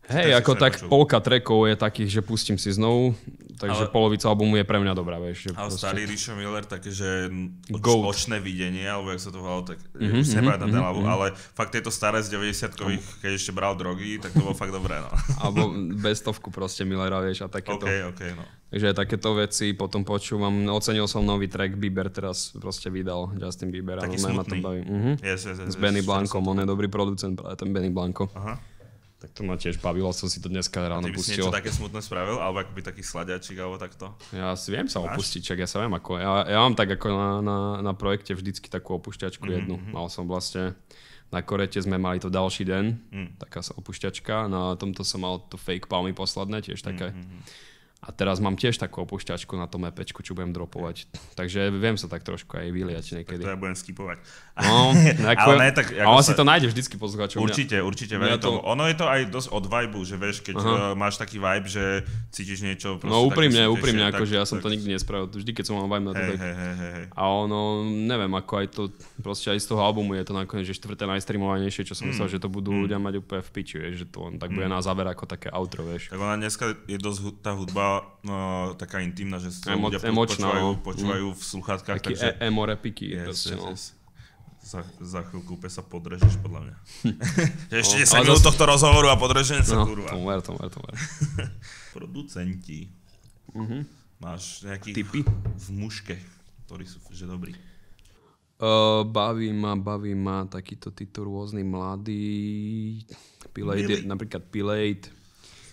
Hej, ako tak počul. polka trackov je takých, že pustím si znovu, takže ale, polovica albumu je pre mňa dobrá, vieš. Že ale proste... starý Richard Miller, takéže že spoločné videnie, alebo jak sa to volalo, tak mm-hmm, už mm-hmm, na mm-hmm, ale fakt tieto staré z 90-kových, keď ešte bral drogy, tak to bolo fakt dobré, no. Alebo bestovku proste Millera, vieš, a takéto. Okay, okay, no. Takže takéto veci potom počúvam. No, ocenil som nový track Bieber teraz proste vydal Justin Bieber. Taký a ma to baví. Uh-huh. Yes, yes, yes, S Benny yes, Blankom, yes, on je dobrý producent práve ten Benny Blanko. Aha. Tak to ma tiež bavilo, som si to dneska ráno a ty pustil. niečo také smutné spravil? Alebo akoby taký sladiačik alebo takto? Ja si viem sa Máš? opustiť, čak ja sa viem ako. Ja, ja mám tak ako na, na, na projekte vždycky takú opušťačku mm-hmm. jednu. Mhm. Mal som vlastne na korete sme mali to ďalší den, mm. taká sa opušťačka, na no, tomto som mal to fake palmy posledné, tiež také. Mm-hmm. A teraz mám tiež takú opušťačku na tom EPčku, čo budem dropovať. Takže viem sa tak trošku aj vyliať niekedy. To ja budem skipovať. No, ako, ale ne, tak, ako ale sa, si to nájde vždycky po Určite, určite. Mňa to... Ono je to aj dosť od vibe, že vieš, keď Aha. E, máš taký vibe, že cítiš niečo. No úprimne, úprimne, tak, akože ja som tak... to nikdy nespravil. Vždy, keď som mal vibe na to, hey, tak... Hey, hey, hey. A ono, neviem, ako aj to, proste aj z toho albumu je to nakoniec, že štvrté najstreamovanejšie, čo som mm. myslel, že to budú mm. ľudia mať úplne v piči, vieš, že to on tak mm. bude na záver ako také outro, vieš. Tak ona dneska je dosť tá hudba no, taká intimná, že sa Emo- ľudia emočná, počúvajú, no. počúvajú mm. v sluchátkach. Taký takže... e- emo repiky. Yes, yes, no. yes. Za, za chvíľku úplne sa podrežeš, podľa mňa. Ešte no, 10 minút zase... tohto rozhovoru a podreženie sa, no, kurva. To ver, to ver, to ver. Producenti. Mm-hmm. Máš nejakých Typy? v muške, ktorí sú že dobrí. Uh, baví ma, baví ma takýto títo rôzny mladý. Pilate, napríklad Pilate.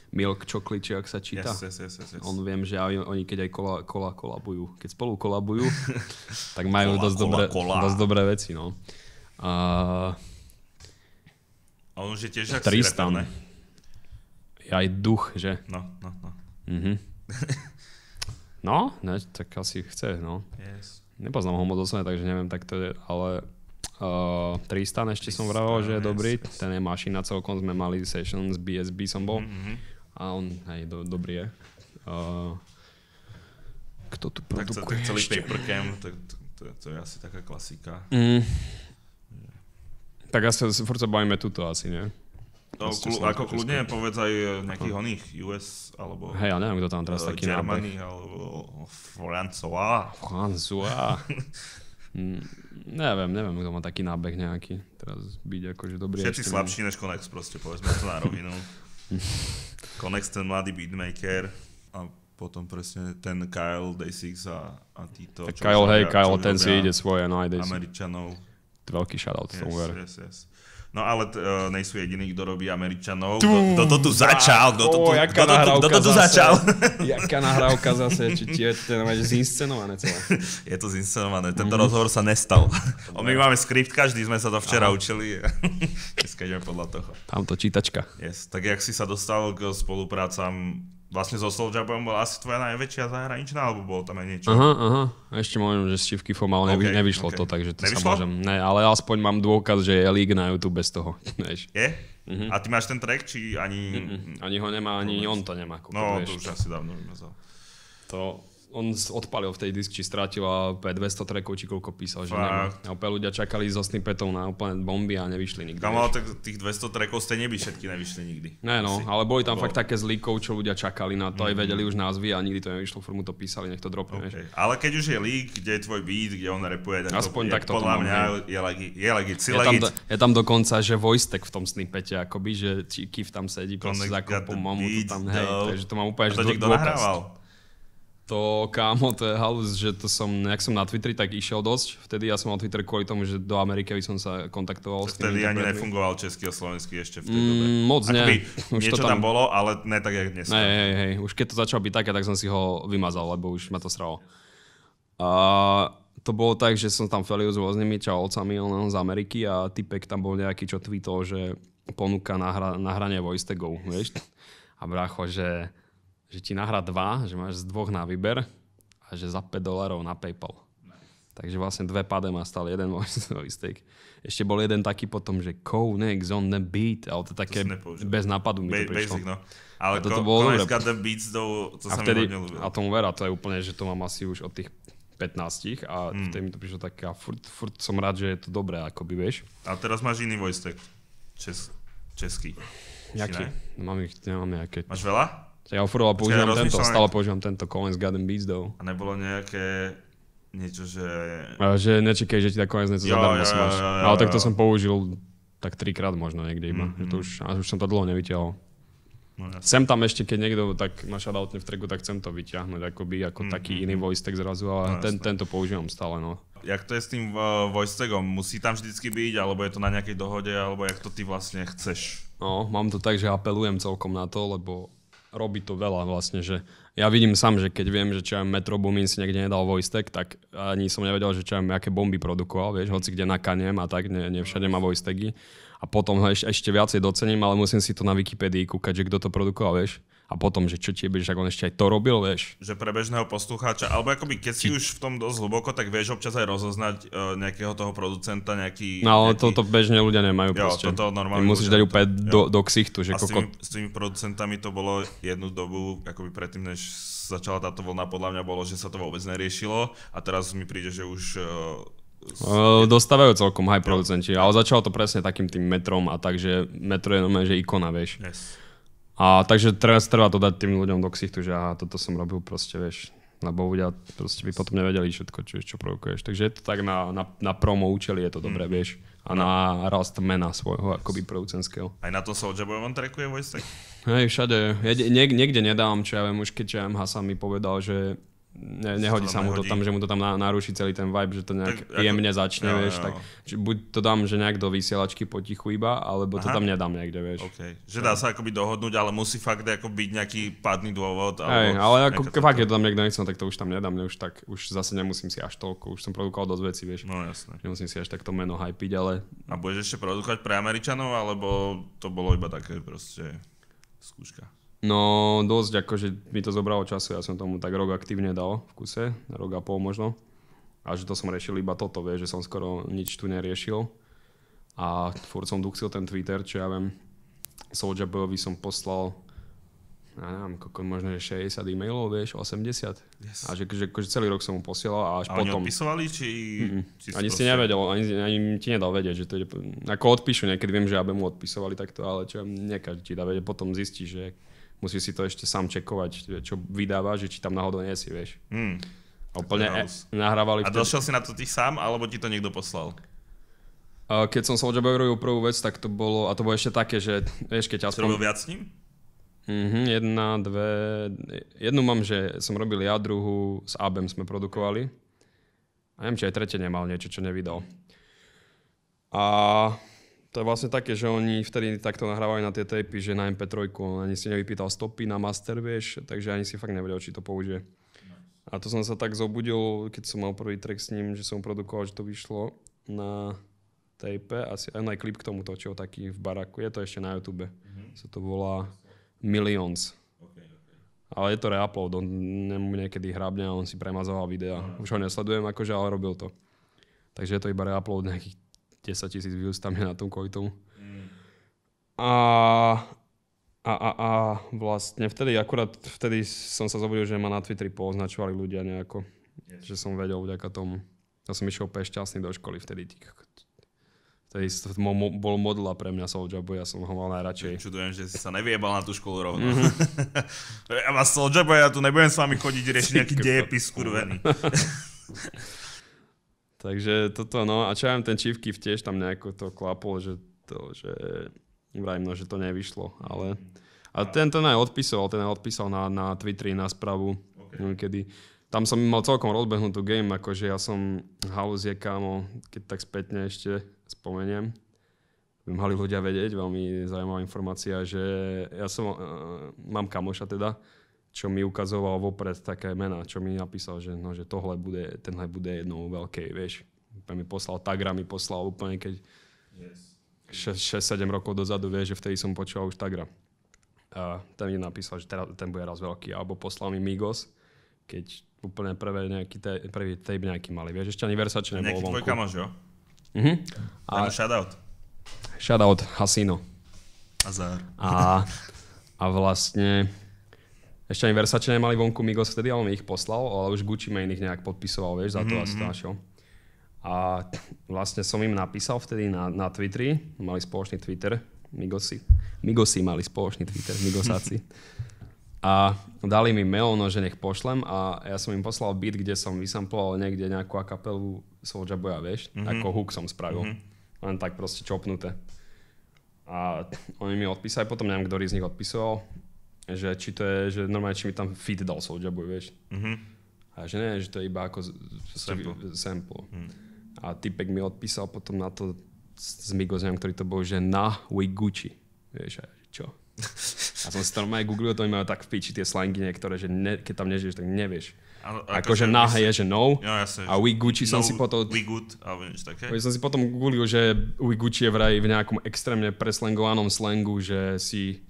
Milk Chocolate, či ak sa číta. Yes, yes, yes, yes, yes. On viem, že aj, oni keď aj kola, kola kolabujú, keď spolu kolabujú, tak majú kola, dosť, kola, dobré, kola. dosť dobré veci. No. A... A on už je tiež ak Tristan. Je aj duch, že? No, no, no. Mm-hmm. no, ne, tak asi chce, no. Yes. Nepoznám ho moc osobne, takže neviem, tak to je, ale Uh, Tristan ešte Tristan, som vravel, že je dobrý, yes, yes. ten je mašina, celkom sme mali session s BSB som bol. Mm-hmm. A on, hej, do, dobrý je. Uh, kto tu produkuje tak, to, tak celý ešte? paper cam, to, to, to, to, je asi taká klasika. Mm. Tak asi furt sa bavíme tuto asi, nie? To, asi, kľu, ako kľudne povedz aj eh, nejakých ako? oných US, alebo... Hej, ja neviem, kto tam teraz uh, taký Germany, nábeh. alebo François. François. mm, neviem, neviem, kto má taký nábeh nejaký. Teraz byť akože dobrý. Všetci slabší než Konex, proste povedzme to na rovinu. Konex, ten mladý beatmaker a potom presne ten Kyle Day6 a, a títo. Kyle, hej, Kyle, ten si ide svoje, no aj Day6. Američanov. Veľký shoutout yes, tomu ver. Yes, yes. No ale t- e, nejsú jediní, kto robí Američanov. Kto to tu začal? Kto to tu, zase, začal? Jaká nahrávka zase, či tie, to je zinscenované celé. Je to zinscenované, tento mm. rozhovor sa nestal. O, my máme skript, každý sme sa to včera Aha. učili. Dneska ideme podľa toho. Tam to čítačka. Yes. Tak jak si sa dostal k spoluprácam vlastne so Boyom bola asi tvoja najväčšia zahraničná, alebo bolo tam aj niečo? Aha, aha. Ešte môžem, že Steve Chief Kifom, ale nevy, okay, nevyšlo okay. to, takže to nevyšlo? sa môžem. Ne, ale aspoň mám dôkaz, že je League na YouTube bez toho. je? Mm-hmm. A ty máš ten track, či ani... Mm-mm. Ani ho nemá, ani Vôbec. on to nemá. Kúpe, no, vieš. to už asi dávno vymazal. To, on odpalil v tej disk, či strátil a 200 trackov, či koľko písal, že nemá. A ľudia čakali so Snipetom na úplne bomby a nevyšli nikdy. Tam ale tých 200 trackov ste neby všetky nevyšli nikdy. Ne no, Asi. ale boli tam Bo... fakt také z líkov, čo ľudia čakali na to, mm aj mhm. vedeli už názvy a nikdy to nevyšlo, formu to písali, nech to dropne. Okay. Ale keď už je lík, kde je tvoj beat, kde on repuje, tak Aspoň to, takto podľa mňa je, legi, je, legi, je, legit. tam, do, je tam dokonca, že voice v tom snippete, akoby, že Kif tam sedí proste za kopom, mamu to tam, hej, takže to mám úplne, že to niekto nahrával. To kámo, to je halus, že to som, nejak som na Twitteri tak išiel dosť, vtedy ja som mal Twitter kvôli tomu, že do Ameriky by som sa kontaktoval Čiže s Vtedy ani nefungoval český a slovenský ešte v tej mm, dobe. Moc nie. Už niečo to tam... tam bolo, ale ne tak, jak dnes. Hej, hej, hej, už keď to začalo byť také, tak som si ho vymazal, lebo už ma to sralo. A to bolo tak, že som tam felil s rôznymi čaolcami z Ameriky a typek tam bol nejaký, čo tweetol, že ponúka hranie voice tagov, vieš? A bracho, že že ti nahrá dva, že máš z dvoch na výber a že za 5 dolarov na PayPal. Takže vlastne dve pade má stále jeden mojsový steak. Ešte bol jeden taký potom, že Konex on the beat, ale to také to bez nápadu mi to prišlo. Basic, no. Ale to bolo dobre. got the beats, to, to a sa vtedy, mi A tomu vera, to je úplne, že to mám asi už od tých 15 a mm. vtedy mi to prišlo také a furt, furt som rád, že je to dobré, ako by vieš. A teraz máš iný voice tag. Čes, český. Jaký? Mám ich, nemám nejaké. Máš veľa? Ja furt používam Počkej, tento, stále používam tento Collins Garden Beats though. A nebolo nejaké niečo, že... A že nečekaj, že ti tak Collins niečo zadarmo ja, Ale tak to som použil tak trikrát možno niekde iba. Mm-hmm. Že to už, a už som to dlho nevytiahol. No, ja. Sem tam ešte, keď niekto tak ma shoutoutne v tracku, tak chcem to vyťahnuť akoby, ako mm-hmm. taký iný voice tag zrazu, ale no, ten, tento používam stále. No. Jak to je s tým uh, voice tagom? Musí tam vždycky byť, alebo je to na nejakej dohode, alebo jak to ty vlastne chceš? No, mám to tak, že apelujem celkom na to, lebo robí to veľa vlastne, že ja vidím sám, že keď viem, že čo aj Boomin si niekde nedal voice tag, tak ani som nevedel, že čo aj aké bomby produkoval, vieš, hoci kde nakaniem a tak, ne, ne všade má voice tagy. A potom ho eš, ešte viacej docením, ale musím si to na Wikipedii kúkať, že kto to produkoval, vieš a potom, že čo tiebe, že on ešte aj to robil, vieš. Že pre bežného poslucháča, alebo akoby keď si, Či... už v tom dosť hlboko, tak vieš občas aj rozoznať uh, nejakého toho producenta, nejaký... No ale nejaký... toto bežne ľudia nemajú jo, proste. Toto normálne Ty ľudia, dať úplne do, do ksichtu, že a koko... s, tými, s tými producentami to bolo jednu dobu, akoby predtým, než začala táto vlna, podľa mňa bolo, že sa to vôbec neriešilo a teraz mi príde, že už uh, Dostávajú celkom high producenti, ale začalo to presne takým tým metrom a takže metro je normálne, že ikona, vieš. Yes. A takže treba, treba to dať tým ľuďom do ksichtu, že aha, toto som robil proste, vieš, lebo ľudia proste by potom nevedeli všetko, čo, čo produkuješ. Takže je to tak na, na, na promo účely je to dobré, mm. vieš. A na rast mena svojho, akoby producenského. Aj na tom Souljabovom trackuje voice Hej, všade. Ja, niek, niekde nedám, čo ja viem, už keď ja sa mi povedal, že ne, nehodí sa, mu to tam, že mu to tam na, naruší celý ten vibe, že to nejak tak, jemne začne, jo, vieš, jo. tak že buď to dám, že nejak do vysielačky potichu iba, alebo Aha. to tam nedám niekde, vieš. Okay. Že dá sa akoby dohodnúť, ale musí fakt ako byť nejaký padný dôvod. Alebo Ej, ale ako fakt, je to tam niekde nechcem, tak to už tam nedám, ne, už tak, už zase nemusím si až toľko, už som produkoval dosť veci, vieš. No jasne. Nemusím si až takto meno hypiť, ale... A budeš ešte produkovať pre Američanov, alebo to bolo iba také proste skúška? No dosť, akože mi to zobralo času, ja som tomu tak rok aktívne dal v kuse, rok a pol možno. A že to som riešil iba toto, vie, že som skoro nič tu neriešil. A furt som duxil ten Twitter, čo ja viem, Soulja Boyovi som poslal ja neviem, koľko, možno že 60 e-mailov, vieš, 80. Yes. A že, že, že celý rok som mu posielal a až a potom... Oni odpisovali, či... mm hmm či ani si nevedel, ani, ani ti nedal vedieť, že to je... Ako odpíšu, niekedy viem, že aby mu odpisovali takto, ale čo, nie každý ti dá vedieť, potom zistí, že musíš si to ešte sám čekovať, čo vydáva, že či tam náhodou nie si, vieš. Hmm. A úplne e- nahrávali... A došiel si na to ty sám, alebo ti to niekto poslal? A keď som Soulja Boy robil prvú vec, tak to bolo, a to bolo ešte také, že vieš, keď aspoň... robil viac s ním? Mhm, jedna, dve... Jednu mám, že som robil ja, druhú s Abem sme produkovali. A neviem, či aj tretie nemal niečo, čo nevydal. A to je vlastne také, že oni vtedy takto nahrávali na tie tapy, že na MP3, on ani si nevypýtal stopy na master, vieš, takže ani si fakt nevedel, či to použije. A to som sa tak zobudil, keď som mal prvý track s ním, že som produkoval, že to vyšlo na tape, Asi no aj klip k tomu točil taký v baraku. Je to ešte na YouTube. Mm-hmm. Sa to volá Millions. Ale je to reupload, on nemu niekedy hrabne a on si premazoval videa. Už ho nesledujem, akože, ale robil to. Takže je to iba reupload nejakých 10 tisíc views tam je na tom kojtom. Mm. A, a, a, a vlastne vtedy, akurát vtedy som sa zobudil, že ma na Twitteri poznačovali ľudia nejako. Yes. Že som vedel vďaka tomu. Ja som išiel pešťastný do školy vtedy. Vtedy mo, mo, bol modla pre mňa Soulja Boy, ja som ho mal najradšej. Čudujem, že si sa neviebal na tú školu rovno. Mm-hmm. ja vás Soulja Boy, ja tu nebudem s vami chodiť riešiť nejaký dejepis skurvený. Takže toto no, a čo ja viem, ten Chief Keef tiež tam nejako to klapol, že to, že vrajím, no, že to nevyšlo, ale... A ten ten aj odpisoval, ten aj odpísal na, na Twitteri, na spravu, okay. kedy tam som mal celkom rozbehnutú game, akože ja som je kámo, keď tak spätne ešte spomeniem, by mali ľudia vedieť, veľmi zaujímavá informácia, že ja som, uh, mám kamoša teda, čo mi ukazoval vopred také mená, čo mi napísal, že, no, že tohle bude, tenhle bude jednou veľkej, vieš. Úplne mi poslal, Tagra mi poslal úplne, keď 6-7 rokov dozadu, vieš, že vtedy som počúval už Tagra. A ten mi napísal, že teraz, ten bude raz veľký. Alebo poslal mi Migos, keď úplne prvé nejaký te, prvý tape nejaký mali, vieš, ešte ani Versace nebol vonku. Nejaký tvoj kamoš, jo? Mhm. A... Shoutout. Shoutout, Hasino. Azar. A, a vlastne ešte ani Versace nemali vonku Migos vtedy, ale on ich poslal, ale už Gucci Mane ich nejak podpisoval, vieš, za to mm-hmm. Mhm. asi našiel. A vlastne som im napísal vtedy na, na Twitteri, mali spoločný Twitter, Migosi. Migosi mali spoločný Twitter, Migosáci. A dali mi mail, no, že nech pošlem a ja som im poslal beat, kde som vysamploval niekde nejakú akapelu Soulja Boya, vieš, mm-hmm. ako hook som spravil. Mm-hmm. Len tak proste čopnuté. A oni mi odpísali, potom neviem, ktorý z nich odpisoval že či to je, že normálne, či mi tam feed dal Soulja Boy, vieš. Mm-hmm. A že nie, že to je iba ako sample. sample. Mm. A typek mi odpísal potom na to s Migozem, ktorý to bol, že na we Gucci. Vieš, a čo? A som si to normálne googlil, to mi majú tak v piči tie slangy niektoré, že ne, keď tam nežiješ, tak nevieš. Akože ako, náhe je, že no. Ja, ja sa, a we Gucci no, som si potom... We good, alebo niečo také. Okay. Som si potom googlil, že we Gucci je vraj v nejakom extrémne preslangovanom slangu, že si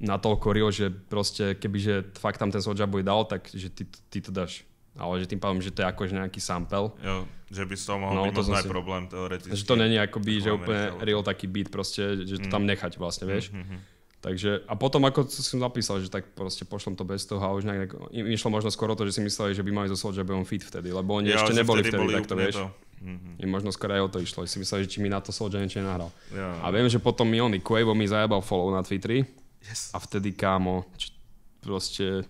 natoľko real, že proste kebyže fakt tam ten Soulja Boy dal, tak že ty, ty to dáš. Ale že tým pádom, že to je akože nejaký sample. Jo, že by z toho mohol no, byť to možno aj si... problém teoreticky. Že to není akoby, že úplne real, real taký beat proste, že to mm. tam nechať vlastne, vieš. Mm-hmm. Takže, a potom ako som napísal, že tak proste pošlom to bez toho a už nejak, im išlo možno skoro to, že si mysleli, že by mali so Soulja Boyom fit vtedy, lebo oni ja, ešte neboli vtedy, vtedy takto, vieš. To. Mm-hmm. I možno skoro aj o to išlo, si mysleli, že či mi na to Soulja niečo nenahral. Ja. A viem, že potom mi on, Quavo mi zajabal follow na Twitteri, Yes. A vtedy, kámo, či, proste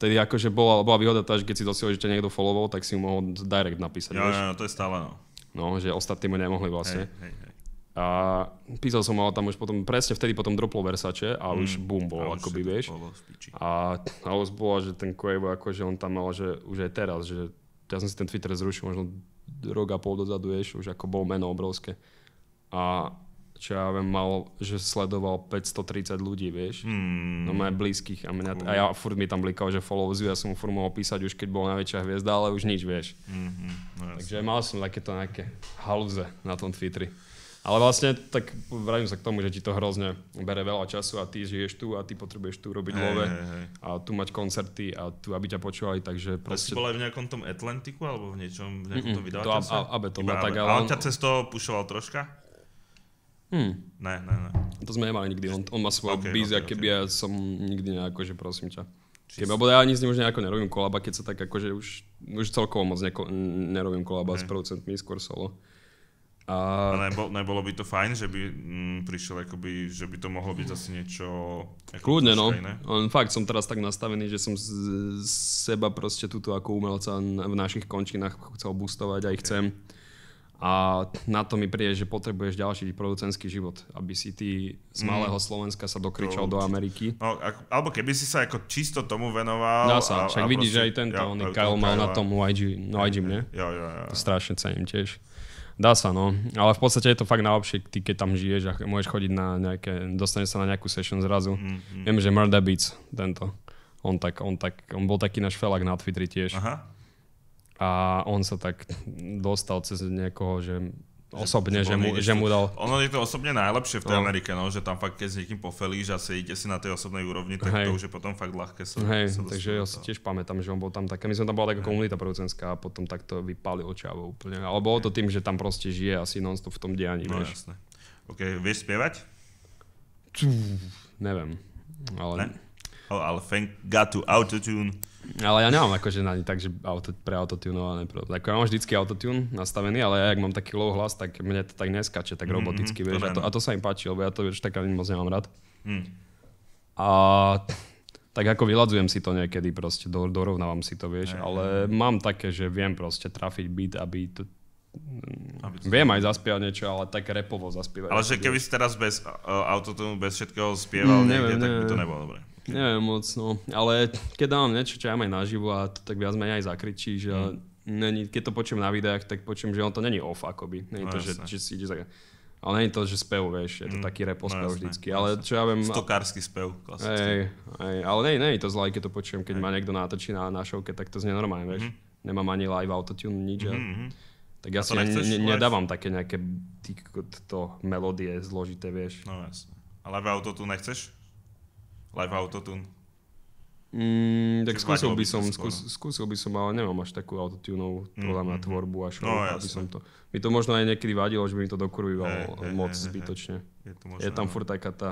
vtedy akože bola, bola výhoda tá, že keď si dosiel, že ťa niekto followoval, tak si mu mohol direct napísať. Jo, jo, to je stále no. No, že ostatní mu nemohli vlastne. Hej, hej, hej. A písal som, ale tam už potom, presne vtedy potom droplo Versace a mm, už boom bol, ako by vieš. A, a už bolo, že ten Quavo, akože on tam mal, že už aj teraz, že ja som si ten Twitter zrušil možno rok a pol dozadu, vieš, už ako bol meno obrovské. A čo ja viem, mal, že sledoval 530 ľudí, vieš. Mm. No moje blízkych a, mňa, a ja furt mi tam blikal, že follow ja som mu furt mohol písať už keď bol najväčšia hviezda, ale už nič, vieš. Mm-hmm. No, Takže mal som takéto nejaké halúze na tom Twitteri. Ale vlastne tak vravím sa k tomu, že ti to hrozne bere veľa času a ty žiješ tu a ty potrebuješ tu robiť hey, love hey, hey. a tu mať koncerty a tu, aby ťa počúvali, takže proste... Ale si bol aj v nejakom tom Atlantiku alebo v niečom, v nejakom mm-hmm. tom vydavateľstve? To a, a, a, to Iba, tak, ale... ale ťa cez toho pušoval troška? Hmm. Ne, ne, ne. To sme nemali nikdy, on, on má svoj okay, biz, okay, keby okay. ja som nikdy nejako, že prosím ťa. Keby, alebo ja ani s ním už nejako nerobím kolaba, keď sa tak akože už, už celkovo moc neko, nerobím kolaba okay. s producentmi, skôr solo. A... a nebo, nebolo by to fajn, že by m, mm, prišiel akoby, že by to mohlo byť asi niečo... Kľudne, no. On, fakt som teraz tak nastavený, že som z, z seba proste túto ako umelca v našich končinách chcel boostovať a ich okay. chcem. A na to mi príde, že potrebuješ ďalší producentský život, aby si ty z mm. malého Slovenska sa dokričal no, do Ameriky. No, ako, alebo keby si sa ako čisto tomu venoval. Dá sa, a, však a vidíš, proste, že aj tento, ja, Kyle mal na tom YG, no YG mne. Mm. Ja, ja, ja. To strašne cením tiež. Dá sa, no. Ale v podstate je to fakt najlepšie, ty keď tam žiješ a môžeš chodiť na nejaké, dostane sa na nejakú session zrazu. Mm-hmm. Viem, že Murder Beats, tento. On, tak, on, tak, on bol taký náš felak na Twitteri tiež. Aha a on sa tak dostal cez niekoho, že osobne, že, že, mu, že mu dal... Ono je to osobne najlepšie v tej no. Amerike, no, že tam fakt keď s niekým pofelíš a sedíte si na tej osobnej úrovni, tak Hej. to už je potom fakt ľahké sa, Hej, sa takže ja si tiež pamätám, že on bol tam také, my sme tam bola taká komunita producenská a potom takto vypálil čavo úplne. Ale bolo to tým, že tam proste žije asi non v tom dianí, no, vieš. Jasné. OK, vieš spievať? Čú, neviem, ale... Ne? Ale, oh, ale thank God to autotune. Ale ja nemám akože na tak, že auto, pre autotunované. Ako ja mám vždycky autotun nastavený, ale ja, ak mám taký low hlas, tak mne to tak neskače tak mhm, roboticky, mm-hmm, vieš. A to, a to sa im páči, lebo ja to už tak ani moc nemám rád. Mm. A tak ako vyladzujem si to niekedy, proste do, dorovnávam si to, vieš, aj, mhm. ale aj. mám také, že viem proste trafiť byt, aby to aby Viem aj zaspievať niečo, ale tak repovo zaspievať. Ale že keby si teraz bez uh, autotunu, bez všetkého spieval mm, neviem, niekde, neviem. tak by to nebolo dobré. Neviem moc, no. Ale keď dávam niečo, čo ja aj naživo, a to tak viac menej aj že Mm. není, keď to počujem na videách, tak počujem, že on to není off akoby. Není no, to, že, že si ide za... Ale není to, že spev, vieš, je to mm. taký repospev no, vždycky, No, ale čo ja viem... Stokársky spev, klasický. Ej, ej, ale není není to zlé, keď to počujem, keď ej. ma niekto natočí na, na showke, tak to znie normálne, vieš. mm Nemám ani live autotune, nič. Mm-hmm. Tak ja si nechceš, ne, nedávam také nejaké to melódie zložité, vieš. No jasne. Ale auto tu nechceš? Live autotune? Mm, tak skúsil by, som, skús, skúsil by som, ale nemám až takú autotunovú mm-hmm. na tvorbu až no, aby som to... Mi to možno aj niekedy vadilo, že by mi to dokurvívalo hey, moc hey, zbytočne. Hey, je, to možno, je tam no. furt taká tá...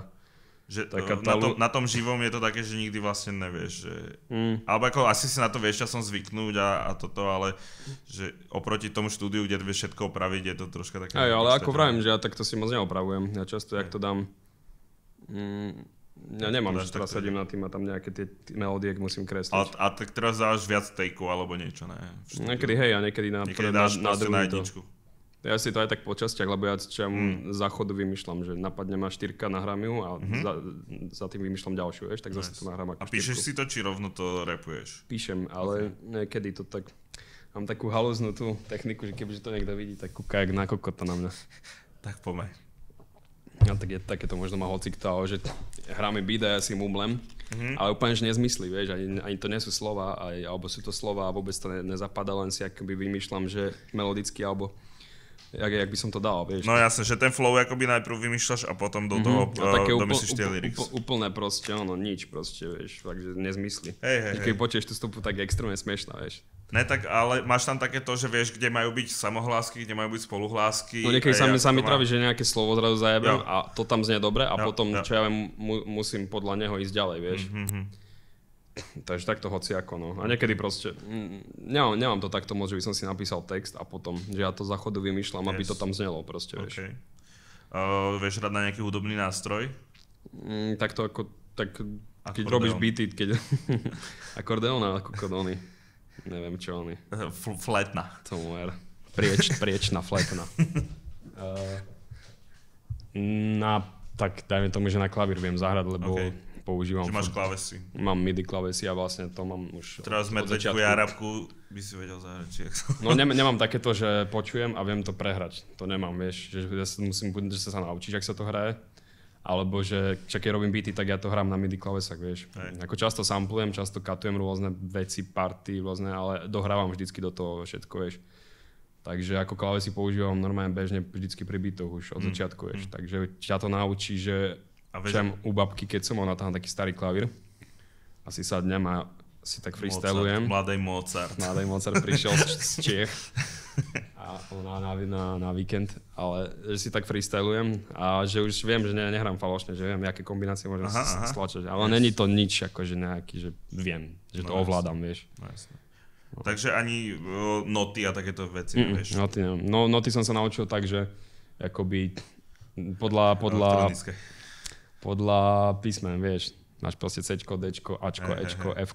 Že, taká eh, tá... Na, tom, na tom živom je to také, že nikdy vlastne nevieš, že... Mm. Alebo ako asi si na to vieš časom zvyknúť a, a toto, ale že oproti tomu štúdiu, kde vieš všetko opraviť, je to troška také... Aj, ale ako vravím, že ja takto si moc neopravujem. Ja často, hey. to dám... Mm, ja nemám, že teraz sedím na tým a tam nejaké tie melódie musím kresliť. A, a tak teraz dáš viac takeov alebo niečo, ne? Všetko. Niekedy hej, a niekedy na, niekedy dáš na, na, na, na jedničku. Ja si to aj tak po častiach, lebo ja čam hmm. záchodu vymýšľam, že napadne ma štyrka, nahrám ju a mm-hmm. za, za tým vymýšľam ďalšiu, vieš, tak nice. zase to nahrám ako A píšeš štyrku. si to, či rovno to repuješ? Píšem, ale okay. niekedy to tak... Mám takú halúznú tú techniku, že kebyže to niekto vidí, tak kúka jak na kokota na mňa. tak pomeň. A tak je takéto možno má kto, že hráme beat a ja si mumlem. Mm-hmm. Ale úplne, že nezmyslí, vieš, ani, ani to nie sú slova, aj, alebo sú to slova a vôbec to ne, nezapadá, len si akoby vymýšľam, že melodicky, alebo jak, jak by som to dal, vieš. No jasne, že ten flow akoby najprv vymýšľaš a potom do mhm. toho mm-hmm. a e, také uh, domyslíš tie lyrics. Úpl- Úplne proste, ono, nič proste, vieš, takže nezmyslí. Hej, hej, hej. Keď počuješ tú stopu, tak je extrémne smiešná, vieš. Ne, tak ale máš tam také to, že vieš, kde majú byť samohlásky, kde majú byť spoluhlásky. No niekedy sa mi, sami má... traví, že nejaké slovo zrazu zajebem jo. a to tam znie dobre a jo, potom, jo. čo ja viem, mu, musím podľa neho ísť ďalej, vieš. Mm-hmm. Takže takto hoci ako, no. A niekedy proste, mm, nemám, nemám to takto moc, že by som si napísal text a potom, že ja to za chodu vymýšľam, yes. aby to tam znelo proste, vieš. Okay. Uh, vieš rád na nejaký hudobný nástroj? Mm, takto ako, tak Akordeon. keď robíš beaty, keď... Akordeón a Neviem, čo on je. F- fletna. je. Er. Prieč, priečna, fletna. uh, na, tak dajme tomu, že na klavír viem zahrať, lebo okay. používam... Že máš klavesy. Mám MIDI klavesy a vlastne to mám už Teraz od, od medvečku a arabku by si vedel zahrať, či No ne, nemám takéto, že počujem a viem to prehrať. To nemám, vieš, že, ja musím, že sa naučíš, ak sa to hraje alebo že však keď robím beaty, tak ja to hrám na MIDI klavesách, vieš. Hej. Ako často samplujem, často katujem rôzne veci, party, rôzne, ale dohrávam vždycky do toho všetko, vieš. Takže ako klavesy používam normálne bežne vždycky pri bytoch už od mm. začiatku, vieš. Mm. Takže ťa to naučí, že a veď... Čem u babky, keď som ona tam taký starý klavír, asi dňa a si tak freestylujem. Mladý Mozart. Mladý Mozart prišiel z Čiech. a na, na, na, na víkend, ale že si tak freestylujem a že už viem, že ne, nehrám falošne, že viem, aké kombinácie môžem aha, stlačať, ale yes. není to nič akože nejaký, že viem, že to no, ovládam, vieš. No, No. Takže ani noty a takéto veci mm, nevieš. Noty, neviem. no, noty som sa naučil tak, že akoby podľa, podľa, podľa písmen, vieš, máš proste C, D, A, E, F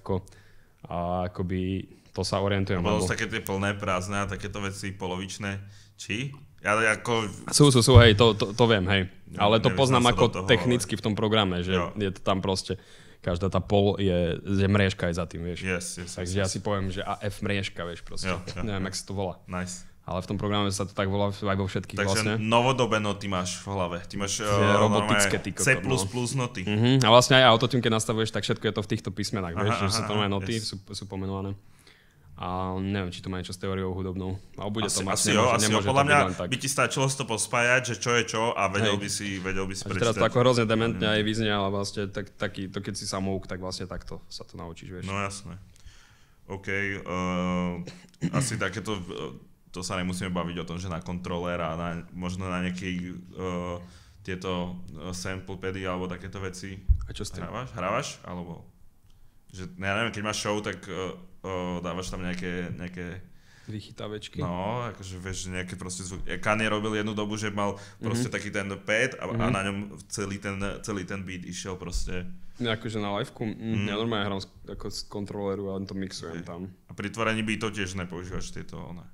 a akoby to sa orientujem. Bolo lebo... také tie plné, prázdne a takéto veci polovičné. Či? Ja, ako... Sú, sú, sú, hej, to, to, to viem, hej. No, ale to poznám ako toho, technicky ale... v tom programe, že jo. je to tam proste každá tá pol je, je mriežka aj za tým, vieš. Yes, yes, Takže yes, ja yes. si poviem, že AF mriežka, vieš proste. Jo, jo, Neviem, jo. jak sa to volá. Nice. Ale v tom programe sa to tak volá aj vo všetkých Takže vlastne. Takže novodobé noty máš v hlave. Ty máš je, uh, eh, robotické ty C++ no. noty. Uh-huh. A vlastne aj autotune, keď nastavuješ, tak všetko je to v týchto písmenách, aha, vieš, aha, že sú to nové noty, yes. sú, sú pomenované a neviem, či to má niečo s teóriou hudobnou. Ale bude asi, to mať, asi nemôže, jo, asi nemôže jo. Podľa mňa tak. by ti stačilo to pospájať, že čo je čo a vedel Hej. by si, vedel by si prečítať. Teraz to ako hrozne dementne aj vyznie, ale vlastne tak, taký, to keď si samouk, tak vlastne takto sa to naučíš, vieš. No jasné. OK, uh, asi takéto, eh, to sa nemusíme baviť o tom, že na kontroler a na, možno na nejaký uh, tieto pedy alebo takéto veci. A čo s tým? Hrávaš? Hrávaš? Alebo že, no ja neviem, keď máš show, tak uh, o, dávaš tam nejaké, nejaké vychytavečky. No, akože vieš, nejaké proste zvuky. E, Kanye robil jednu dobu, že mal mhm. proste mm-hmm. taký ten pad a, mm-hmm. a mhm. na ňom celý ten, celý ten beat išiel proste. No, akože na liveku? Mm, mhm. Ja normálne hrám z, ako z kontroleru a to mixujem okay. tam. A pri tvorení beatov tiež nepoužívaš tieto ne?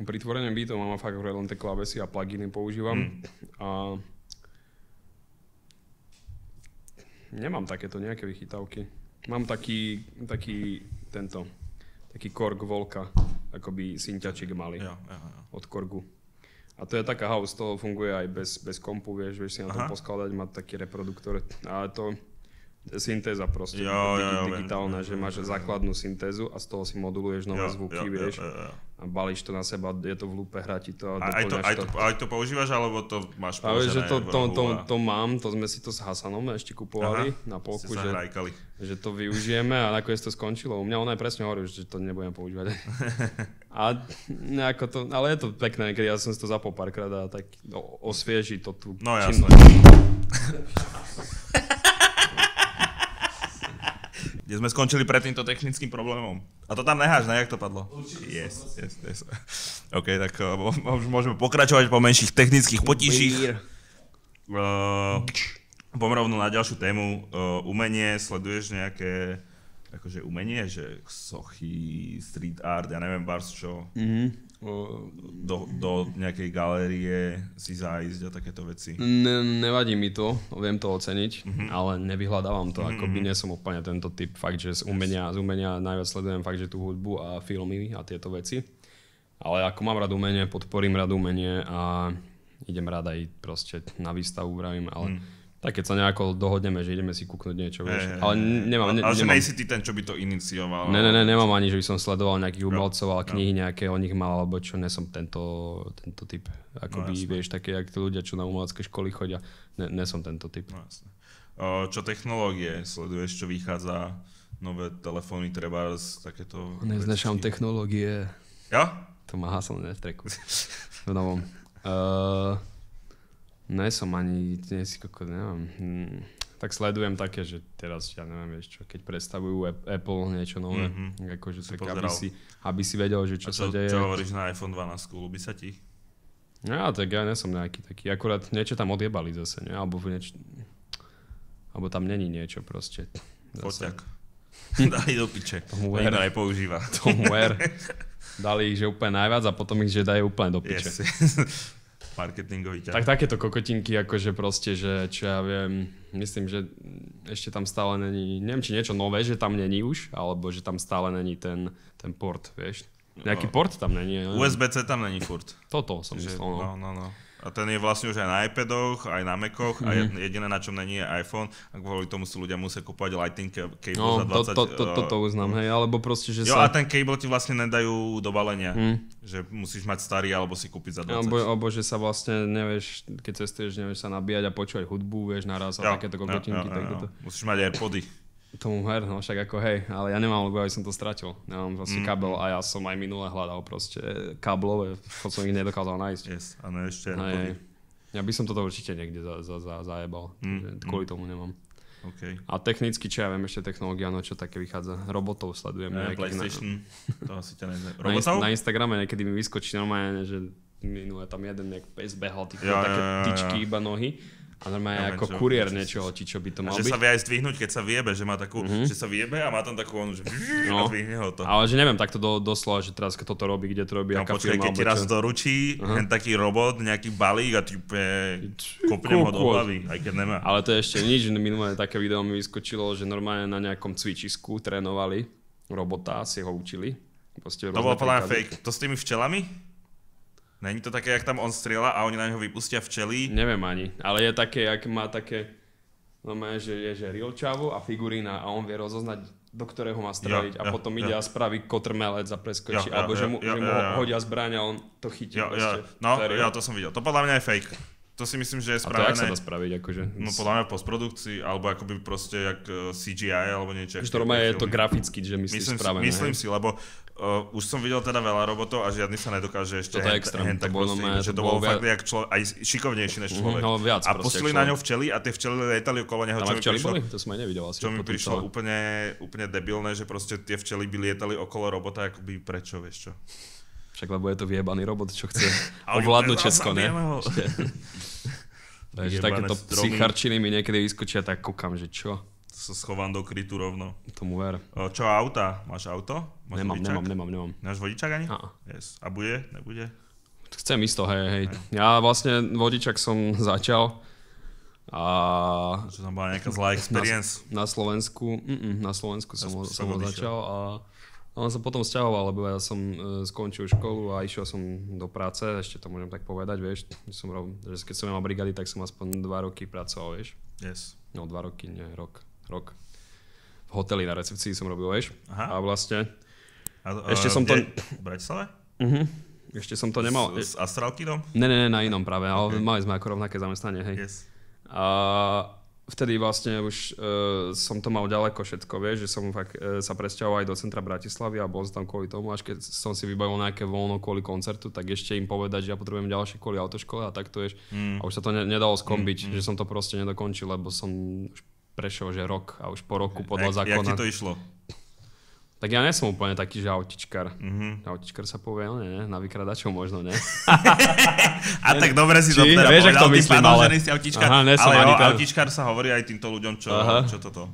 Pri tvorení beatov mám fakt len tie klávesy a pluginy používam. Mm. A nemám takéto nejaké vychytávky. Mám taký, taký tento, taký korg volka, akoby synťačik mali ja, ja, ja. od korgu. A to je taká house, toho funguje aj bez, bez kompu, vieš, vieš si na to poskladať, má taký reproduktor. ale to, syntéza proste, jo, jo, jo, digitálna, jo, že máš jo, základnú syntézu a z toho si moduluješ nové jo, zvuky, jo, vieš, jo, jo, jo. a balíš to na seba, je to v lúpe, hrá ti to a, a aj to, aj to. Aj to používaš, alebo to máš použené? Ale že to, to, to, to, mám, to sme si to s Hasanom ešte kupovali Aha, na polku, že, že to využijeme a nakoniec to skončilo. U mňa on aj presne hovoril, že to nebudem používať. a, nejako to, ale je to pekné, keď ja som si to zapol párkrát a tak osvieži to tu. No jasne. kde sme skončili pred týmto technickým problémom. A to tam neháš, ne? Jak to padlo? Určite yes, yes, yes. OK, tak uh, môžeme pokračovať po menších technických potížích. Uh, eh, Poďme rovno na ďalšiu tému. Uh, umenie, sleduješ nejaké akože umenie, že sochy, street art, ja neviem, bars čo? Mm-hmm do, do nejakej galérie si zájsť a takéto veci? Ne, nevadí mi to, viem to oceniť, mm-hmm. ale nevyhľadávam to, mm-hmm. akoby nie som úplne tento typ, fakt, že z umenia, yes. z umenia najviac sledujem fakt, že tú hudbu a filmy a tieto veci. Ale ako mám rád umenie, podporím rád umenie a idem rád aj proste na výstavu, vravím, ale mm tak keď sa nejako dohodneme, že ideme si kúknúť niečo, vieš. Hey, ale nemám, ne, ale nemám. že ty ten, čo by to inicioval. Ne, ne, ne, nemám ani, že by som sledoval nejakých umelcov, ale knihy nejaké o nich mal, alebo čo, nesom tento, tento typ. Ako no, vieš, také, jak tí ľudia, čo na umelecké školy chodia, ne, nesom tento typ. No, jasne. čo technológie sleduješ, čo vychádza, nové telefóny, treba z takéto... Neznešam vecky. technológie. Ja? To má haslo na treku. V novom. Uh, Ne som ani, nie si koko, neviem. Hm, tak sledujem také, že teraz, ja neviem, vieš čo, keď predstavujú Apple niečo nové, mm-hmm. akože tak, aby si, aby si vedel, že čo, čo sa deje. Čo hovoríš na iPhone 12, ľúbi sa ti? No Ja, tak ja nie som nejaký taký. Akurát niečo tam odjebali zase, ne? Alebo, nieč... Alebo tam není niečo proste. Foťak. Dali do piče. Tomu wear. Aj používa. Tomu wear. Dali ich, že úplne najviac a potom ich, že dajú úplne do piče. Yes. marketingový ťah. Tak takéto kokotinky, akože proste, že čo ja viem, myslím, že ešte tam stále není, neviem, či niečo nové, že tam není už, alebo že tam stále není ten, ten port, vieš. Nejaký no. port tam není. USB-C tam není furt. Toto som že, myslel. no, no. no. no. A ten je vlastne už aj na iPadoch, aj na Macoch mm-hmm. a mhm. jediné na čom není je iPhone. A kvôli tomu si ľudia musia kúpať Lightning cable no, za 20... To, to, to, eh, to, to uznám, no. hej, alebo proste, že jo, sa... Jo, a ten cable ti vlastne nedajú do balenia. Mm. Že musíš mať starý alebo si kúpiť za 20. Alebo, alebo že sa vlastne nevieš, keď cestuješ, nevieš sa nabíjať a počúvať hudbu, vieš naraz a jo, takéto kokotinky. Jo, jo, jo, jo. Musíš mať AirPody tomu her, no však ako hej, ale ja nemám, logo, aby som to stratil. Ja mám vlastne mm. kabel mhm. a ja som aj minule hľadal proste káblové, v som ich nedokázal nájsť. Yes, áno, ešte. aj. ja by som toto určite niekde za, za, za, zajebal, mm. kvôli tomu nemám. Okay. A technicky, čo ja viem, ešte technológia, no čo také vychádza. Robotov sledujem. Ne, PlayStation, na, to asi ťa na, inst- Na, Instagrame niekedy mi vyskočí normálne, že minule tam jeden nejak bezbehal, ty ja, také ja, ja, tyčky iba nohy a normálne ja, ako kuriér niečo, niečoho, či čo by to malo že byť. že sa vie aj zdvihnúť, keď sa viebe, že má takú, mm-hmm. že sa viebe a má tam takú onu, že no. zdvihne ho to. Ale že neviem, tak to do, doslova, že teraz keď toto robí, kde to robí, no, aká počkej, firma, keď ti raz doručí uh-huh. ten taký robot, nejaký balík a ty pe, ho do hlavy, aj keď nemá. Ale to je ešte nič, minulé také video mi vyskočilo, že normálne na nejakom cvičisku trénovali robota, si ho učili. to bolo podľa fake. To s tými včelami? Není to také, jak tam on strieľa a oni na neho vypustia včely? Neviem ani, ale je také, jak má také, no má, že je že rilčavo a figurína a on vie rozoznať, do ktorého má streliť ja, a ja, potom ide ja. a spraví kotrmelec a preskočí, ja, alebo ja, že mu, ja, že mu ja, ja. hodia zbraň a on to chytí. Ja, ja. No, ja to som videl. To podľa mňa je fake. To si myslím, že je spravené. A to jak sa dá spraviť, akože? No podľa mňa v postprodukcii, alebo akoby proste jak e, CGI, alebo niečo. Už to Roma je to graficky, že myslíš myslím, spravené. Myslím si, lebo uh, už som videl teda veľa robotov a žiadny sa nedokáže ešte Toto hen, extrém, hen tak to bolo, že to bolo fakt jak člo- aj šikovnejší než človek. Mhm, no, viac a pustili na ňo včeli a tie včely lietali okolo neho, čo mi prišlo, boli? To nevidel asi. Čo mi prišlo úplne, úplne debilné, že proste tie včely by lietali okolo robota, akoby prečo, vieš čo. Však lebo je to vyjebaný robot, čo chce ovládnuť Česko, ne? Takže takéto psycharčiny mi niekedy vyskočia, tak kúkam, že čo? To sa schovám do krytu rovno. Tomu ver. Čo auta? Máš auto? Máš nemám, vodičak? nemám, nemám, nemám. Máš vodičak ani? A. Yes. A bude? Nebude? Chcem isto, hej, hej. Aj. Ja vlastne vodičak som začal. A... Čo tam bola nejaká zlá experience? Na, na Slovensku, mm, mm, na Slovensku som, ja ho, som ho začal a on sa potom sťahoval, lebo ja som e, skončil školu a išiel som do práce, ešte to môžem tak povedať, vieš, som rob, že keď som mal brigady, tak som aspoň dva roky pracoval, vieš. Yes. No dva roky, nie, rok, rok. V hoteli na recepcii som robil, vieš. Aha. A vlastne, a, a, e, ešte som to... V Bratislave? Mhm. Ešte som to nemal. S, s Astralkinom? Ne, ne, ne, na inom práve, okay. ale mali sme ako rovnaké zamestnanie, hej. Yes. A, vtedy vlastne už uh, som to mal ďaleko všetko, vieš, že som fakt, uh, sa presťahoval aj do centra Bratislavy a bol som tam kvôli tomu, až keď som si vybavil nejaké voľno kvôli koncertu, tak ešte im povedať, že ja potrebujem ďalšie kvôli autoškole a takto vieš. Mm. A už sa to ne- nedalo skombiť, mm, mm. že som to proste nedokončil, lebo som už prešiel že rok a už po roku podľa jak, zákona... Jak ti to išlo? Tak ja nie som úplne taký, že autičkar. Mm-hmm. Autičkar sa povie, ale no nie, na vykradačov možno, ne? a tak dobre si to teda vieš, povedal, to myslím, pánov, ale... že si autičkar, Aha, ne, ale jo, ten... autičkar sa hovorí aj týmto ľuďom, čo, Aha. čo toto.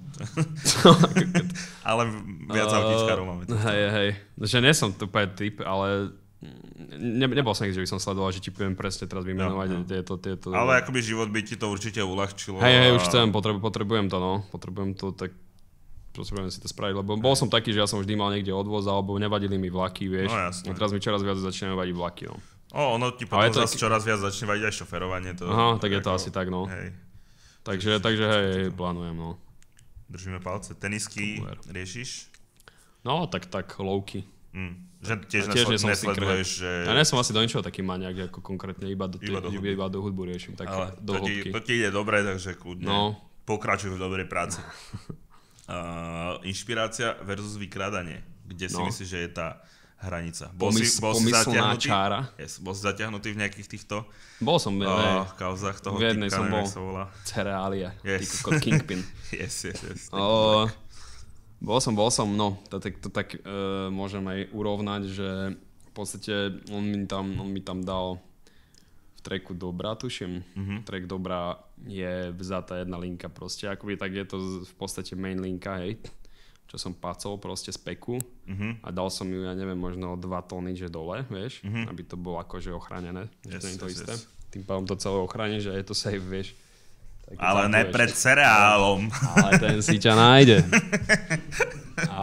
ale viac uh, autičkarov máme. Toto. Hej, hej, že nie som úplne typ, ale ne, nebol som nikdy, že by som sledoval, že ti poviem presne teraz vymenovať no, no. tieto, tieto. Ale akoby život by ti to určite uľahčilo. Hej, hej, a... už chcem, potrebujem to, no. Potrebujem to, tak potrebujem si to spraviť, lebo bol som taký, že ja som vždy mal niekde odvoz, alebo nevadili mi vlaky, vieš. No, jasne. A teraz mi čoraz viac začínajú vadiť vlaky, no. O, ono ti potom to zase čoraz viac začne vadiť aj šoferovanie. To, Aha, tak je to asi tak, no. Hej. Takže, takže hej, hej, plánujem, no. Držíme palce. Tenisky Uver. riešiš? No, tak, tak, lowky. Mm. Že tiež, ja tiež nesl- nesleduješ, že... Ja nie som asi do ničoho taký maniak, ako konkrétne, iba do, iba do, hudby. Iba do hudbu riešim, tak Ale do to ti, to ti ide dobre, takže kľudne. No. Pokračuj v dobrej práci. Uh, inšpirácia versus vykrádanie. Kde si no. myslíš, že je tá hranica? Bol, Pomysl, si, bol si zatiahnutý? čára. Yes, bol si zatiahnutý v nejakých týchto bol som, uh, oh, ne, kauzach toho v jednej typka, som bol sa volá. Cereália, yes. Týko, Kingpin. yes, yes, yes. Uh, bol som, bol som, no, to, to, to tak uh, môžem aj urovnať, že v podstate on mi tam, on mi tam dal treku Dobra, tuším. Mm-hmm. Trek Dobra je vzatá jedna linka proste, akoby tak je to v podstate main linka, hej, čo som pacol proste z peku mm-hmm. a dal som ju, ja neviem, možno 2 tóny, že dole, vieš, mm-hmm. aby to bolo akože ochránené, yes, že to yes, isté. Yes. Tým pádom to celé ochráni, že je to safe, vieš. Tak ale ne pred cereálom. Ale ten si ťa nájde. A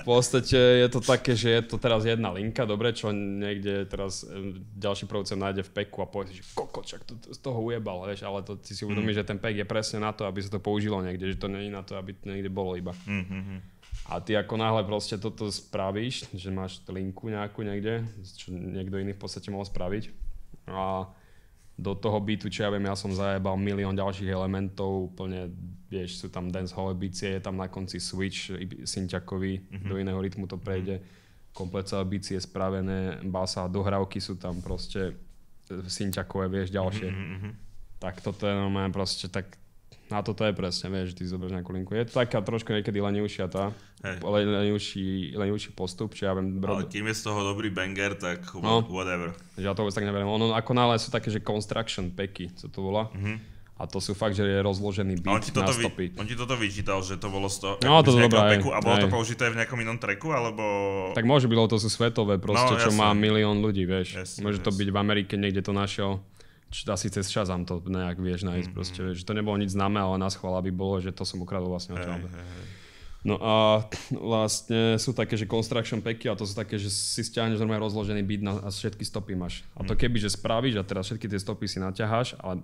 v podstate je to také, že je to teraz jedna linka, dobre, čo niekde teraz e, ďalší producent nájde v peku a povie si, že kokočak, to, to, z toho ujebal, vieš, ale to, ty si mm. uvedomíš, mm. že ten pek je presne na to, aby sa to použilo niekde, že to nie je na to, aby to niekde bolo iba. Mm-hmm. A ty ako náhle proste toto spravíš, že máš linku nejakú niekde, čo niekto iný v podstate mohol spraviť, no a do toho bytu, čo ja viem, ja som zajebal milión ďalších elementov, úplne, vieš, sú tam dancehall bicie, je tam na konci switch synťakový, mm-hmm. do iného rytmu to prejde, mm-hmm. komplet celé bicie spravené, basa, dohrávky sú tam proste synťakové, vieš, ďalšie. Mm-hmm. Tak toto je normálne proste, tak to toto je presne, vieš, ty zoberieš nejakú linku. Je to taká trošku niekedy lenivšia tá, hey. lenivší, lenivší postup, či ja viem... Bro... No, ale kým je z toho dobrý banger, tak no. whatever. Ja to vôbec tak neviem. Ono ako náhle sú také, že construction packy, co to volá. Mm-hmm. A to sú fakt, že je rozložený beat on ti toto na stopy. Vy, on ti toto vyčítal, že to bolo z toho no, to z dobrá, a bolo aj. to použité v nejakom inom tracku, alebo... Tak môže byť, lebo to sú svetové proste, no, čo má milión ľudí, vieš. Jasne, Môže jasne. to byť v Amerike, niekde to našiel asi cez Shazam to nejak vieš nájsť mm-hmm. proste, že to nebolo nič známe, ale nás chvala aby bolo, že to som ukradol vlastne od hey, No a vlastne sú také, že construction packy a to sú také, že si stiahneš normálne rozložený byt na, a všetky stopy máš. A to mhm. keby, že spravíš a teraz všetky tie stopy si naťaháš, ale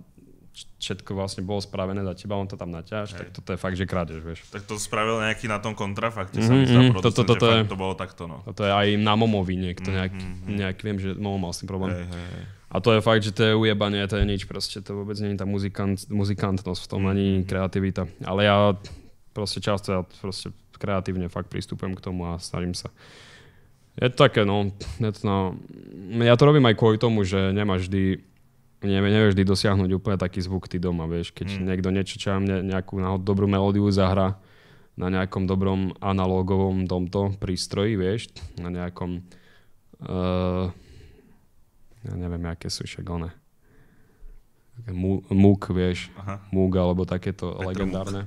všetko vlastne bolo spravené za teba, on to tam naťaháš, tak toto je fakt, že krádeš. vieš. Tak to spravil nejaký na tom kontrafakte, mm-hmm, sa mi zdá, mhm, to, to, je, to bolo takto, no. Toto je aj na Momovi niekto, mm-hmm, nejak, mhm. nejak viem, že Momo mal s tým problém. hej, hej. A to je fakt, že to je ujebanie, to je nič proste, to vôbec nie je tá muzikant, muzikantnosť v tom, ani mm. kreativita. Ale ja proste často ja proste kreatívne fakt pristupujem k tomu a snažím sa. Je to také, no, je to, no. Ja to robím aj kvôli tomu, že nemáš vždy nevie, vždy dosiahnuť úplne taký zvuk ty doma, vieš. Keď mm. niekto niečo, čo mne nejakú náhod, dobrú melódiu zahra na nejakom dobrom analógovom tomto prístroji, vieš, na nejakom uh, ja neviem, aké sú však one. Múk, vieš, Múk alebo takéto Petr legendárne.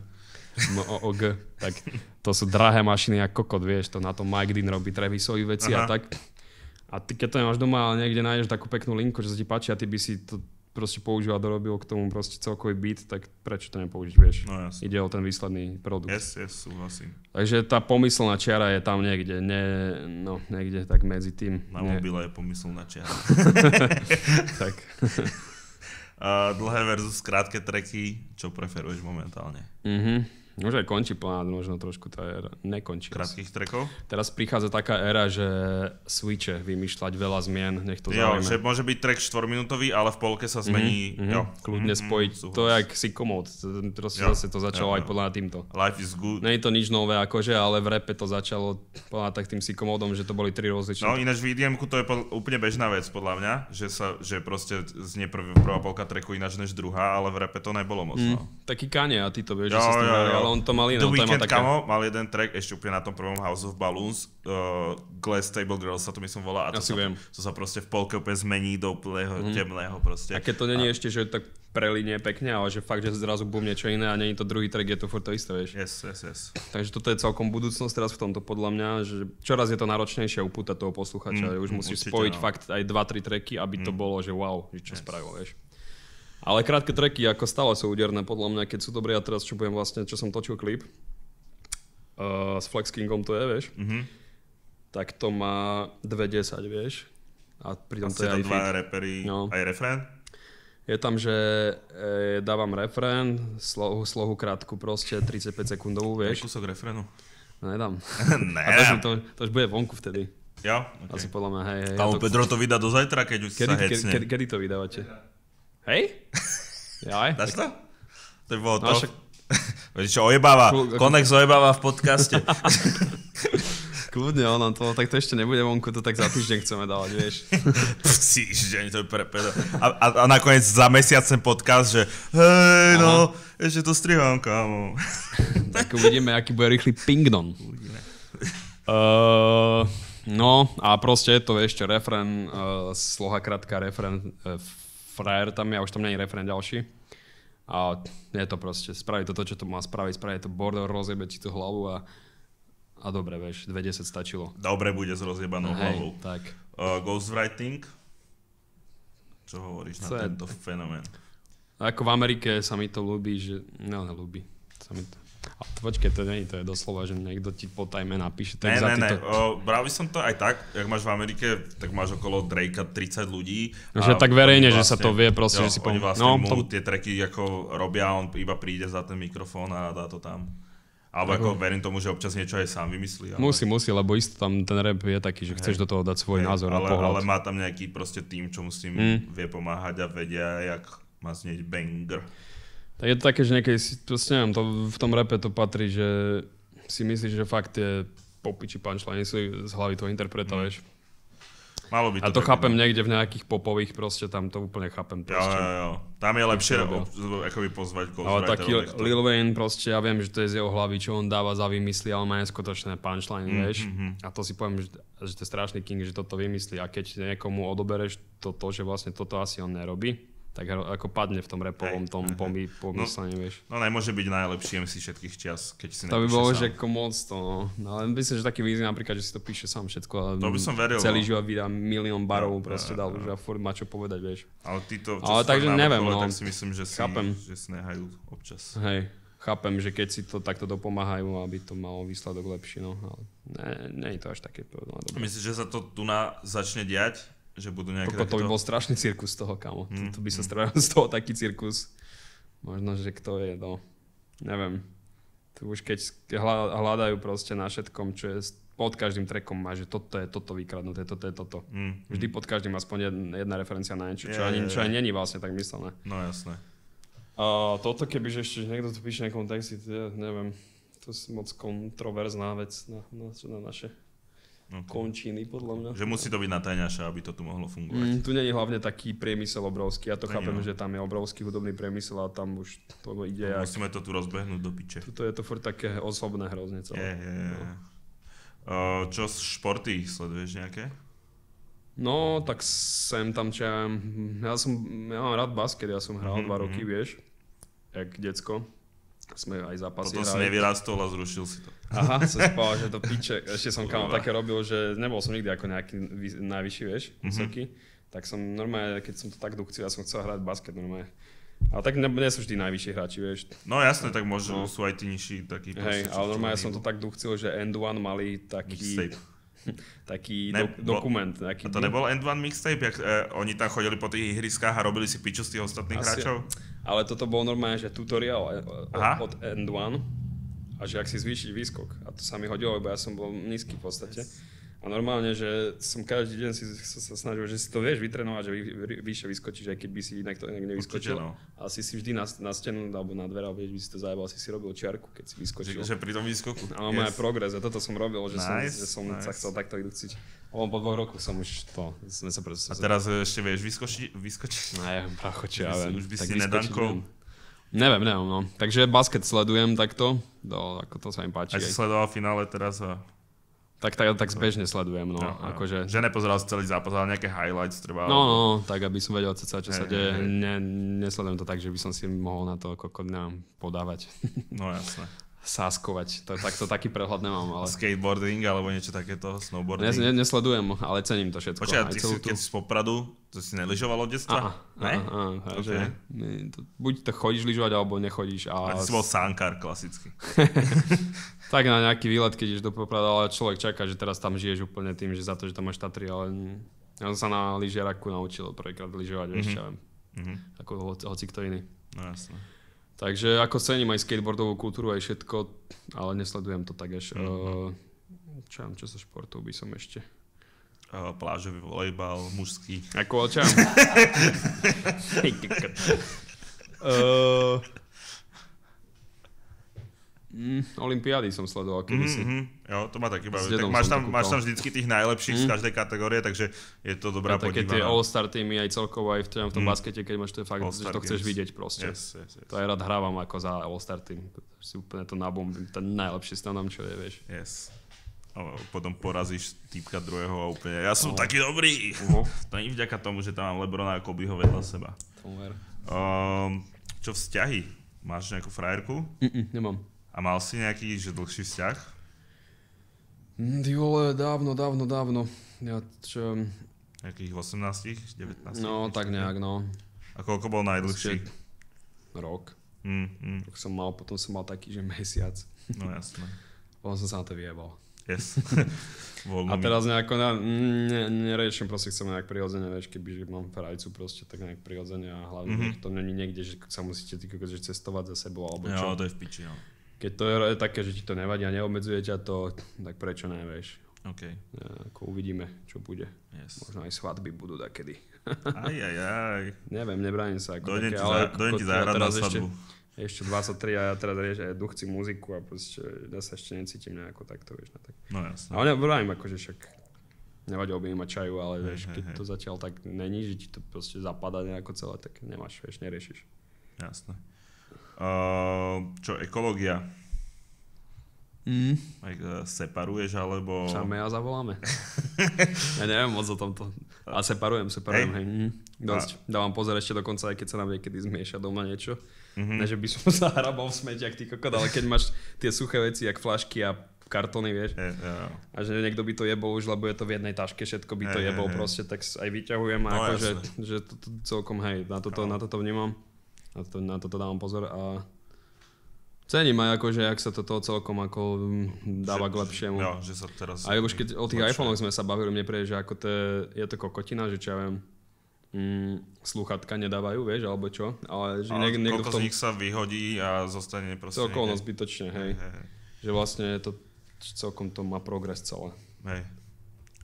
MOOG, tak to sú drahé mašiny ako kokot, vieš, to na to Mike Dean robí Trevisový veci Aha. a tak. A ty, keď to nemáš doma, ale niekde nájdeš takú peknú linku, že sa ti páči a ty by si to proste používa dorobil k tomu proste celkový byt, tak prečo to nepoužiť, vieš? No, jasne. Ide o ten výsledný produkt. Yes, yes, súhlasím. Takže tá pomyslná čiara je tam niekde, nie, no, niekde tak medzi tým. Na nie. mobile je pomyslná čiara. tak. uh, dlhé versus krátke treky, čo preferuješ momentálne? Mhm. Už aj končí plán možno trošku tá éra. Nekončí. Krátkých trekov? Teraz prichádza taká éra, že switche vymýšľať veľa zmien, nech to jo, že môže byť trek 4 minútový, ale v polke sa zmení. Mm-hmm, jo. Kľudne mm-hmm, spojiť. Súhlas. Mhm, to je jak si komod. Proste zase to začalo jo, jo. aj podľa týmto. Life is good. Nie je to nič nové akože, ale v repe to začalo podľa tak tým si komodom, že to boli tri rozličné. No ináč v idm e to je úplne bežná vec podľa mňa, že, sa, že proste znie prvá polka treku ináč než druhá, ale v repe to nebolo moc. Mm, taký kane a ty to vieš, jo, že sa s tým jo, ale on to mal iné. The Weeknd, také... kamo, mal jeden track ešte úplne na tom prvom House of Balloons, uh, Glass Table Girls sa to myslím volá, a to, sa, viem. to sa proste v polke úplne zmení do úplného mm. temného proste. A keď to není a... ešte, že tak prelinie pekne, ale že fakt, že zrazu bum niečo iné a není to druhý track, je to furt to isté, vieš. Yes, yes, yes. Takže toto je celkom budúcnosť teraz v tomto podľa mňa, že čoraz je to náročnejšie upútať toho posluchača, mm, už musíš spojiť no. fakt aj 2-3 treky, aby mm. to bolo, že wow, že čo yes. spravil, vieš. Ale krátke treky, ako stále sú úderné, podľa mňa, keď sú dobré. A teraz, čo budem vlastne, čo som točil klip, uh, s Flex Kingom to je, vieš, mm-hmm. tak to má 2.10, vieš. A pritom to je aj dva repery, no. aj refrén? Je tam, že e, dávam refrén, slohu, slohu krátku proste, 35 sekundovú, vieš. Aj kúsok refrénu? No, nedám. ne. A to, to, to už bude vonku vtedy. Jo? Okay. Asi podľa mňa, hej, hej. Tam ja to... Pedro to vydá do zajtra, keď už kedy, sa hecne. Kedy, kedy, kedy to vydávate? Ja. Hej? aj. Dáš to? To by bolo no, to. Však... Vieš čo, ojebáva. Konex ojebáva v podcaste. Kľudne, ono, to, tak to ešte nebude vonku, to tak za týždeň chceme dávať, vieš. týždeň, to je pre a, a, a, nakoniec za mesiac ten podcast, že hej, no, ešte to strihám, kámo. tak uvidíme, aký bude rýchly pingdon. Uh, eh, no a proste je to ešte refren, uh, sloha krátka refren uh, frajer tam je a už tam není referent ďalší. A je to proste, spraví to čo to má spraviť, spraviť to Border rozjebe ti tú hlavu a, a dobre, vieš, 20 stačilo. Dobre bude s rozjebanou hey, hlavou. tak. Uh, ghostwriting, čo hovoríš Co na je... tento fenomén? Ako v Amerike sa mi to ľúbi, že... ne no, nelúbi. Sa mi to... A to, počkej, to nie to je doslova, že niekto ti po tajme napíše Tak Ne, ne, ne, to... O, bral by som to aj tak, ak máš v Amerike, tak máš okolo Drakea 30 ľudí. No, že tak verejne, vlastne, že sa vlastne- to vie proste, jo, že si poviem. Vlastne no, mu tom... tie tracky ako robia, on iba príde za ten mikrofón a dá to tam. Alebo ako verím tomu, že občas niečo aj sám vymyslí. Ale... Musí, musí, lebo isto tam ten rap je taký, že chceš hey, do toho dať svoj hey, názor ale, a pohľad. Ale má tam nejaký proste tým, čo musím mm. vie pomáhať a vedia, jak má znieť banger. Tak je to také, že niekedy si, proste neviem, to, v tom repe to patrí, že si myslíš, že fakt tie popiči punchline sú z hlavy toho interpreta, mm. vieš. Malo by to A to chápem ne? No. niekde v nejakých popových, proste tam to úplne chápem. Proste. Jo, jo, jo. Tam je lepšie ako by pozvať Ale taký Lil Wayne proste, ja viem, že to je z jeho hlavy, čo on dáva za vymysly, ale má neskutočné punchline, mm, vieš. Mm-hmm. A to si poviem, že, že to je strašný king, že toto vymyslí. A keď niekomu odobereš to, to, že vlastne toto asi on nerobí, tak ako padne v tom repovom tom mhm. pomy, no. pomyslení, no, vieš. No nemôže byť najlepší MC všetkých čias, keď si To by bolo, sám. že ako moc to, no. no ale myslím, že taký výzvy napríklad, že si to píše sám všetko. Ale to by som veril. Celý no. život vydá milión barov, no, proste dal, už a furt má čo povedať, vieš. Ale ty to, čo ale takže neviem, no. tak si myslím, že si, chápem. že si nehajú občas. Hej, chápem, že keď si to takto dopomáhajú, aby to malo výsledok lepší, no. Ale nie, nie je to až také. No, Myslíš, že sa to tu na začne diať? že budú nejaké takéto... To by bol strašný cirkus z toho, kamo. Hmm. to, by sa mm. strávil z toho taký cirkus. Možno, že kto je, no. Neviem. To už keď hľadajú proste na všetkom, čo je pod každým trekom má, že toto je toto vykradnuté, toto je toto. Mm. mm. Vždy pod každým aspoň jedna, jedna referencia na niečo, čo, je, ani, je, čo ani není vlastne tak myslené. No jasné. A toto že ešte niekto tu píše nejakom texte, neviem, to je moc kontroverzná vec na, na, na naše okay. No, končiny, podľa mňa. Že musí to byť na tajňaša, aby to tu mohlo fungovať. Mm, tu nie je hlavne taký priemysel obrovský, ja to Ani chápem, no. že tam je obrovský hudobný priemysel a tam už to ide. No, Musíme to tu rozbehnúť do piče. Tuto je to furt také osobné hrozne celé. Yeah, yeah, yeah. No. Uh, čo športy sleduješ nejaké? No, tak sem tam, čo ja, ja som, ja mám rád basket, ja som hral mm-hmm. dva mhm, roky, mhm. vieš, jak decko sme aj zápasy. Potom si nevyrastol a zrušil si to. Aha, som spal, že to piče. Ešte som kamo také robil, že nebol som nikdy ako nejaký najvyšší, vieš, mm-hmm. vysoký. Tak som normálne, keď som to tak dukcil, ja som chcel hrať basket normálne. Ale tak nie sú vždy najvyšší hráči, vieš. No jasné, tak možno no. sú aj tí nižší takí. Hej, ale normálne som to tak duchcil, že End One mali taký... taký ne, do, dokument. a to nebol End One mixtape? Jak, eh, oni tam chodili po tých ihriskách a robili si piču z tých ostatných Asi, hráčov? Ale toto bol normálne, že tutoriál od, e, e, Aha. od End One a že ak si zvýšiť výskok. A to sa mi hodilo, lebo ja som bol nízky v podstate. Yes. A normálne, že som každý deň si sa snažil, že si to vieš vytrenovať, že vy, vy, vyššie vyskočíš, aj keď by si inak to inak nevyskočil. no. A si si vždy na, na stenu alebo na dvere, vieš, by si to zajebal, si si robil čiarku, keď si vyskočil. Že, že pri tom výskoku. Áno, yes. má progres, a toto som robil, že nice, som, že som nice. sa chcel takto idúciť. On po dvoch rokoch som už to, sme sa proste... A teraz zaujíval. ešte vieš vyskočiť? Vyskoči? Vyskočiť? Ne, no, pracho, čo ja viem. Už by tak si nedankol. Neviem, neviem, no. Takže basket sledujem takto, do, ako to sa im páči. A si sledoval finále teraz a tak, tak, tak zbežne sledujem, no. ja, ja. Akože... Že nepozeral si celý zápas, ale nejaké highlights treba. No, no, tak aby som vedel cca, čo hey, sa deje. Hey. Ne, nesledujem to tak, že by som si mohol na to ako, ako podávať. No jasné sáskovať. To, takto taký prehľad nemám. Ale... Skateboarding alebo niečo takéto, snowboarding? Nes, ne, nesledujem, ale cením to všetko. Počkaj, ty si, tú... keď si z Popradu, to si neližoval od detstva? Aha, ne? Aha, aha, okay. že, ne, to, buď to chodíš lyžovať, alebo nechodíš. A, a ty si bol sánkar klasicky. tak na nejaký výlet, keď ideš do Popradu, ale človek čaká, že teraz tam žiješ úplne tým, že za to, že tam máš Tatry, ale ja som sa na lyžiaraku naučil prvýkrát lyžovať, mm-hmm. vieš mhm. čo ja viem. Mm-hmm. Ako hoci kto iný. No jasne. Takže ako cením aj skateboardovú kultúru, aj všetko, ale nesledujem to tak až... Mm-hmm. Eh, čo, čo sa športov by som ešte... Uh, plážový volejbal, mužský. Ako čam? uh, Mm, Olympiády som sledoval kedysi. Mm-hmm. Jo, to má taký iba. Tak máš, tam, máš tam vždycky tých najlepších mm. z každej kategórie, takže je to dobrá podívaná. Také tie all-star týmy aj celkovo aj v, tom, v tom mm. baskete, keď máš to fakt, že to chceš vidieť proste. Yes, yes, yes. To aj rád hrávam ako za all-star tým. Si úplne to nabombím, ten najlepší stanom, čo je, vieš. Yes. A potom porazíš týpka druhého a úplne, ja som oh. taký dobrý. Uh-huh. to nie vďaka tomu, že tam mám Lebrona a Kobeho vedľa seba. Um, čo vzťahy? Máš nejakú frajerku? Mm-mm, nemám. A mal si nejaký že dlhší vzťah? Mm, ty vole, dávno, dávno, dávno. Ja, čo... Mm. Nejakých 18, 19? No, tak nejak, no. A koľko bol najdlhší? Rok. Mm, mm. Rok som mal, potom som mal taký, že mesiac. No jasné. potom som sa na to vyjebal. Yes. a teraz nejako ne, ne, neriešim, proste chcem nejak prirodzene, vieš, keby že mám frajcu proste, tak nejak prirodzene a hlavne mm-hmm. to není niekde, že sa musíte ty že cestovať za sebou alebo čo. Jo, to je v piči, no keď to je také, že ti to nevadí a neobmedzuje ťa to, tak prečo ne, vieš. Ako uvidíme, čo bude. Yes. Možno aj svadby budú takedy. Aj, aj, aj. Neviem, nebránim sa. Ako dojdem také, ale za, dojdem ti teda zahrať na svadbu. Ešte, ešte 23 a ja teraz rieš aj duchci muziku a proste ja sa ešte necítim nejako takto, vieš. Na no tak. No jasne. Ale nebránim, akože však nevadilo by mať čaju, ale vieš, hey, keď hey, to zatiaľ tak není, že ti to proste zapadá nejako celé, tak nemáš, vieš, neriešiš. Jasné čo, ekológia? Mm. Aj, eh, separuješ, alebo... my a zavoláme. ja neviem moc o tomto. A separujem, separujem, hej. hej. Mm. Dosť. A... Dávam pozor ešte dokonca, aj keď sa nám niekedy zmieša doma niečo. Mm-hmm. Ne, že by som sa hrabal v smeťach, ty kokod, ale keď máš tie suché veci, jak flašky a kartony, vieš. E, yeah. A že niekto by to jebol už, lebo je to v jednej taške, všetko by to e, jebol e, proste, tak aj vyťahujem no, a ako, že, že to, to celkom hej, na toto, no. na toto vnímam na, to, na toto dávam pozor a Cením aj ako, že ak sa toto celkom ako mm, dáva že, k lepšiemu. Ja, že sa teraz... Aj už keď o tých iPhonech sme sa bavili, mne prie, že ako to je, je to kokotina, že čo ja viem, mm, sluchatka nedávajú, vieš, alebo čo. Ale že Ale niek- niekto v tom... z nich sa vyhodí a zostane proste... Celkovo no zbytočne, hej. hej, hej. Že vlastne je to, celkom to má progres celé. Hej.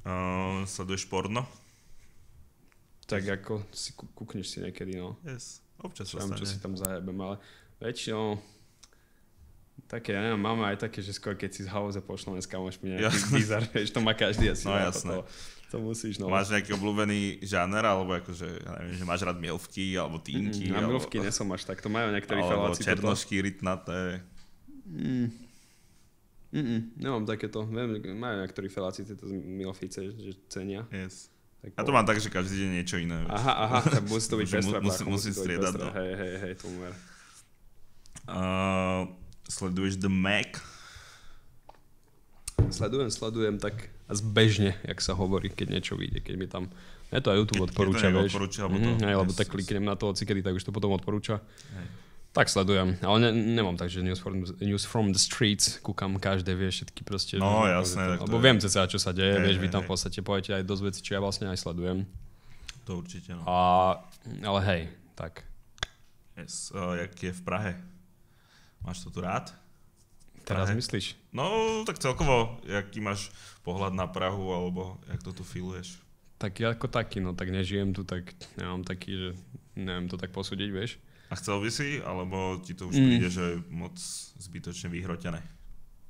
Uh, sleduješ porno? Tak ako si kúkneš si niekedy, no. Yes. Občas sa stane. čo si tam zajebem, ale väčšinou také, ja neviem, máme aj také, že skôr keď si z hauze pošlo dneska, s mi nejaký jasne. bizar, vieš, to má každý asi. No jasné. To, to musíš, no. Máš nejaký obľúbený žáner, alebo akože, ja neviem, že máš rád milvky, alebo týnky. Mm, na milvky alebo... nesom až tak, to majú niektorí faláci. Alebo černošky, toto... rytnaté. Mm. Mm-mm, nemám takéto. Viem, majú niektorí feláci tieto milfice, že cenia. Yes. Tak ja to mám tak, že každý deň niečo iné. Aha, aha, tak musí to byť pestrá musí, musí, musí striedať, no. Hej, hej, hej, to umer. Uh, sleduješ The Mac? Sledujem, sledujem tak zbežne, jak sa hovorí, keď niečo vyjde, keď mi tam... Mne to aj YouTube odporúča, vieš. Odporúča, alebo mhm, to, mm-hmm, aj, lebo tak kliknem na to, hoci kedy, tak už to potom odporúča. Hej. Tak sledujem, ale ne, nemám tak, že news from, news from the streets, kúkam každé, vieš, všetky proste. No no jasné. To, lebo je... viem ceca, čo sa deje, hey, vieš, hey, vy tam v podstate poviete aj dosť veci, čo ja vlastne aj sledujem. To určite, no. A, ale hej, tak. Yes. Uh, jak je v Prahe? Máš to tu rád? Teraz myslíš? No, tak celkovo, aký máš pohľad na Prahu, alebo jak to tu filuješ? Tak ja ako taký, no tak nežijem tu, tak nemám taký, že neviem to tak posúdiť, vieš. A chcel by si, alebo ti to už mm. príde, že je moc zbytočne vyhrotené?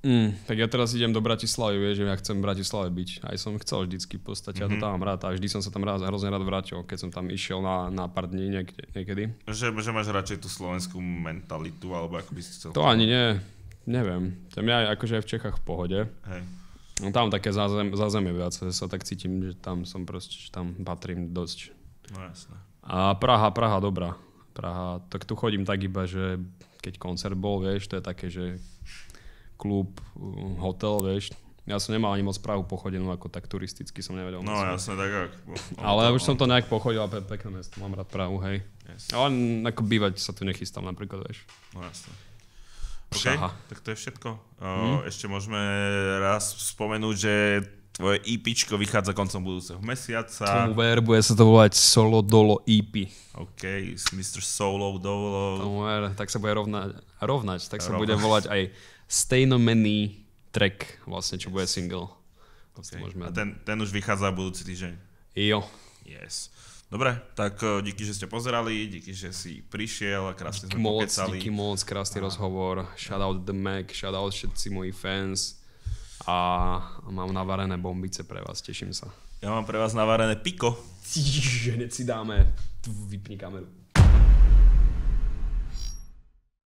Mm, tak ja teraz idem do Bratislavy, vieš, že ja chcem v Bratislave byť. Aj som chcel vždycky v podstate, mm-hmm. ja to mhm. tam mám rád a vždy som sa tam rád, hrozne rád vrátil, keď som tam išiel na, na pár dní niekde, niekedy. Že, že máš radšej tú slovenskú mentalitu, alebo ako by si chcel? To ani nie, neviem. Tam ja akože aj v Čechách v pohode. Hej. No tam také zázem, zázemie viac, sa tak cítim, že tam som proste, že tam patrím dosť. No jasné. A Praha, Praha dobrá. Praha, tak tu chodím tak iba, že keď koncert bol, vieš, to je také, že klub, uh, hotel, vieš, ja som nemal ani moc Prahu pochodenú, ako tak turisticky som nevedel. No jasne, tak ak, Ale už no. som to nejak pochodil a pe- pekné mesto, mám rád Prahu, hej. Yes. Ale ako bývať sa tu nechystám napríklad, vieš. No jasne. Okay, tak to je všetko. Uh, mm. Ešte môžeme raz spomenúť, že Tvoje IP e vychádza koncom budúceho mesiaca. Tomu ver, bude sa to volať Solo Dolo EP. OK, Mr. Solo Dolo. Tomu ver, tak sa bude rovnať, rovnať tak sa bude volať aj Stejnomenný track, vlastne, čo yes. bude single. Okay. Môžeme... A ten, ten už vychádza budúci týždeň. Jo. Yes. Dobre, tak eh, díky, že ste pozerali, díky, že si prišiel a krásne sme moc, pokecali. Díky moc, krásny a... rozhovor. Shout out The Mac, shout out všetci moji fans a mám navarené bombice pre vás, teším sa. Ja mám pre vás navarené piko. Hneď si dáme, vypni kameru.